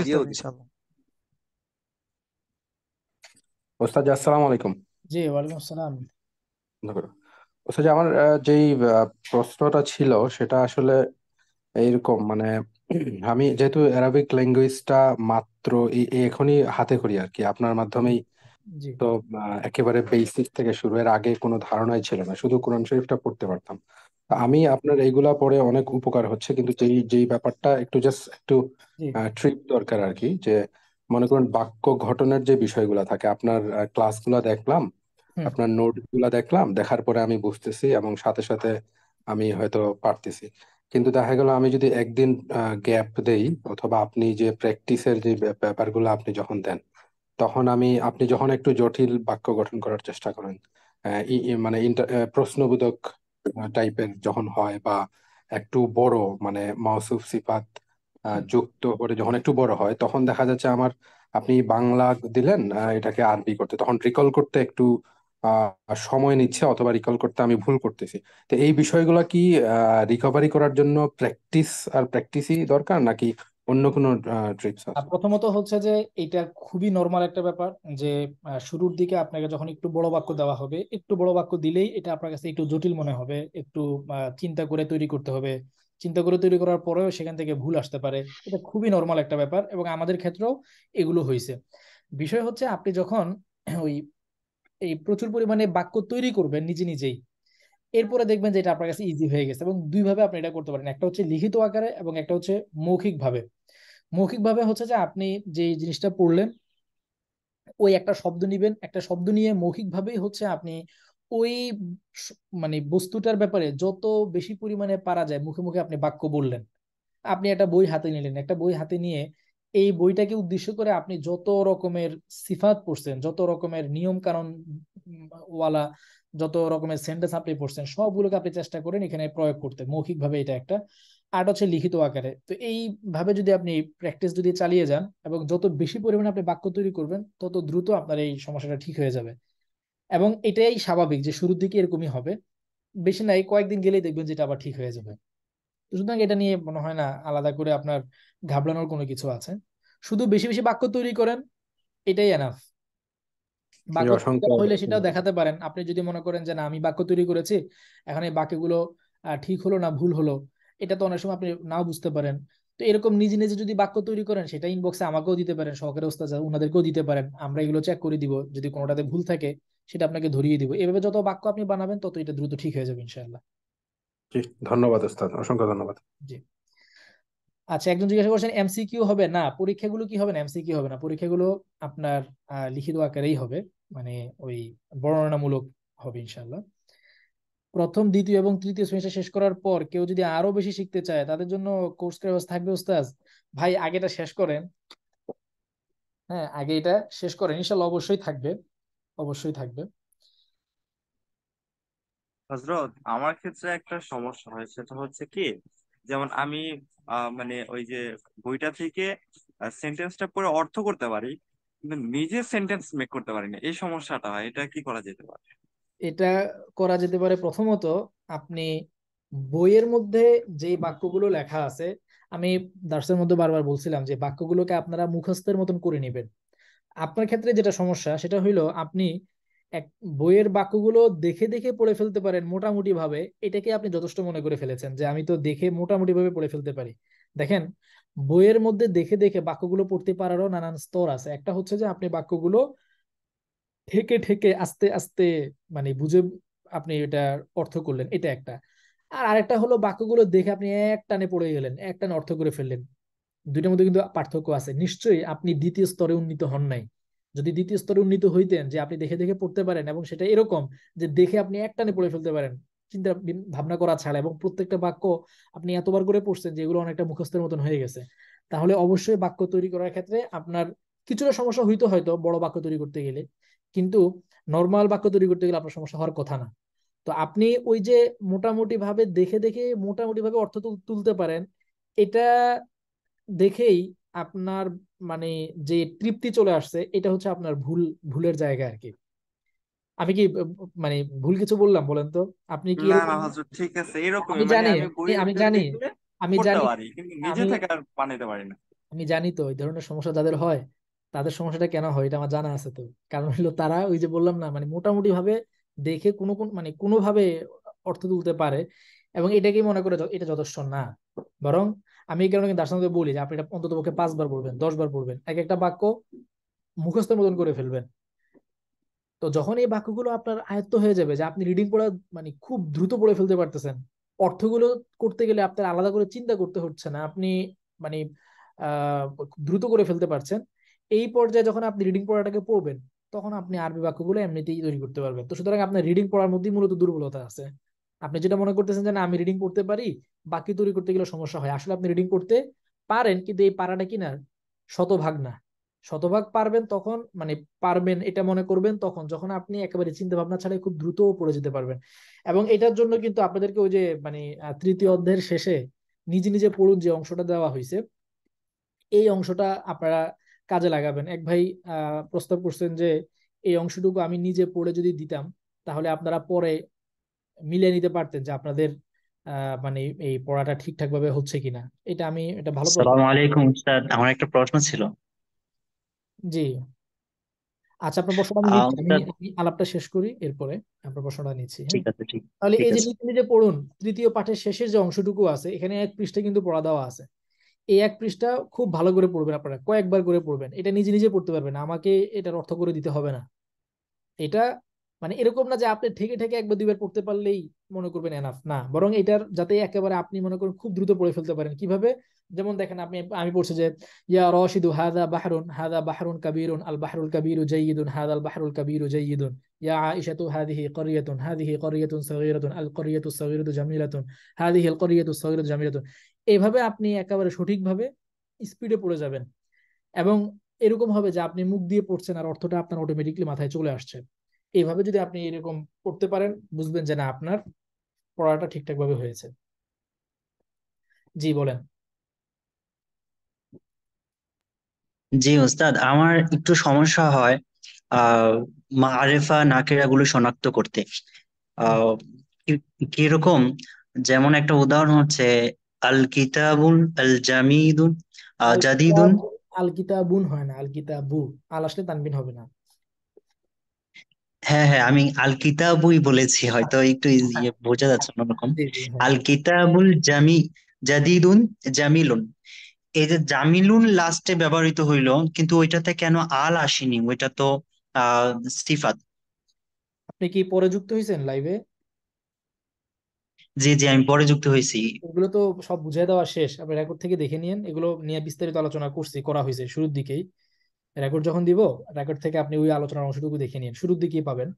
[SPEAKER 9] ওস্তাদ আসসালামু আলাইকুম
[SPEAKER 1] জি ওয়ালাইকুম আসসালাম
[SPEAKER 9] আমার যেই আহ, প্রশ্নটা ছিল সেটা আসলে এইরকম মানে আমি যেহেতু অ্যারাবিক ল্যাঙ্গুয়েজটা মাত্র এখনই হাতে করি আর কি আপনার মাধ্যমেই জি তো একেবারে বেসিক থেকে শুরু এর আগে কোনো ধারণাই ছিল না শুধু কোরআন শরীফটা পড়তে পারতাম তা আমি আপনার এইগুলা পড়ে অনেক উপকার হচ্ছে কিন্তু যেই যেই ব্যাপারটা একটু জাস্ট একটু জি ট্রিপ দরকার আর কি যে মনে করেন বাক্য গঠনের যে বিষয়গুলো থাকে আপনার ক্লাসগুলো দেখলাম আপনার নোট গুলা দেখলাম দেখার পরে আমি বুঝতেছি এবং সাথে সাথে আমি হয়তো পারতেছি কিন্তু দেখা গেল আমি যদি একদিন গ্যাপ দেই অথবা আপনি যে প্র্যাকটিসের যে ব্যাপারগুলো আপনি যখন দেন তখন আমি আপনি যখন একটু জটিল বাক্য গঠন করার চেষ্টা করেন মানে প্রশ্নবোধক টাইপের যখন হয় বা একটু বড় মানে মাউসুফ সিফাত যুক্ত করে যখন একটু বড় হয় তখন দেখা যাচ্ছে আমার আপনি বাংলা দিলেন এটাকে আরবি করতে তখন রিকল করতে একটু সময় নিচ্ছে অথবা রিকল করতে আমি ভুল করতেছি তো এই বিষয়গুলো কি রিকভারি করার জন্য প্র্যাকটিস আর প্র্যাকটিসই দরকার নাকি অন্য কোনো ট্রিপস আছে
[SPEAKER 1] প্রথমত হচ্ছে যে এটা খুবই নর্মাল একটা ব্যাপার যে শুরুর দিকে আপনাকে যখন একটু বড় বাক্য দেওয়া হবে একটু বড় বাক্য দিলেই এটা আপনার কাছে একটু জটিল মনে হবে একটু চিন্তা করে তৈরি করতে হবে চিন্তা করে তৈরি করার পরেও সেখান থেকে ভুল আসতে পারে এটা খুবই নর্মাল একটা ব্যাপার এবং আমাদের ক্ষেত্রেও এগুলো হয়েছে বিষয় হচ্ছে আপনি যখন ওই এই প্রচুর পরিমাণে বাক্য তৈরি করবেন নিজে নিজেই এরপরে দেখবেন যে এটা আপনার কাছে ইজি হয়ে গেছে এবং দুইভাবে আপনি এটা করতে পারেন একটা হচ্ছে লিখিত আকারে এবং একটা হচ্ছে মৌখিকভাবে মৌখিকভাবে হচ্ছে যে আপনি যে জিনিসটা পড়লেন ওই একটা শব্দ নিবেন একটা শব্দ নিয়ে মৌখিকভাবেই হচ্ছে আপনি ওই মানে বস্তুটার ব্যাপারে যত বেশি পরিমাণে পারা যায় মুখে মুখে আপনি বাক্য বললেন আপনি একটা বই হাতে নিলেন একটা বই হাতে নিয়ে এই বইটাকে উদ্দেশ্য করে আপনি যত রকমের সিফাত পড়ছেন যত রকমের নিয়ম কারণ ওয়ালা যত রকমের সেন্টেন্স আপনি পড়ছেন সবগুলোকে আপনি চেষ্টা করেন এখানে প্রয়োগ করতে ভাবে এটা একটা আর্ট হচ্ছে লিখিত আকারে তো এইভাবে যদি আপনি প্র্যাকটিস যদি চালিয়ে যান এবং যত বেশি পরিমাণে আপনি বাক্য তৈরি করবেন তত দ্রুত আপনার এই সমস্যাটা ঠিক হয়ে যাবে এবং এটাই স্বাভাবিক যে শুরুর দিকে এরকমই হবে বেশি নাই কয়েকদিন গেলেই দেখবেন যেটা আবার ঠিক হয়ে যাবে সুতরাং এটা নিয়ে মনে হয় না আলাদা করে আপনার ঘাবড়ানোর কোনো কিছু আছে শুধু বেশি বেশি বাক্য তৈরি করেন এটাই এনাফ
[SPEAKER 5] বাক্য সেটাও
[SPEAKER 1] দেখাতে পারেন আপনি যদি মনে করেন যে না আমি বাক্য তৈরি করেছি এখন এই বাক্যগুলো ঠিক হলো না ভুল হলো এটা তো অনেক সময় আপনি নাও বুঝতে পারেন তো এরকম নিজে নিজে যদি বাক্য তৈরি করেন সেটা ইনবক্সে আমাকেও দিতে পারেন সহকারী ওস্তাদ ওনাদেরকেও দিতে পারেন আমরা এগুলো চেক করে দিব যদি কোনোটাতে ভুল থাকে সেটা আপনাকে ধরিয়ে দিব এভাবে যত বাক্য আপনি বানাবেন তত এটা দ্রুত ঠিক হয়ে যাবে ইনশাআল্লাহ
[SPEAKER 9] ধন্যবাদ ওস্তাদ অসংখ্য ধন্যবাদ
[SPEAKER 1] আচ্ছা একজন জিজ্ঞাসা করছেন এমসিকিউ হবে না পরীক্ষাগুলো কি হবে না এমসিকিউ হবে না পরীক্ষাগুলো আপনার লিখিত আকারেই হবে মানে ওই বর্ণনামূলক হবে ইনশাল্লাহ প্রথম দ্বিতীয় এবং তৃতীয় সেমিস্টার শেষ করার পর কেউ যদি আরো বেশি শিখতে চায় তাদের জন্য কোর্স ক্যাপাস থাকবে ওস্তাদ ভাই আগেটা শেষ করেন হ্যাঁ আগে এটা শেষ করেন ইনশাল্লাহ অবশ্যই থাকবে অবশ্যই থাকবে
[SPEAKER 3] হজরত আমার ক্ষেত্রে একটা সমস্যা হয় সেটা হচ্ছে কি যেমন আমি মানে ওই যে বইটা থেকে সেন্টেন্সটা পরে অর্থ করতে পারি কিন্তু নিজে সেন্টেন্স মেক করতে পারি না এই সমস্যাটা হয় এটা কি করা যেতে পারে
[SPEAKER 1] এটা করা যেতে পারে প্রথমত আপনি বইয়ের মধ্যে যে বাক্যগুলো লেখা আছে আমি দার্সের মধ্যে বারবার বলছিলাম যে বাক্যগুলোকে আপনারা মুখস্থের মতন করে নেবেন আপনার ক্ষেত্রে যেটা সমস্যা সেটা হইলো আপনি এক বইয়ের বাক্যগুলো দেখে দেখে পড়ে ফেলতে পারেন মোটামুটি ভাবে এটাকে আপনি যথেষ্ট মনে করে ফেলেছেন যে আমি তো দেখে মোটামুটি ভাবে পড়ে ফেলতে পারি দেখেন বইয়ের মধ্যে দেখে দেখে বাক্যগুলো পড়তে পারারও নানান স্তর আছে একটা হচ্ছে যে আপনি বাক্যগুলো ঠেকে ঠেকে আস্তে আস্তে মানে বুঝে আপনি এটা অর্থ করলেন এটা একটা আর আরেকটা হলো বাক্যগুলো দেখে আপনি এক টানে পড়ে গেলেন এক টানে অর্থ করে ফেললেন দুইটার মধ্যে কিন্তু পার্থক্য আছে নিশ্চয়ই আপনি দ্বিতীয় স্তরে উন্নীত হন নাই যদি দ্বিতীয় স্তরে উন্নীত হইতেন যে আপনি দেখে দেখে পড়তে পারেন এবং সেটা এরকম যে দেখে আপনি একটানে পড়ে ফেলতে পারেন চিন্তা ভাবনা করা ছাড়া এবং প্রত্যেকটা বাক্য আপনি এতবার করে পড়ছেন যে এগুলো অনেকটা মুখস্থের মতন হয়ে গেছে তাহলে অবশ্যই বাক্য তৈরি করার ক্ষেত্রে আপনার কিছুটা সমস্যা হইতো হয়তো বড় বাক্য তৈরি করতে গেলে কিন্তু নর্মাল বাক্য তৈরি করতে গেলে আপনার সমস্যা হওয়ার কথা না তো আপনি ওই যে মোটামুটি ভাবে দেখে দেখে মোটামুটি ভাবে অর্থ তুলতে পারেন এটা দেখেই আপনার মানে যে তৃপ্তি চলে আসছে এটা হচ্ছে আপনার ভুল ভুলের জায়গা আর কি আমি কি মানে ভুল কিছু বললাম বলেন তো আপনি কি না না
[SPEAKER 3] ঠিক আছে এরকম আমি মানে জানি আমি জানি
[SPEAKER 1] আমি জানি নিজে থেকে আর বানাইতে পারি না আমি জানি তো এই ধরনের সমস্যা যাদের হয় তাদের সমস্যাটা কেন হয় এটা আমার জানা আছে তো কারণ হলো তারা ওই যে বললাম না মানে মোটামুটি ভাবে দেখে কোনো কোন মানে কোনোভাবে অর্থ তুলতে পারে এবং এটাকেই মনে করে এটা যথেষ্ট না বরং আমি এই কারণে কিন্তু দার্শনিক বলি যে আপনি অন্তত পক্ষে পাঁচবার পড়বেন দশবার পড়বেন এক একটা বাক্য মুখস্থ মতন করে ফেলবেন তো যখন এই বাক্যগুলো আপনার আয়ত্ত হয়ে যাবে যে আপনি রিডিং পড়া মানে খুব দ্রুত পড়ে ফেলতে পারতেছেন অর্থগুলো করতে গেলে আপনার আলাদা করে চিন্তা করতে হচ্ছে না আপনি মানে দ্রুত করে ফেলতে পারছেন এই পর্যায়ে যখন আপনি রিডিং পড়াটাকে পড়বেন তখন আপনি আরবি বাক্যগুলো এমনিতেই তৈরি করতে পারবেন তো সুতরাং আপনার রিডিং পড়ার মধ্যেই মূলত দুর্বলতা আছে আপনি যেটা মনে করতেছেন যে না আমি রিডিং করতে পারি বাকি তৈরি করতে গেলে সমস্যা হয় আসলে আপনি রিডিং করতে পারেন কিন্তু এই পারাটা কি না শতভাগ না শতভাগ পারবেন তখন মানে পারবেন এটা মনে করবেন তখন যখন আপনি একেবারে চিন্তা ভাবনা ছাড়াই খুব দ্রুত পড়ে যেতে পারবেন এবং এটার জন্য কিন্তু আপনাদেরকে ওই যে মানে তৃতীয় অধ্যায়ের শেষে নিজে নিজে পড়ুন যে অংশটা দেওয়া হয়েছে এই অংশটা আপনারা কাজে লাগাবেন এক ভাই প্রস্তাব করছেন যে এই অংশটুকু আমি নিজে পড়ে যদি দিতাম তাহলে আপনারা পরে মিলিয়ে নিতে পারতেন যে আপনাদের মানে এই পড়াটা ঠিকঠাক ভাবে হচ্ছে কিনা এটা আমি এটা ভালো আসসালামু আলাইকুম
[SPEAKER 6] স্যার আমার একটা প্রশ্ন ছিল
[SPEAKER 1] জি আচ্ছা আপনার প্রশ্নটা আমি নিচ্ছি আমি আমি আলাপটা শেষ করি এরপরে আপনার প্রশ্নটা নিচ্ছি হ্যাঁ? ঠিক আছে ঠিক তাহলে এই যে আছে নিচে যে পড়ুন তৃতীয় পাঠের শেষের যে অংশটুকু আছে এখানে এক পৃষ্ঠা কিন্তু পড়া দেওয়া আছে এই এক পৃষ্ঠা খুব ভালো করে পড়বেন আপনারা কয়েকবার করে পড়বেন এটা নিজে নিজে পড়তে পারবেন আমাকে এটার অর্থ করে দিতে হবে না এটা মানে এরকম না যে আপনি ঠেকে ঠেকে একবার দুইবার পড়তে পারলেই মনে করবেন এনাফ না বরং এটার যাতে একেবারে আপনি মনে করেন খুব দ্রুত পড়ে ফেলতে পারেন কিভাবে যেমন দেখেন আপনি আমি পড়ছি যে ইয়া রশিদু হাদা বাহরুন হাদা বাহরুন কাবিরুন আল বাহরুল কাবির জাইয়িদুন হাদ আল বাহরুল কাবির জাইয়িদুন ইয়া হাদিহি করিয়াতুন হাদিহি করিয়াতুন আল করিয়াতু জামিলাতুন হাদিহি আল করিয়াতু জামিলাতুন এভাবে আপনি একেবারে সঠিকভাবে স্পিডে পড়ে যাবেন এবং এরকম হবে যে আপনি মুখ দিয়ে পড়ছেন আর অর্থটা আপনার অটোমেটিকলি মাথায় চলে আসছে এইভাবে যদি আপনি এরকম করতে পারেন বুঝবেন যে না আপনার পড়াটা ঠিকঠাকভাবে হয়েছে জি বলেন
[SPEAKER 6] জি ওস্তাদ আমার একটু সমস্যা হয় আহ আরেফা নাকেরা গুলো শনাক্ত করতে আহ কিরকম যেমন একটা উদাহরণ হচ্ছে আল কিতাবুল আল জামিদুন জাদিদুন
[SPEAKER 1] আল কিতাবুন হয় না আল কিতাবু আল আসলে তানবিন হবে না
[SPEAKER 6] হ্যাঁ হ্যাঁ আমি আল কিতাবুই বলেছি হয়তো আচ্ছা। একটু ইয়ে বোঝা যাচ্ছে অন্যরকম হ্যাঁ। আল কিতাবুল জামি জাদিদুন জামিলুন এই যে জামিলুন লাস্টে ব্যবহৃত হইল কিন্তু ওইটাতে কেন আল আসেনি ওইটা তো আহ সিফাত
[SPEAKER 1] আপনি কি পরে যুক্ত হয়েছেন লাইভে
[SPEAKER 6] জি জি আমি পরে যুক্ত হয়েছি
[SPEAKER 1] এগুলো তো সব বুঝিয়ে দেওয়া শেষ আপনি রেকর্ড থেকে দেখে নিয়েন এগুলো নিয়ে বিস্তারিত আলোচনা করছি করা হয়েছে শুরুর দিকেই রেকর্ড যখন দিব রেকর্ড থেকে আপনি ওই আলোচনার অংশটুকু দেখে নিন শুরুর দিকেই পাবেন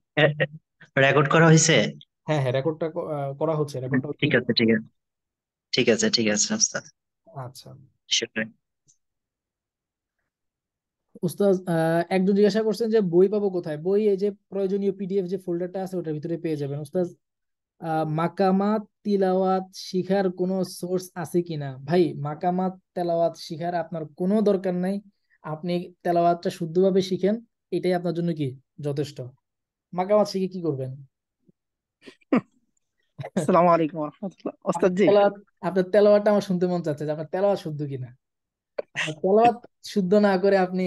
[SPEAKER 6] রেকর্ড করা হয়েছে হ্যাঁ হ্যাঁ রেকর্ডটা করা হচ্ছে রেকর্ডটা ঠিক আছে ঠিক আছে ঠিক আছে ঠিক আছে ওস্তাদ
[SPEAKER 1] আচ্ছা উস্তাদ একজন জিজ্ঞাসা করছেন যে বই পাবো কোথায় বই এই যে প্রয়োজনীয় পিডিএফ যে ফোল্ডারটা আছে ওটার ভিতরে পেয়ে যাবেন উস্তাদ মাকামাত তিলাওয়াত শিখার কোনো সোর্স আছে কিনা ভাই মাকামাত তেলাওয়াত শিখার আপনার কোনো দরকার নাই আপনি তেলাওয়াতটা শুদ্ধভাবে শিখেন এটাই আপনার জন্য কি যথেষ্ট মাকামাত শিখে কি করবেন আসসালামু আলাইকুম ওয়া রাহমাতুল্লাহ ওস্তাদ জি আপনার তেলাওয়াতটা আমার শুনতে মন চাচ্ছে যে আপনার তেলাওয়াত শুদ্ধ কিনা তেলাওয়াত শুদ্ধ না করে আপনি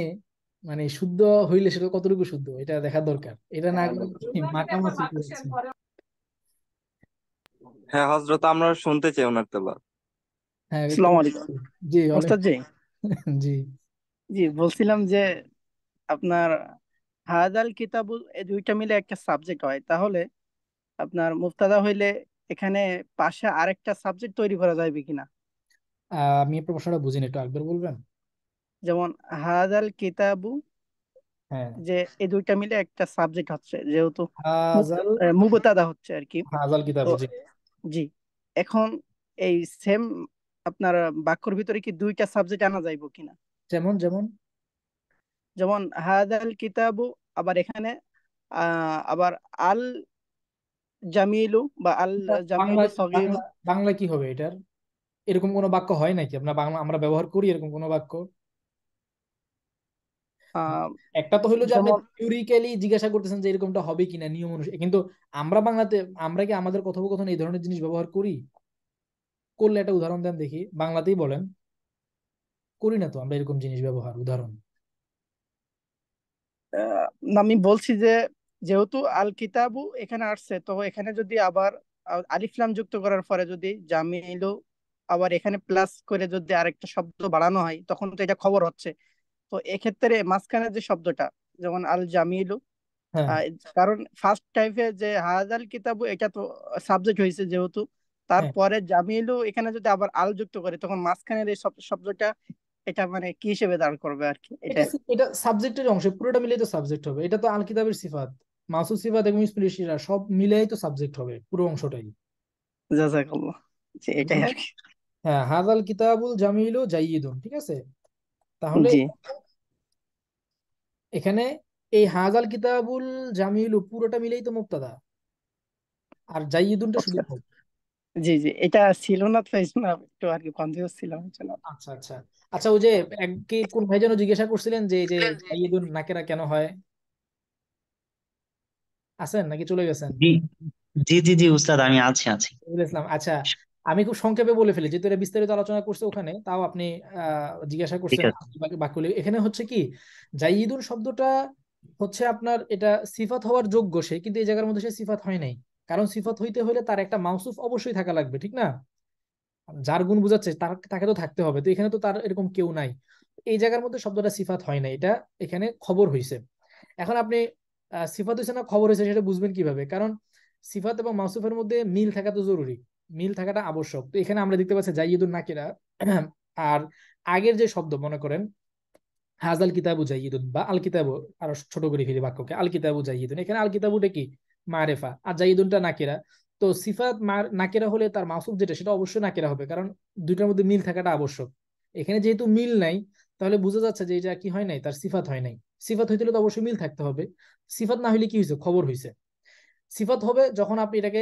[SPEAKER 1] মানে শুদ্ধ হইলে সেটা কতটুকু শুদ্ধ এটা দেখা দরকার এটা না করে হ্যাঁ, মাকামাত
[SPEAKER 3] হ্যাঁ হযরত আমরা শুনতে চাই ওনার তেলাওয়াত
[SPEAKER 1] হ্যাঁ আসসালামু আলাইকুম
[SPEAKER 8] জি ওস্তাদ জি জি জি বলছিলাম যে আপনার হাজাল কিতাব এই দুইটা মিলে একটা সাবজেক্ট হয় তাহলে আপনার মুফতাদা হইলে এখানে পাশে আরেকটা সাবজেক্ট তৈরি করা যাবে কিনা
[SPEAKER 1] আমি আপনার প্রশ্নটা বুঝিনি একটু একবার বলবেন
[SPEAKER 8] যেমন হাজাল কিতাবু হ্যাঁ যে এই দুইটা মিলে একটা সাবজেক্ট হচ্ছে যেহেতু হাজাল মুবতাদা হচ্ছে আর কি হাজাল কিতাব জি জি এখন এই সেম আপনার বাক্যর ভিতরে কি দুইটা সাবজেক্ট আনা যাইব কিনা যেমন যেমন যেমন হাদাল কিতাবু আবার এখানে আবার আল জামিলু বা
[SPEAKER 1] আল জামিলু সগীর বাংলা কি হবে এটার এরকম কোনো বাক্য হয় নাকি আমরা বাংলা আমরা ব্যবহার করি এরকম কোনো বাক্য একটা তো হলো যে আপনি থিওরিক্যালি জিজ্ঞাসা করতেছেন যে এরকমটা হবে কিনা নিয়ম অনুসারে কিন্তু আমরা বাংলাতে আমরা কি আমাদের কথোপকথন এই ধরনের জিনিস ব্যবহার করি করলে একটা উদাহরণ দেন দেখি বাংলাতেই বলেন করি না তো আমরা এরকম জিনিস ব্যবহার উদাহরণ
[SPEAKER 8] আমি বলছি যে যেহেতু আল কিতাবু এখানে আসছে তো এখানে যদি আবার আলিফলাম যুক্ত করার পরে যদি জামিলু আবার এখানে প্লাস করে যদি আরেকটা শব্দ বাড়ানো হয় তখন তো এটা খবর হচ্ছে তো এক্ষেত্রে মাঝখানে যে শব্দটা যেমন আল জামিলু হ্যাঁ। কারণ ফার্স্ট টাইপে যে হাজ আল কিতাবু এটা তো সাবজেক্ট হয়েছে যেহেতু হ্যাঁ। তারপরে জামিলু এখানে যদি আবার আল যুক্ত করে তখন মাঝখানের এই
[SPEAKER 1] শব্দটা এটা মানে কি
[SPEAKER 8] হিসেবে দাঁড় করবে আর কি এটা
[SPEAKER 1] এটা সাবজেক্টের অংশ পুরোটা মিলে তো সাবজেক্ট হবে এটা তো আল কিতাবের সিফাত মাসুদ সিফাত এবং ইসমিলিশিরা সব মিলেই তো সাবজেক্ট হবে পুরো অংশটাই জাজাকাল্লাহ এটাই আর কি হ্যাঁ হাজাল কিতাবুল জামিলু জাইয়িদুন ঠিক আছে তাহলে এখানে এই হাজাল কিতাবুল জামিলু পুরোটা মিলেই তো মুক্তাদা আর জাইয়িদুনটা শুধু আচ্ছা।
[SPEAKER 8] জি, জি। এটা ছিল না তো আমি কনফিউজ ছিলাম আচ্ছা,
[SPEAKER 1] আচ্ছা। আচ্ছা ওই যে এক কি কোন ভাই যেন জিজ্ঞাসা করছিলেন যে যে নাকেরা কেন হয়? আছেন নাকি চলে গেছেন?
[SPEAKER 6] জি, জি, জি, উস্তাদ আমি আছি, আছি।
[SPEAKER 1] আচ্ছা আমি খুব সংক্ষেপে বলে ফেলি যেহেতু এটা বিস্তারিত আলোচনা করছে ওখানে তাও আপনি আহ জিজ্ঞাসা করছেন বাক্য বাকি এখানে হচ্ছে কি জাইদুন শব্দটা হচ্ছে আপনার এটা সিফাত হওয়ার যোগ্য সে কিন্তু এই জায়গার মধ্যে সে সিফাত হয় নাই কারণ সিফাত হইতে হলে তার একটা মাউসুফ অবশ্যই থাকা লাগবে ঠিক না যার গুণ বুঝাচ্ছে তার তাকে তো থাকতে হবে তো এখানে তো তার এরকম কেউ নাই এই জায়গার মধ্যে শব্দটা সিফাত হয় না এটা এখানে খবর হয়েছে এখন আপনি সিফাত হয়েছে না খবর হয়েছে সেটা বুঝবেন কিভাবে কারণ সিফাত এবং মাউসুফের মধ্যে মিল থাকা তো জরুরি মিল থাকাটা আবশ্যক তো এখানে আমরা দেখতে পাচ্ছি জাইয়দুল নাকিরা আর আগের যে শব্দ মনে করেন হাজ আল কিতাবু জাইয়দুন বা আল কিতাবু আরো ছোট করে ফিরি বাক্যকে আল কিতাবু জাইয়দুন এখানে আল কিতাবুটা কি মারেফা আর জাইদুনটা নাকিরা তো সিফাত নাকিরা হলে তার মাসুফ যেটা সেটা অবশ্যই নাকিরা হবে কারণ দুইটার মধ্যে মিল থাকাটা আবশ্যক এখানে যেহেতু মিল নাই তাহলে বোঝা যাচ্ছে যে এটা কি হয় নাই তার সিফাত হয় নাই সিফাত হইতে হলে তো অবশ্যই মিল থাকতে হবে সিফাত না হইলে কি হয়েছে খবর হয়েছে সিফাত হবে যখন আপনি এটাকে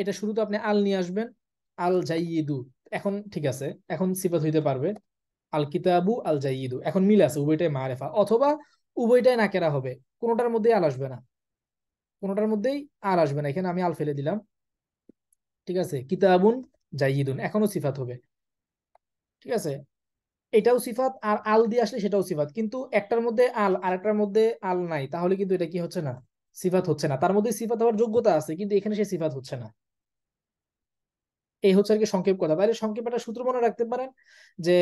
[SPEAKER 1] এটা শুরুতে আপনি আল নিয়ে আসবেন আল জাইয়েদু এখন ঠিক আছে এখন সিফাত হইতে পারবে আল কিতাবু আল জাইয়েদু এখন মিল আছে উভয়টাই মারেফা অথবা উভয়টাই নাকেরা হবে কোনোটার মধ্যে আল আসবে না কোনোটার মধ্যেই আর আসবে না এখানে আমি আল ফেলে দিলাম ঠিক আছে কিতাবুন জাইদুন এখনো সিফাত হবে ঠিক আছে এটাও সিফাত আর আল দিয়ে আসলে সেটাও সিফাত কিন্তু একটার মধ্যে আল আর একটার মধ্যে আল নাই তাহলে কিন্তু এটা কি হচ্ছে না সিফাত হচ্ছে না তার মধ্যে সিফাত হওয়ার যোগ্যতা আছে কিন্তু এখানে সে সিফাত হচ্ছে না এই হচ্ছে আর কি সংক্ষেপ কথা তাহলে সংক্ষেপ একটা সূত্র মনে রাখতে পারেন যে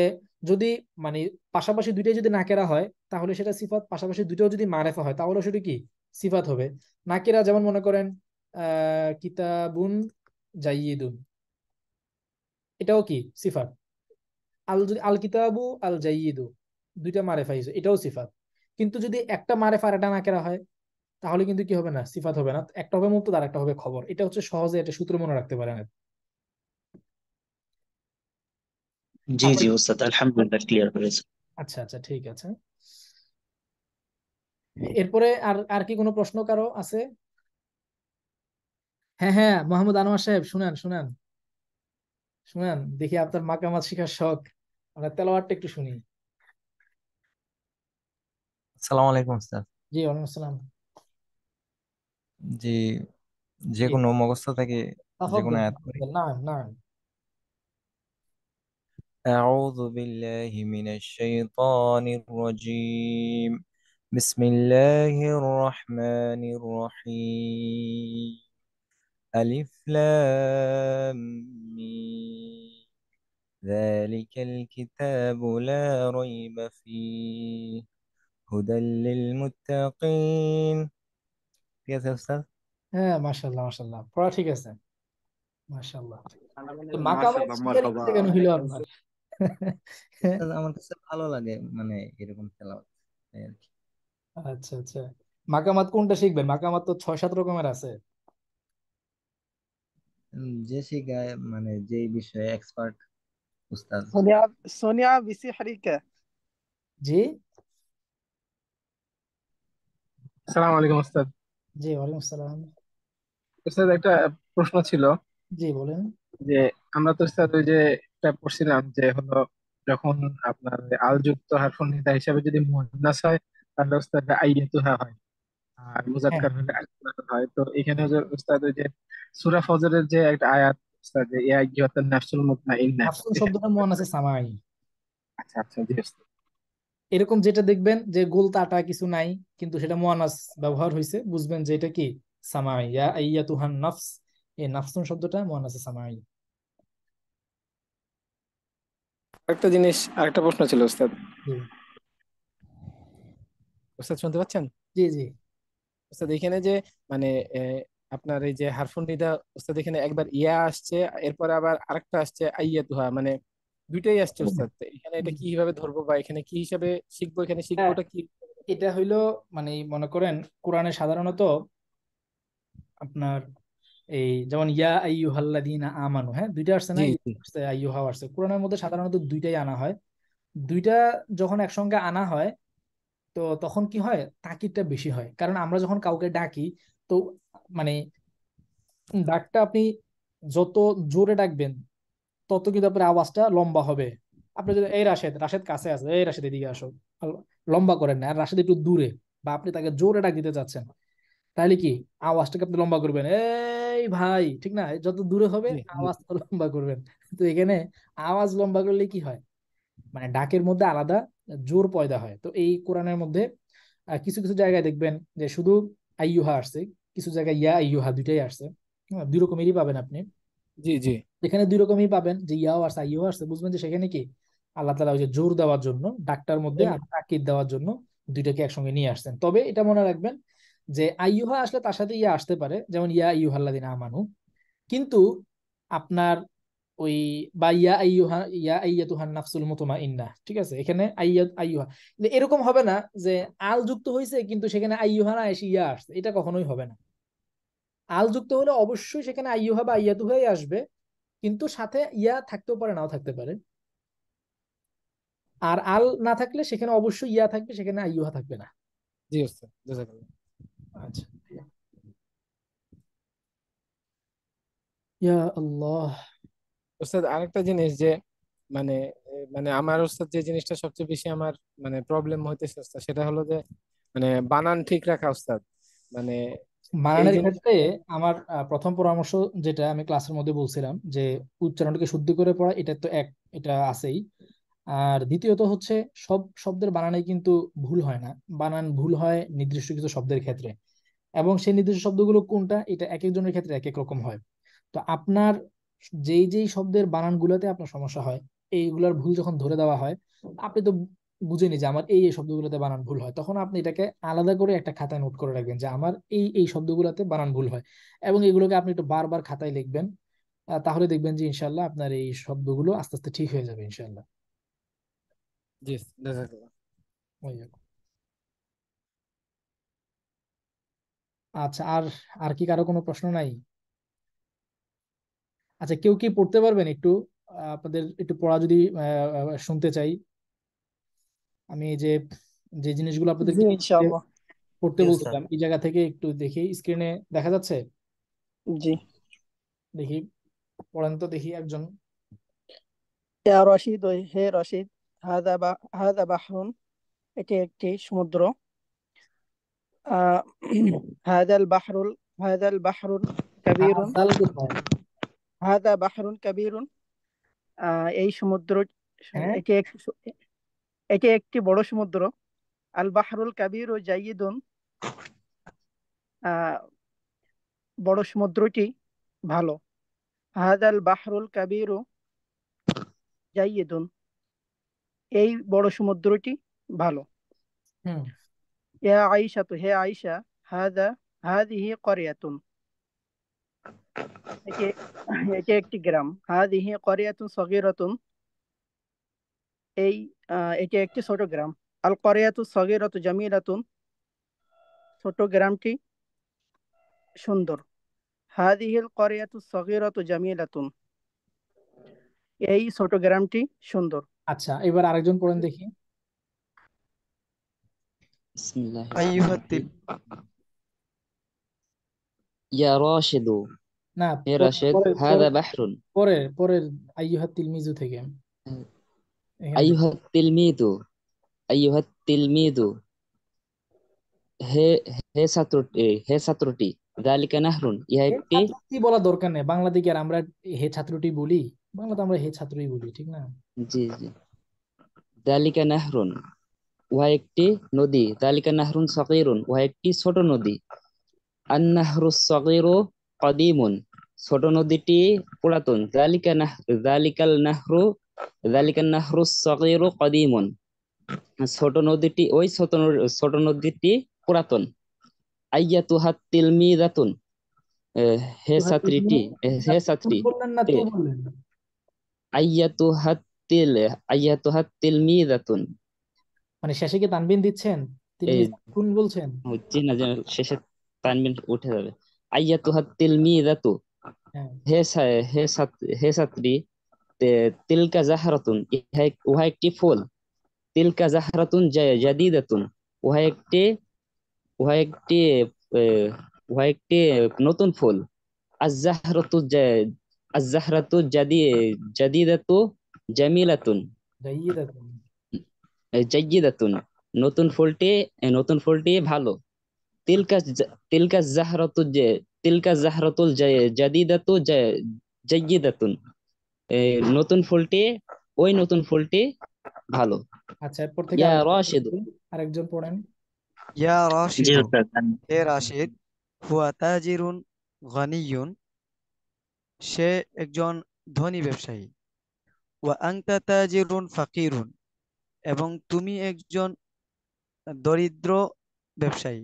[SPEAKER 1] যদি মানে পাশাপাশি দুইটাই যদি না কেরা হয় তাহলে সেটা সিফাত পাশাপাশি দুইটাও যদি মারেফা হয় তাহলে সেটা কি সিফাত হবে নাকিরা যেমন মনে করেন কিতাবুন জাইয়েদুন এটাও কি সিফাত আল যদি আল কিতাবু আল জাইয়েদু দুইটা মারে হিসেবে এটাও সিফাত কিন্তু যদি একটা মারে আর একটা নাকেরা হয় তাহলে কিন্তু কি হবে না সিফাত হবে না একটা হবে মুক্ত আর একটা হবে খবর এটা হচ্ছে সহজে একটা সূত্র মনে রাখতে পারেন জি জি ওস্তাদ আলহামদুলিল্লাহ ক্লিয়ার হয়েছে আচ্ছা আচ্ছা ঠিক আছে এরপরে আর আর কি কোনো প্রশ্ন কারো আছে হ্যাঁ হ্যাঁ মোহাম্মদ আনোয়ার সাহেব শুনেন শুনেন শুনেন দেখি আপনার মাকামাত শিখার শখ আমরা তেলাওয়ারটা একটু শুনি
[SPEAKER 4] আসসালামু আলাইকুম স্যার
[SPEAKER 1] জি ওয়ালাইকুম আসসালাম
[SPEAKER 4] জি যে কোনো মুখস্থ থেকে
[SPEAKER 1] যে কোনো আয়াত পড়ি না না
[SPEAKER 4] أعوذ بالله من الشيطان الرجيم بسم الله الرحمن الرحيم ألف لام ميم ذلك الكتاب لا ريب فيه هدى للمتقين
[SPEAKER 1] يا أستاذ হ্যাঁ মাশাল্লাহ মাশাল্লাহ পড়া ঠিক আছে মাশাল্লাহ মাশাল্লাহ আমার কাছে ভালো লাগে মানে এরকম খেলা আর কি আচ্ছা আচ্ছা মাকামাত কোনটা শিখবেন মাকামাত তো ছয় সাত রকমের আছে
[SPEAKER 4] যে শিখায় মানে যে বিষয়ে এক্সপার্ট উস্তাদ সোনিয়া সোনিয়া
[SPEAKER 8] বিসি হারিকা
[SPEAKER 1] জি আলাইকুম উস্তাদ জি ওয়ালাইকুম আসসালাম উস্তাদ একটা প্রশ্ন ছিল জি বলেন
[SPEAKER 4] যে আমরা তো স্যার ওই যে একটা পড়ছিলাম যে হলো যখন আপনার আলযুক্ত হারফুন নিদা হিসাবে যদি মুন্নাস হয় তাহলে হয় আর
[SPEAKER 1] হ্যাঁ। হয় তো এখানে যে ফজরের যে একটা আয়াত যে ইয়া আচ্ছা, শব্দটা আছে সামাই আচ্ছা আচ্ছা জি এরকম যেটা দেখবেন যে গোল তাটা কিছু নাই কিন্তু সেটা মোয়ানাস ব্যবহার হয়েছে বুঝবেন যে এটা কি সামাই ইয়া তুহান নাফস এই নাফসুন শব্দটা মোয়ানাসে সামাই একটা জিনিস
[SPEAKER 4] আরেকটা প্রশ্ন ছিল ওস্তাদ
[SPEAKER 1] ওস্তাদ শুনতে পাচ্ছেন জি জি ওস্তাদ এখানে যে মানে আপনার এই যে হারফুন নিদা ওস্তাদ এখানে একবার ইয়া আসছে এরপরে আবার আরেকটা আসছে আইয়াতুহা মানে দুইটাই আসছে ওস্তাদ এখানে এটা কিভাবে ধরবো বা এখানে কি হিসাবে শিখবো এখানে হ্যাঁ। শিখবোটা কি এটা হইলো মানে মনে করেন কোরআনে সাধারণত আপনার এই যেমন ইয়া আইয়ুহাল্লাদিনা আমানু হ্যাঁ দুইটা আসছে না হাওয়া আসছে কোরআনের মধ্যে সাধারণত দুইটাই আনা হয় দুইটা যখন একসঙ্গে আনা হয় তো তখন কি হয় তাকিটা বেশি হয় কারণ আমরা যখন কাউকে ডাকি তো মানে ডাকটা আপনি যত জোরে ডাকবেন তত কিন্তু আপনার আওয়াজটা লম্বা হবে আপনি যদি এই রাশেদ রাশেদ কাছে আছে এই রাশেদ এদিকে আসো লম্বা করেন না রাশেদ একটু দূরে বা আপনি তাকে জোরে ডাক দিতে চাচ্ছেন তাহলে কি আওয়াজটাকে আপনি লম্বা করবেন এই ভাই ঠিক না যত দূরে হবে আওয়াজ লম্বা করবেন তো এখানে আওয়াজ লম্বা করলে কি হয় মানে ডাকের মধ্যে আলাদা জোর পয়দা হয় তো এই কোরআনের মধ্যে কিছু কিছু জায়গায় দেখবেন যে শুধু আইয়ুহা আসছে কিছু জায়গায় ইয়া আইয়ুহা দুইটাই আসছে হ্যাঁ, দুই রকমেরই পাবেন আপনি জি জি এখানে দুই রকমই পাবেন যে ইয়াও আসছে আইয়ুহা আসছে বুঝবেন যে সেখানে কি আল্লাহ তালা ওই যে জোর দেওয়ার জন্য ডাক্তার মধ্যে তাকিদ দেওয়ার জন্য দুইটাকে একসঙ্গে নিয়ে আসছেন তবে এটা মনে রাখবেন যে আইয়ুহা আসলে তার সাথে ইয়া আসতে পারে যেমন ইয়া ইউহাল্লাদিন আমানু কিন্তু আপনার ওই বা ইয়া আইয়ুহা ইয়া নাফসুল মুতমা ইন্না ঠিক আছে এখানে আইয়া আইয়ুহা এরকম হবে না যে আল যুক্ত হয়েছে কিন্তু সেখানে আইয়ুহা না এসে ইয়া আসছে এটা কখনোই হবে না আল যুক্ত হলে অবশ্যই সেখানে আইয়ুহা বা আসবে কিন্তু সাথে ইয়া থাকতেও পারে নাও থাকতে পারে আর আল না থাকলে সেখানে অবশ্যই ইয়া থাকবে সেখানে আইয়ুহা থাকবে না জি আচ্ছা, আচ্ছা। ইয়া আল্লাহ ওস্তাদ আরেকটা জিনিস যে মানে মানে আমার ওস্তাদ যে জিনিসটা সবচেয়ে বেশি আমার মানে প্রবলেম হইতেছে ওস্তাদ সেটা হলো যে মানে বানান ঠিক রাখা ওস্তাদ মানে বানানের ক্ষেত্রে আমার প্রথম পরামর্শ যেটা আমি ক্লাসের মধ্যে বলছিলাম যে উচ্চারণটাকে শুদ্ধ করে পড়া এটা তো এক এটা আছেই আর দ্বিতীয়ত হচ্ছে সব শব্দের বানানে কিন্তু ভুল হয় না বানান ভুল হয় নির্দিষ্ট কিছু শব্দের ক্ষেত্রে এবং সেই নির্দিষ্ট শব্দগুলো কোনটা এটা এক একজনের ক্ষেত্রে এক এক রকম হয় তো আপনার যেই যেই শব্দের বানানগুলোতে আপনার সমস্যা হয় এইগুলার ভুল যখন ধরে দেওয়া হয় আপনি তো বুঝেনি যে আমার এই এই শব্দগুলোতে বানান ভুল হয় তখন আপনি এটাকে আলাদা করে একটা খাতায় নোট করে রাখবেন যে আমার এই এই শব্দগুলোতে বানান ভুল হয় এবং এগুলোকে আপনি একটু বারবার খাতায় লিখবেন তাহলে দেখবেন যে ইনশাল্লাহ আপনার এই শব্দগুলো আস্তে আস্তে ঠিক হয়ে যাবে ইনশাল্লাহ জি আচ্ছা আর আর কি কারো কোনো প্রশ্ন নাই আচ্ছা কেউ কি পড়তে পারবেন একটু আপনাদের একটু পড়া যদি শুনতে চাই আমি যে যে জিনিসগুলো আপনাদের পড়তে বলছিলাম এই জায়গা থেকে একটু দেখি স্ক্রিনে দেখা যাচ্ছে জি দেখি পড়েন তো দেখি একজন
[SPEAKER 8] ইয়া রশিদ হে রশিদ হাদা বা হাদা বাহরুন এটি একটি সমুদ্র হাদাল বাহরুল হাদাল বাহরুল কাবীরুন হাদা বাহরুন কাবিরুন এই সমুদ্র হ্যাঁ। এটি একটি বড় সমুদ্র আল বাহরুল কাবির ও জাইদুন বড় সমুদ্রটি ভালো হাদাল বাহরুল কাবির ও জাইদুন এই বড় সমুদ্রটি ভালো ইয়া আয়েশা তো হে আয়েশা হাদা হাদিহি করিয়াতুন একটি গ্রাম হাদিহি করিয়াতুন এই একটি ছোট গ্রাম আল ছোট গ্রামটি সুন্দর হাদিহিল করিয়াতু এই ছোট গ্রামটি সুন্দর
[SPEAKER 1] আচ্ছা এবার আরেকজন পড়েন দেখি
[SPEAKER 7] ইয়া রাশিদু
[SPEAKER 1] না পরে রাশেদ হাদা বাহরুন পরের পরের আইয়ুহাত তিলমিজু থেকে আইয়ুহাত
[SPEAKER 7] আইয়ুহাত হে হে ছাত্রটি হে ছাত্রটি নাহরুন ইহা একটি
[SPEAKER 1] কি বলা দরকার নেই বাংলা থেকে আর আমরা হে ছাত্রটি বলি বাংলাতে আমরা হে ছাত্রই বলি ঠিক না
[SPEAKER 7] জি জি জালিকা নাহরুন উহা একটি নদী জালিকা নাহরুন সাকিরুন উহা একটি ছোট নদী আন নাহরুস সাকিরু কদিমুন ছোট নদীটি পুরাতন জালিকা নাহ জালিকাল নাহরু জালিকা নাহরু সগিরু কদিমুন ছোট নদীটি ওই ছোট ছোট নদীটি পুরাতন আইয়া তু তুহাত তিলমি দাতুন হে ছাত্রীটি হে ছাত্রী আইয়া তু হাত তিল আইয়া তু তুহাত তিলমি দাতুন
[SPEAKER 1] মানে শেষে কি তানবিন দিচ্ছেন কোন বলছেন
[SPEAKER 7] জি না শেষে তানবিন উঠে যাবে আইয়াতুহাত্তিলমিযাতু হে হে হে ছাত্রী তিলকা জাহরাতুন উহা একটি ফুল তিলকা জাহরাতুন জাদিদাতুন উহা একটি উহা একটি উহা একটি নতুন ফুল আজাহরাতু আজাহরাতু জাদি জাদিদাতু জামিলাতুন জাইয়িদাতুন নতুন ফুলটি নতুন ফুলটি ভালো তিলকা তিলকা জাহরাতু যে তিলকা জাহরাতুল জাদিদাতু জাইয়িদাতুন নতুন ফুলটি ওই নতুন ফুলটি
[SPEAKER 1] ভালো আচ্ছা এরপর থেকে ইয়া রাশিদ আরেকজন পড়েন
[SPEAKER 5] ইয়া রাশিদ হে রাশিদ হুয়া তাজিরুন গনিয়ুন সে একজন ধনী ব্যবসায়ী ওয়া আনতা তাজিরুন ফাকিরুন এবং তুমি একজন দরিদ্র ব্যবসায়ী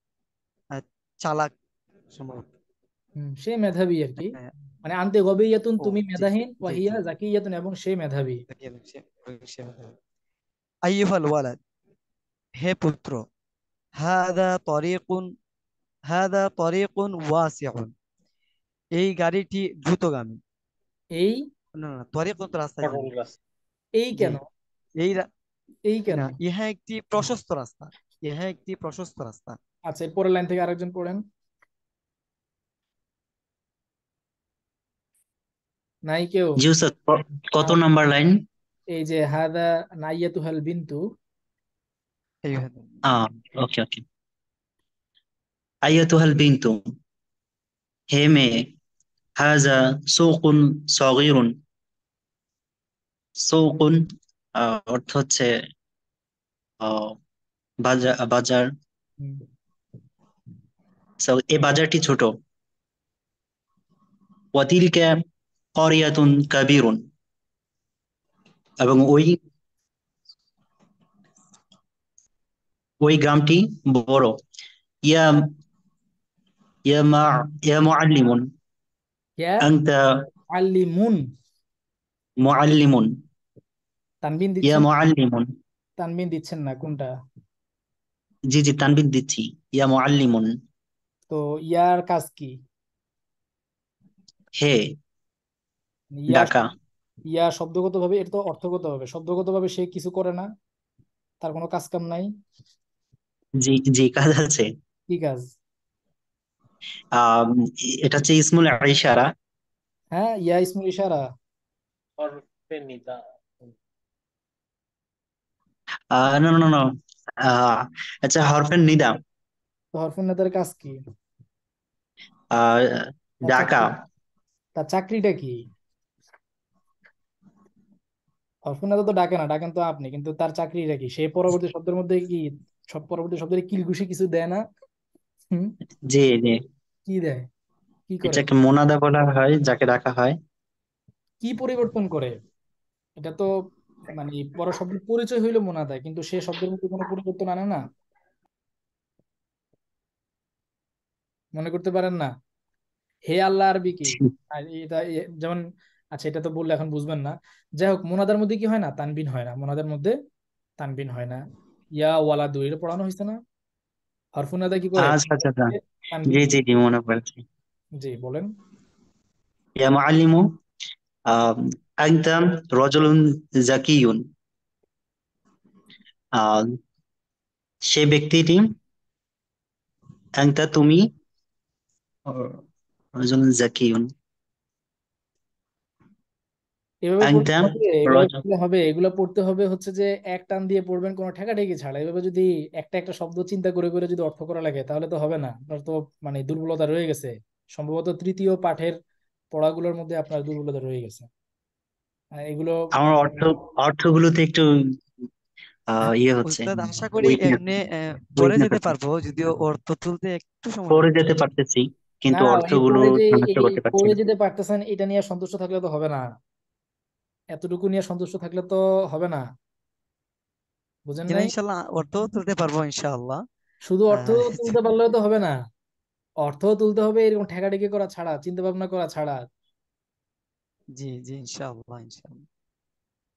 [SPEAKER 1] চালাক সে মেধাবী আর কি হ্যাঁ। মানে আনতে গবেইয়াতুন তুমি মেধাহীন ওয়াহিয়া জাকিয়াতুন এবং সে মেধাবী
[SPEAKER 5] আইয়ুহাল ওয়ালাদ
[SPEAKER 1] হে পুত্র হাদা তরিকুন
[SPEAKER 5] হাদা তরিকুন ওয়াসিউন এই গাড়িটি দ্রুতগামী এই না না তরিকুন রাস্তা এই কেন এই এই কেন ইহা একটি প্রশস্ত রাস্তা ইহা একটি প্রশস্ত রাস্তা আচ্ছা এর লাইন
[SPEAKER 1] থেকে আরেকজন পড়েন নাই কেউ
[SPEAKER 6] জি স্যার কত নাম্বার লাইন
[SPEAKER 1] এই যে হাদা নাইয়াতুহাল বিন্তু
[SPEAKER 6] ওকে ওকে আইয়াতুহাল বিন্তু হে মেয়ে হাজা সৌকুন সগিরুন সৌকুন অর্থ হচ্ছে বাজার বাজার সো এ বাজারটি ছোট ওয়াতিলকা করিয়াতুন কবিরুন এবং ওই ওই গ্রামটি বড় ইয়া ইয়া মা ইয়া মুআল্লিমুন ইয়া আনতা
[SPEAKER 1] মুআল্লিমুন
[SPEAKER 6] মুআল্লিমুন তানবিন দিচ্ছেন ইয়া মুআল্লিমুন
[SPEAKER 1] তানবিন দিচ্ছেন না কোনটা
[SPEAKER 6] জি জি তানবিন দিচ্ছি ইয়া মুআল্লিমুন
[SPEAKER 1] তো ইয়ার কাজ কি
[SPEAKER 6] হে ইয়া ডাকা
[SPEAKER 1] ইয়া শব্দগত ভাবে এটা তো অর্থগত ভাবে শব্দগত ভাবে সে কিছু করে না তার কোনো কাজ কাম নাই
[SPEAKER 6] জি জি কাজ আছে কি কাজ আহ এটা হচ্ছে ইসমুল ইশারা
[SPEAKER 1] হ্যাঁ ইয়া ইসমুল ইশারা
[SPEAKER 2] হরফে নিদা
[SPEAKER 6] আহ না না না আচ্ছা হরফেন নিদা
[SPEAKER 1] তো হরফের নিদার কাজ কি ঢাকা তার চাকরিটা কি অর্পণ তো ডাকে না ডাকেন তো আপনি কিন্তু তার চাকরিটা কি সে পরবর্তী শব্দের মধ্যে কি সব পরবর্তী শব্দের কিলঘুষি কিছু দেয় না জি জি কি দেয় কি করে এটাকে
[SPEAKER 6] মোনাদা বলা হয় যাকে ডাকা হয়
[SPEAKER 1] কি পরিবর্তন করে এটা তো মানে বড় শব্দের পরিচয় হইলো মোনাদা কিন্তু সে শব্দের মধ্যে কোনো পরিবর্তন আনে না মনে করতে পারেন না হে আল্লাহ আরবি কি এটা যেমন আচ্ছা এটা তো বললে এখন বুঝবেন না যাই হোক মোনাদার মধ্যে কি হয় না তানবিন হয় না মোনাদার মধ্যে তানবিন হয় না ইয়া ওয়ালা দুই এটা পড়ানো হয়েছে না আদা কি করে আচ্ছা আচ্ছা, আচ্ছা। জি জি জি মনে পড়ছে জি বলেন
[SPEAKER 6] ইয়া মুআল্লিমু আনতা রাজুলুন জাকিয়ুন সে ব্যক্তিটি আনতা তুমি এভাবে
[SPEAKER 1] পড়তে হবে হবে এগুলো পড়তে হবে হচ্ছে যে এক টান দিয়ে পড়বেন কোনো ঠেকাঠেকি ছাড়া এভাবে যদি একটা একটা শব্দ চিন্তা করে করে যদি অর্থ করা লাগে তাহলে তো হবে না আপনার তো মানে দুর্বলতা রয়ে গেছে সম্ভবত তৃতীয় পাঠের পড়াগুলোর মধ্যে আপনার দুর্বলতা রয়ে গেছে এগুলো আমার অর্থ
[SPEAKER 6] অর্থগুলোতে একটু হ্যাঁ, ইয়ে হচ্ছে
[SPEAKER 5] আশা করি এমনি
[SPEAKER 1] বলে যেতে
[SPEAKER 6] পারবো যদিও অর্থ তুলতে
[SPEAKER 1] একটু সময় পড়ে যেতে
[SPEAKER 7] পারতেছি কিন্তু অর্থগুলো শনাক্ত করতে পারছি করে না
[SPEAKER 1] যেতে পারতেছেন এটা নিয়ে সন্তুষ্ট থাকলে তো হবে না এতটুকু নিয়ে সন্তুষ্ট থাকলে তো হবে না বুঝেন নাই ইনশাআল্লাহ
[SPEAKER 5] অর্থ তুলতে পারবো ইনশাআল্লাহ শুধু অর্থ তুলতে পারলে
[SPEAKER 1] তো হবে না অর্থ তুলতে হবে এরকম ঠেকাঠেকি করা ছাড়া চিন্তা ভাবনা করা ছাড়া জি জি ইনশাআল্লাহ ইনশাআল্লাহ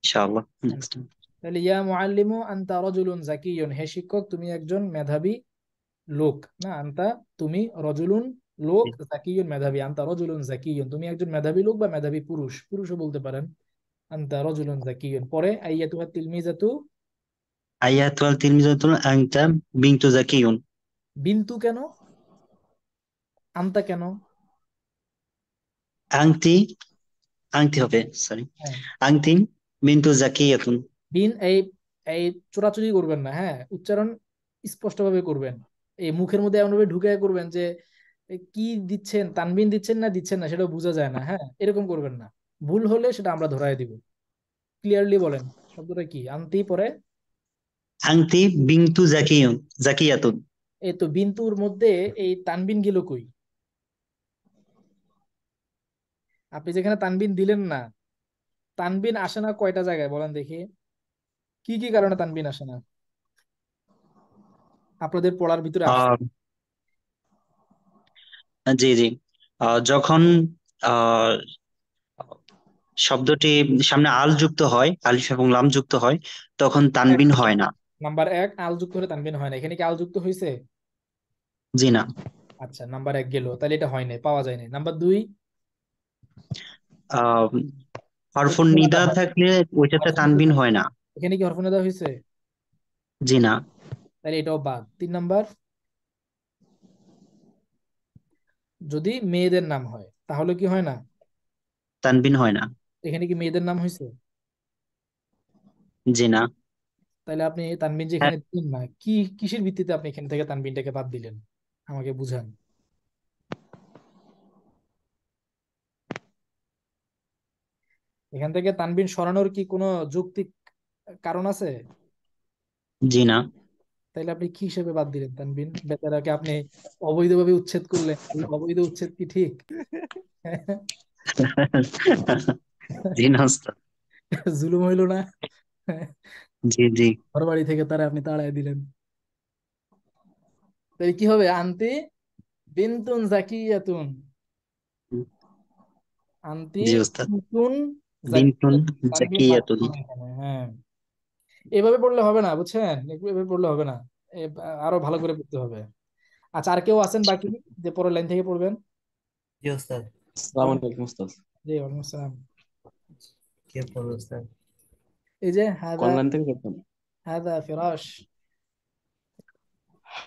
[SPEAKER 6] ইনশাআল্লাহ আচ্ছা।
[SPEAKER 1] তাহলে ইয়া মুআল্লিমু আনতা রাজুলুন জাকিয়ুন হে শিক্ষক তুমি একজন মেধাবী লোক না আনতা তুমি রজুলুন লোক জাকিউন মেধাবী আন্তা রজুলুন জাকিউন তুমি একজন মেধাবী লোক বা মেধাবী পুরুষ পুরুষও বলতে পারেন আন্তা রজুলুন জাকিউন পরে আইয়াতুহা তিলমিজাতু
[SPEAKER 6] আইয়াতুহা তিলমিজাতু আনতা বিনতু জাকিউন
[SPEAKER 1] বিনতু কেন আন্তা কেন
[SPEAKER 6] আংটি আংটি হবে সরি হ্যাঁ। আংটি বিনতু জাকিয়াতুন
[SPEAKER 1] বিন এই এই চোরাচুরি করবেন না হ্যাঁ উচ্চারণ স্পষ্টভাবে করবেন এই মুখের মধ্যে এমনভাবে ঢুকে করবেন যে কি দিচ্ছেন তানবিন দিচ্ছেন না দিচ্ছেন না সেটা বোঝা যায় না হ্যাঁ এরকম করবেন না ভুল হলে সেটা আমরা ধরাই দিব ক্লিয়ারলি বলেন শব্দটা কি আনতি পরে
[SPEAKER 6] আনতি বিন্তু জাকিয়ুন জাকিয়াতুন
[SPEAKER 1] এই তো বিন্তুর মধ্যে এই তানবিন গেল কই আপনি যেখানে তানবিন দিলেন না তানবিন আসে না কয়টা জায়গায় বলেন দেখি কি কি কারণে তানবিন আসে না আপনাদের পড়ার ভিতরে
[SPEAKER 6] জি জি আহ, যখন আহ, শব্দটি সামনে আল যুক্ত হয় আলিফ এবং লাম যুক্ত হয় তখন তানবিন হয় না
[SPEAKER 1] নাম্বার এক আল যুক্ত হলে তানবিন হয় না এখানে কি আল যুক্ত হয়েছে জি না আচ্ছা নাম্বার এক গেল তাহলে এটা হয় নাই পাওয়া যায় নাই নাম্বার দুই
[SPEAKER 6] আহ হরফুন নিদা থাকলে ওইটাতে তানবিন হয় না
[SPEAKER 1] এখানে কি হরফুনাদা হয়েছে জি না তাহলে এটাও বাদ তিন নাম্বার যদি মেয়েদের নাম হয় তাহলে কি হয় না তানবিন হয় না এখানে কি মেয়েদের নাম হয়েছে জি না তাহলে আপনি তানবিন যে এখানে হ্যাঁ। দিলেন না কি কিসের ভিত্তিতে আপনি এখান থেকে তানবিনটাকে বাদ দিলেন আমাকে বুঝান এখান থেকে তানবিন সরানোর কি কোনো যৌক্তিক কারণ আছে জি না তাহলে আপনি কি হিসেবে বাদ দিলেন তানবিন বেচারাকে আপনি অবৈধভাবে উচ্ছেদ করলেন অবৈধ উচ্ছেদ কি ঠিক জুলুম হইল না জি জি ঘর বাড়ি থেকে তারা আপনি তাড়ায় দিলেন তাই কি হবে আনতি বিনতুন জাকিয়াতুন আনতি বিনতুন জাকিয়াতুন হ্যাঁ এভাবে পড়লে হবে না বুঝছেন এভাবে পড়লে হবে না আরো ভালো করে পড়তে হবে আচ্ছা আর কেউ আছেন বাকি যে পরের লাইন থেকে পড়বেন জি ওস্তাদ
[SPEAKER 7] আসসালামু আলাইকুম ওস্তাদ
[SPEAKER 4] জি কে
[SPEAKER 1] এই যে হাদা কোন লাইন থেকে পড়তাম হাদা ফিরাশ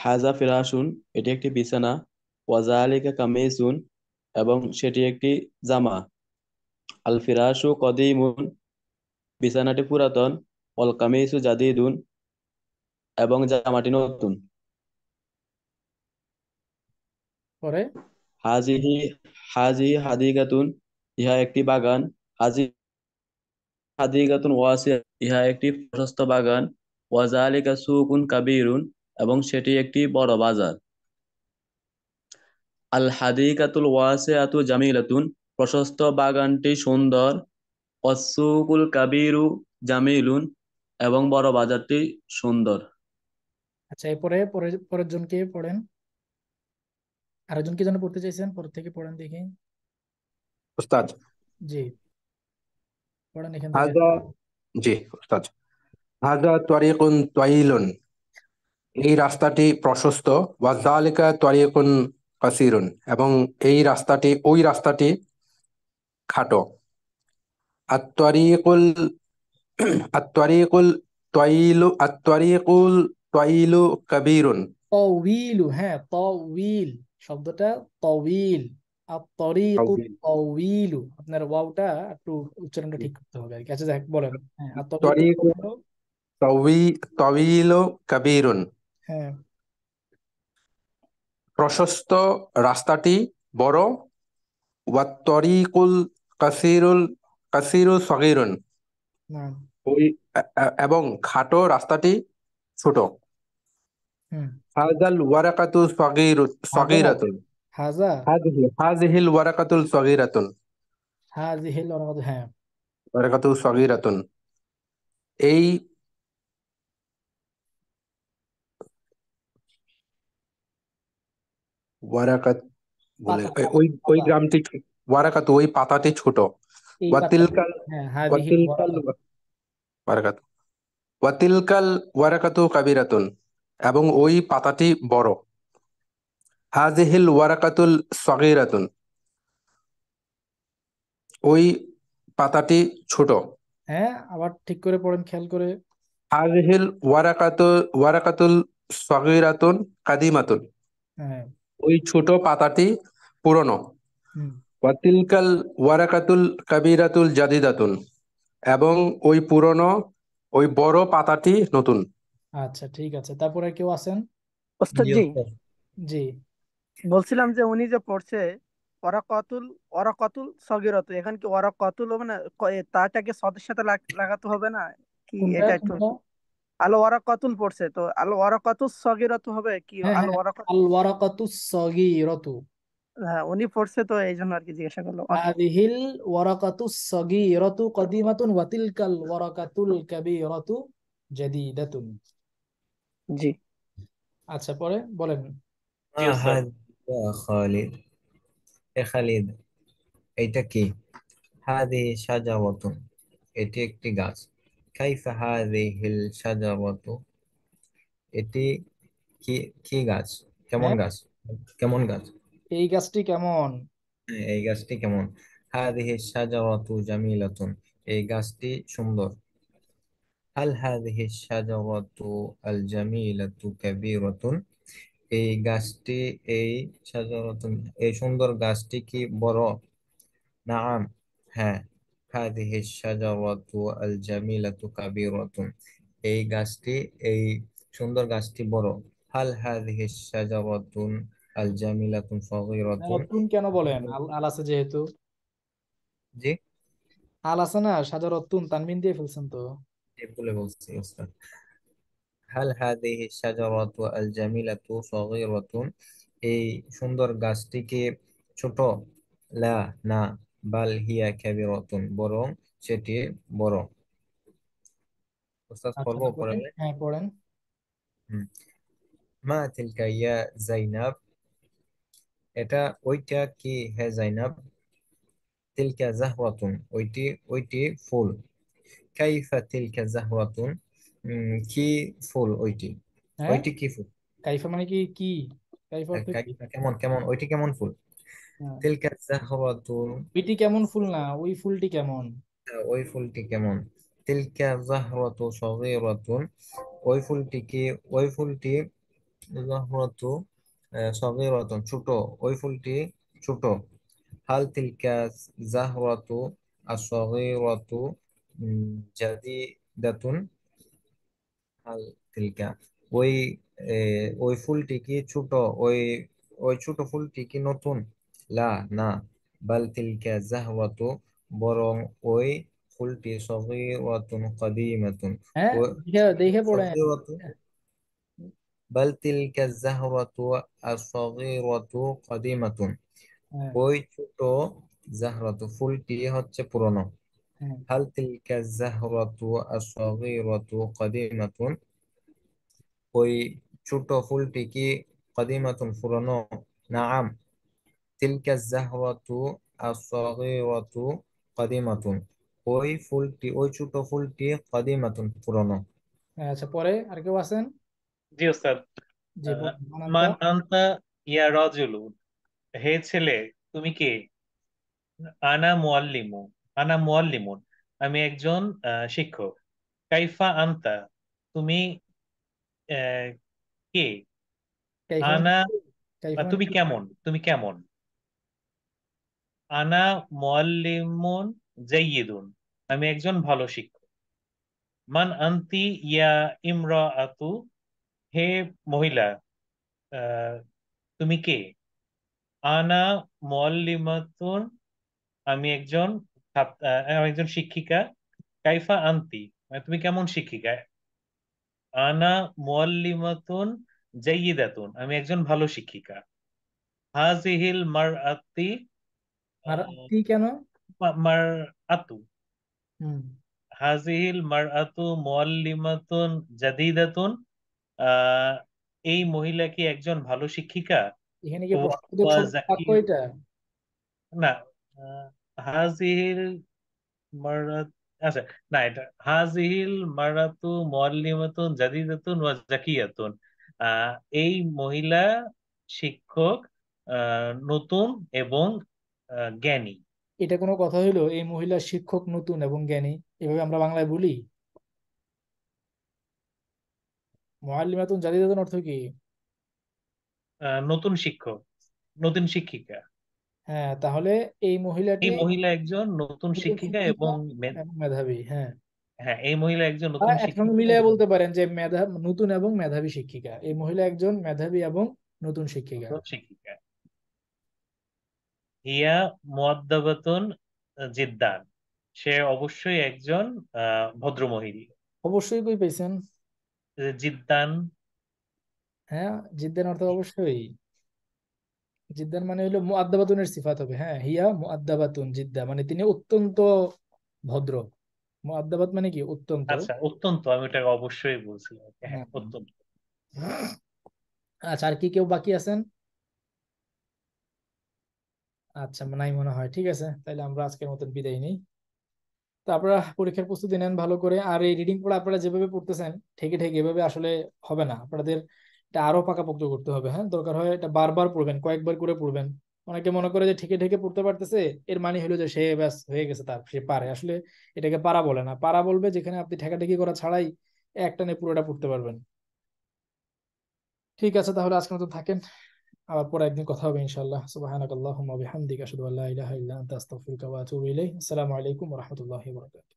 [SPEAKER 5] হাজা ফিরাশুন এটি একটি বিছানা ওয়াজালিকা এবং সেটি একটি জামা আল ফিরাশু কদিমুন বিছানাটি পুরাতন ওয়াল জাদিদুন এবং জামাটি নতুন পরে হাজিহি হাজি হাদিগাতুন ইহা একটি বাগান হাজি হাদিগাতুন ওয়াসি ইহা একটি প্রশস্ত বাগান ওয়াজালিকা সুকুন কাবিরুন এবং সেটি একটি বড় বাজার আল হাদিকাতুল আতু জামিলাতুন প্রশস্ত বাগানটি সুন্দর অসুকুল কাবিরু জামিলুন এবং বড় বাজারটি
[SPEAKER 7] সুন্দর
[SPEAKER 1] আচ্ছা এরপরে পরে পরের জনকে পড়েন আরো কি যেন পড়তে চাইছেন পরের থেকে পড়েন দেখি উস্তাদ জি পড়েন এখান থেকে
[SPEAKER 9] জি উস্তাদ হাজা তারিকুন তাইলুন এই রাস্তাটি প্রশস্ত ওয়া যালিকা তারিকুন কাসিরুন এবং এই রাস্তাটি ওই রাস্তাটি খাটো আত তারিকুল আত্তারিকুল তাইলু আত্তারিকুল তাইলু কাবীরুন
[SPEAKER 1] তাওয়িলু হ্যাঁ তাওয়িল শব্দটা তাওয়িল আত্তারিকু তাওয়িলু আপনার ওয়াওটা একটু উচ্চারণটা ঠিক করতে হবে আচ্ছা দেখ বলেন হ্যাঁ আত্তারিকু
[SPEAKER 9] তাওয়ি তাওয়িলু কাবীরুন হ্যাঁ প্রশস্ত রাস্তাটি বড় ওয়াত্তরিকুল কাসিরুল কাসিরু সগীরুন নাম ওই এবং খাটো রাস্তাটি ছোট হাজাল ওয়ারাকাতুল হাজা হাজিহিল ওয়ারাকাতুল
[SPEAKER 1] হাজিহিল ওয়ারাকাতুল হ্যাঁ
[SPEAKER 9] ওয়ারাকাতুল এই ওয়ারাকাত বলে ওই ওই গ্রামটি ওয়ারাকাতু ওই পাতাটি ছোট ওয়াতিলকাল হ্যাঁ ওয়াতিলকাল ওয়ারাকাতু কাবিরাতুন এবং ওই পাতাটি বড় হাজেহিল ওয়ারাকাতুল সগিরাতুন ওই পাতাটি ছোট
[SPEAKER 1] হ্যাঁ আবার ঠিক করে পড়েন খেয়াল করে
[SPEAKER 9] হাজেহিল ওয়ারাকাতু ওয়ারাকাতুল সগিরাতুন কাদিমাতুন হ্যাঁ ওই ছোট পাতাটি পুরনো ওয়াতিলকাল ওয়ারাকাতুল কাবিরাতুল জাদিদাতুন এবং ওই পুরনো ওই বড় পাতাটি নতুন
[SPEAKER 1] আচ্ছা ঠিক আছে তারপরে কেউ আছেন জি জি
[SPEAKER 8] বলছিলাম যে উনি যে পড়ছে ওরাকাতুল ওরাকাতুল সগিরাত এখানে কি ওরাকাতুল মানে তাটাকে সদের সাথে লাগাতে হবে না কি এটা একটু আল ওয়ারাকাতুল পড়ছে তো হ্যাঁ, হ্যাঁ, হ্যাঁ। আল ওয়ারাকাতুস সগিরাত হবে কি আল ওয়ারাকাতুল
[SPEAKER 1] আল ওয়ারাকাতুস রতু হ্যাঁ উনি পড়ছে তো এই জন্য আর কি জিজ্ঞাসা করলো হাদিহিল ওয়ারাকাতু সগীরাতু কদিমাতুন ওয়া তিলকাল ওয়ারাকাতুল কাবীরাতু জাদীদাতুন জি আচ্ছা পরে বলেন
[SPEAKER 4] খালিদ এ খালিদ এটা কি হাদি সাজাওয়াতুন এটি একটি গাছ কাইফা হাদিহিল সাজাওয়াতু এটি কি কি গাছ কেমন হ্যাঁ। গাছ কেমন গাছ
[SPEAKER 1] এই গাছটি কেমন
[SPEAKER 4] এই গাছটি কেমন হাদিহি সাজাওয়াতু জামিলাতুন এই গাছটি সুন্দর হাল হাদিহি সাজাওয়াতু আল জামিলাতু কাবীরাতুন এই গাছটি এই সাজাওয়াতুন এই সুন্দর গাছটি কি বড় নাম হ্যাঁ হাদিহি সাজাওয়াতু আল জামিলাতু কাবীরাতুন এই গাছটি এই সুন্দর গাছটি বড় হাল হাদিহি সাজাওয়াতুন আল
[SPEAKER 1] জামিলাতুন সাগীরাতুন হ্যাঁ, নতুন কেন বলেন আল আছে যেহেতু জি আল আছে না সাজা রতুন তানবিন দিয়ে ফেলছেন তো ভুলে বলছি ওস্তাদ
[SPEAKER 4] হাল হাদিহি শাজারাতু আল জামিলাতু সাগীরাতুন এই সুন্দর গাছটিকে ছোট লা না বাল হিয়া কাবীরাতুন বরং সেটি বড় ওস্তাদ পড়বো আচ্ছা, আচ্ছা, পড়েন হ্যাঁ পড়েন হুম মা তিলকা ইয়া জাইনাব এটা ওইটা কি হে জাইনাব তিলকা জাহওয়াতুন ওইটি ওইটি ফুল কাইফা তিলকা জাহওয়াতুন কি ফুল ওইটি হ্যাঁ? ওইটি কি ফুল
[SPEAKER 1] কাইফা মানে কি কি কাইফা
[SPEAKER 4] কেমন কেমন ওইটি কেমন ফুল হ্যাঁ। তিলকা জাহওয়াতুন ওইটি কেমন ফুল না ওই ফুলটি কেমন হ্যাঁ, ওই ফুলটি কেমন তিলকা জাহওয়াতু সগীরাতুন ওই ফুলটি কি ওই ফুলটি জাহওয়াতু সগিরাতুন ছোট ওই ফুলটি ছোট হাল তিলকা জাহরাতু আসগিরাতু জাদিদাতুন হাল তিলকা ওই ওই ফুলটি কি ছোট ওই ওই ছোট ফুলটি কি নতুন লা না বাল তিলকা জাহরাতু বরং ওই ফুলটি সগিরাতুন কদিমাতুন হ্যাঁ, দেখে পড়ে بل হ্যাঁ। হ্যাঁ। تلك الزهرة الصغيرة قديمة ওই ছোট জাহরাতু ফুলটি হচ্ছে পুরনো হাল তিলকা জাহরাতু আসগীরাতু কদিমাতুন ওই ছোট ফুলটি কি কদিমাতুন পুরনো নাম তিলকা জাহরাতু আসগীরাতু কদিমাতুন ওই ফুলটি ওই ছোট ফুলটি কদিমাতুন পুরনো
[SPEAKER 1] হ্যাঁ, আচ্ছা পরে আর কেউ আছেন জি ওস্তাদ মান আনতা ইয়া
[SPEAKER 2] রাজুলুন হে ছেলে তুমি কে আনা মুআল্লিমু আনা মুআল্লিমুন আমি একজন শিক্ষক কাইফা আনতা তুমি কে আনা তুমি কেমন তুমি কেমন আনা মুআল্লিমুন জাইয়িদুন আমি একজন ভালো শিক্ষক মান আন্তি ইয়া ইমরাআতু হে মহিলা তুমি কে আনা মোয়াল্লিমাতুন আমি একজন একজন শিক্ষিকা কাইফা আন্তি মানে তুমি কেমন শিক্ষিকা আনা মোয়াল্লিমাতুন জাইয়িদাতুন আমি একজন ভালো শিক্ষিকা হাজিহিল মার আতি মার আতি কেন মার আতু হাজিহিল মার আতু মোয়াল্লিমাতুন জাদিদাতুন এই মহিলা কি একজন ভালো শিক্ষিকা মারাত আচ্ছা, না এটা এই মহিলা শিক্ষক নতুন এবং জ্ঞানী
[SPEAKER 1] এটা কোনো কথা হইলো এই মহিলা শিক্ষক নতুন এবং জ্ঞানী এভাবে আমরা বাংলায় বলি মুআল্লিমাতুন জাদিদাতুন অর্থ কি
[SPEAKER 2] নতুন শিক্ষক নতুন শিক্ষিকা
[SPEAKER 1] হ্যাঁ তাহলে এই মহিলাটি এই মহিলা
[SPEAKER 2] একজন নতুন শিক্ষিকা এবং মেধাবী হ্যাঁ হ্যাঁ এই মহিলা একজন নতুন শিক্ষিকা মিলিয়ে
[SPEAKER 1] বলতে পারেন যে মেধা নতুন এবং মেধাবী শিক্ষিকা এই মহিলা একজন মেধাবী এবং নতুন শিক্ষিকা শিক্ষিকা
[SPEAKER 2] হিয়া মুআদ্দাবাতুন জিদ্দান সে অবশ্যই একজন ভদ্র মহিলা
[SPEAKER 1] অবশ্যই কই পেয়েছেন জিদ্দান হ্যাঁ জিদ্দান অর্থ অবশ্যই জিদ্দান মানে হলো মুআদ্দাবাতুনের সিফাত হবে হ্যাঁ হিয়া মুআদ্দাবাতুন জিদ্দা মানে তিনি অত্যন্ত ভদ্র মুআদ্দাবাত মানে কি অত্যন্ত আচ্ছা
[SPEAKER 2] অত্যন্ত আমি এটাকে অবশ্যই বলছিলাম হ্যাঁ
[SPEAKER 1] অত্যন্ত আচ্ছা আর কি কেউ বাকি আছেন আচ্ছা নাই মনে হয় ঠিক আছে তাহলে আমরা আজকের মতন বিদায় নিই তো আপনারা পরীক্ষার প্রস্তুতি নেন ভালো করে আর এই রিডিং পড়া আপনারা যেভাবে পড়তেছেন ঠেকে ঠেকে এভাবে আসলে হবে না আপনাদের এটা আরো পাকাপোক্ত করতে হবে হ্যাঁ দরকার হয় এটা বারবার পড়বেন কয়েকবার করে পড়বেন অনেকে মনে করে যে ঠেকে ঠেকে পড়তে পারতেছে এর মানে হলো যে সে ব্যাস হয়ে গেছে তার সে পারে আসলে এটাকে পারা বলে না পারা বলবে যেখানে আপনি ঠেকাঠেকি করা ছাড়াই একটা একটানে পুরোটা পড়তে পারবেন ঠিক আছে তাহলে আজকে মতো থাকেন আবার পরে একদিন কথা হবে ইনশাআল্লাহ সুবহানাকাল্লাহুম্মা বিহামদিকা আশহাদু আল্লা ইলাহা ইল্লা আনতা আস্তাগফিরুকা ওয়া আতুবু ইলাইক আসসালামু আলাইকুম ওয়া রাহমাতুল্লাহি ওয়া বারাকাতুহু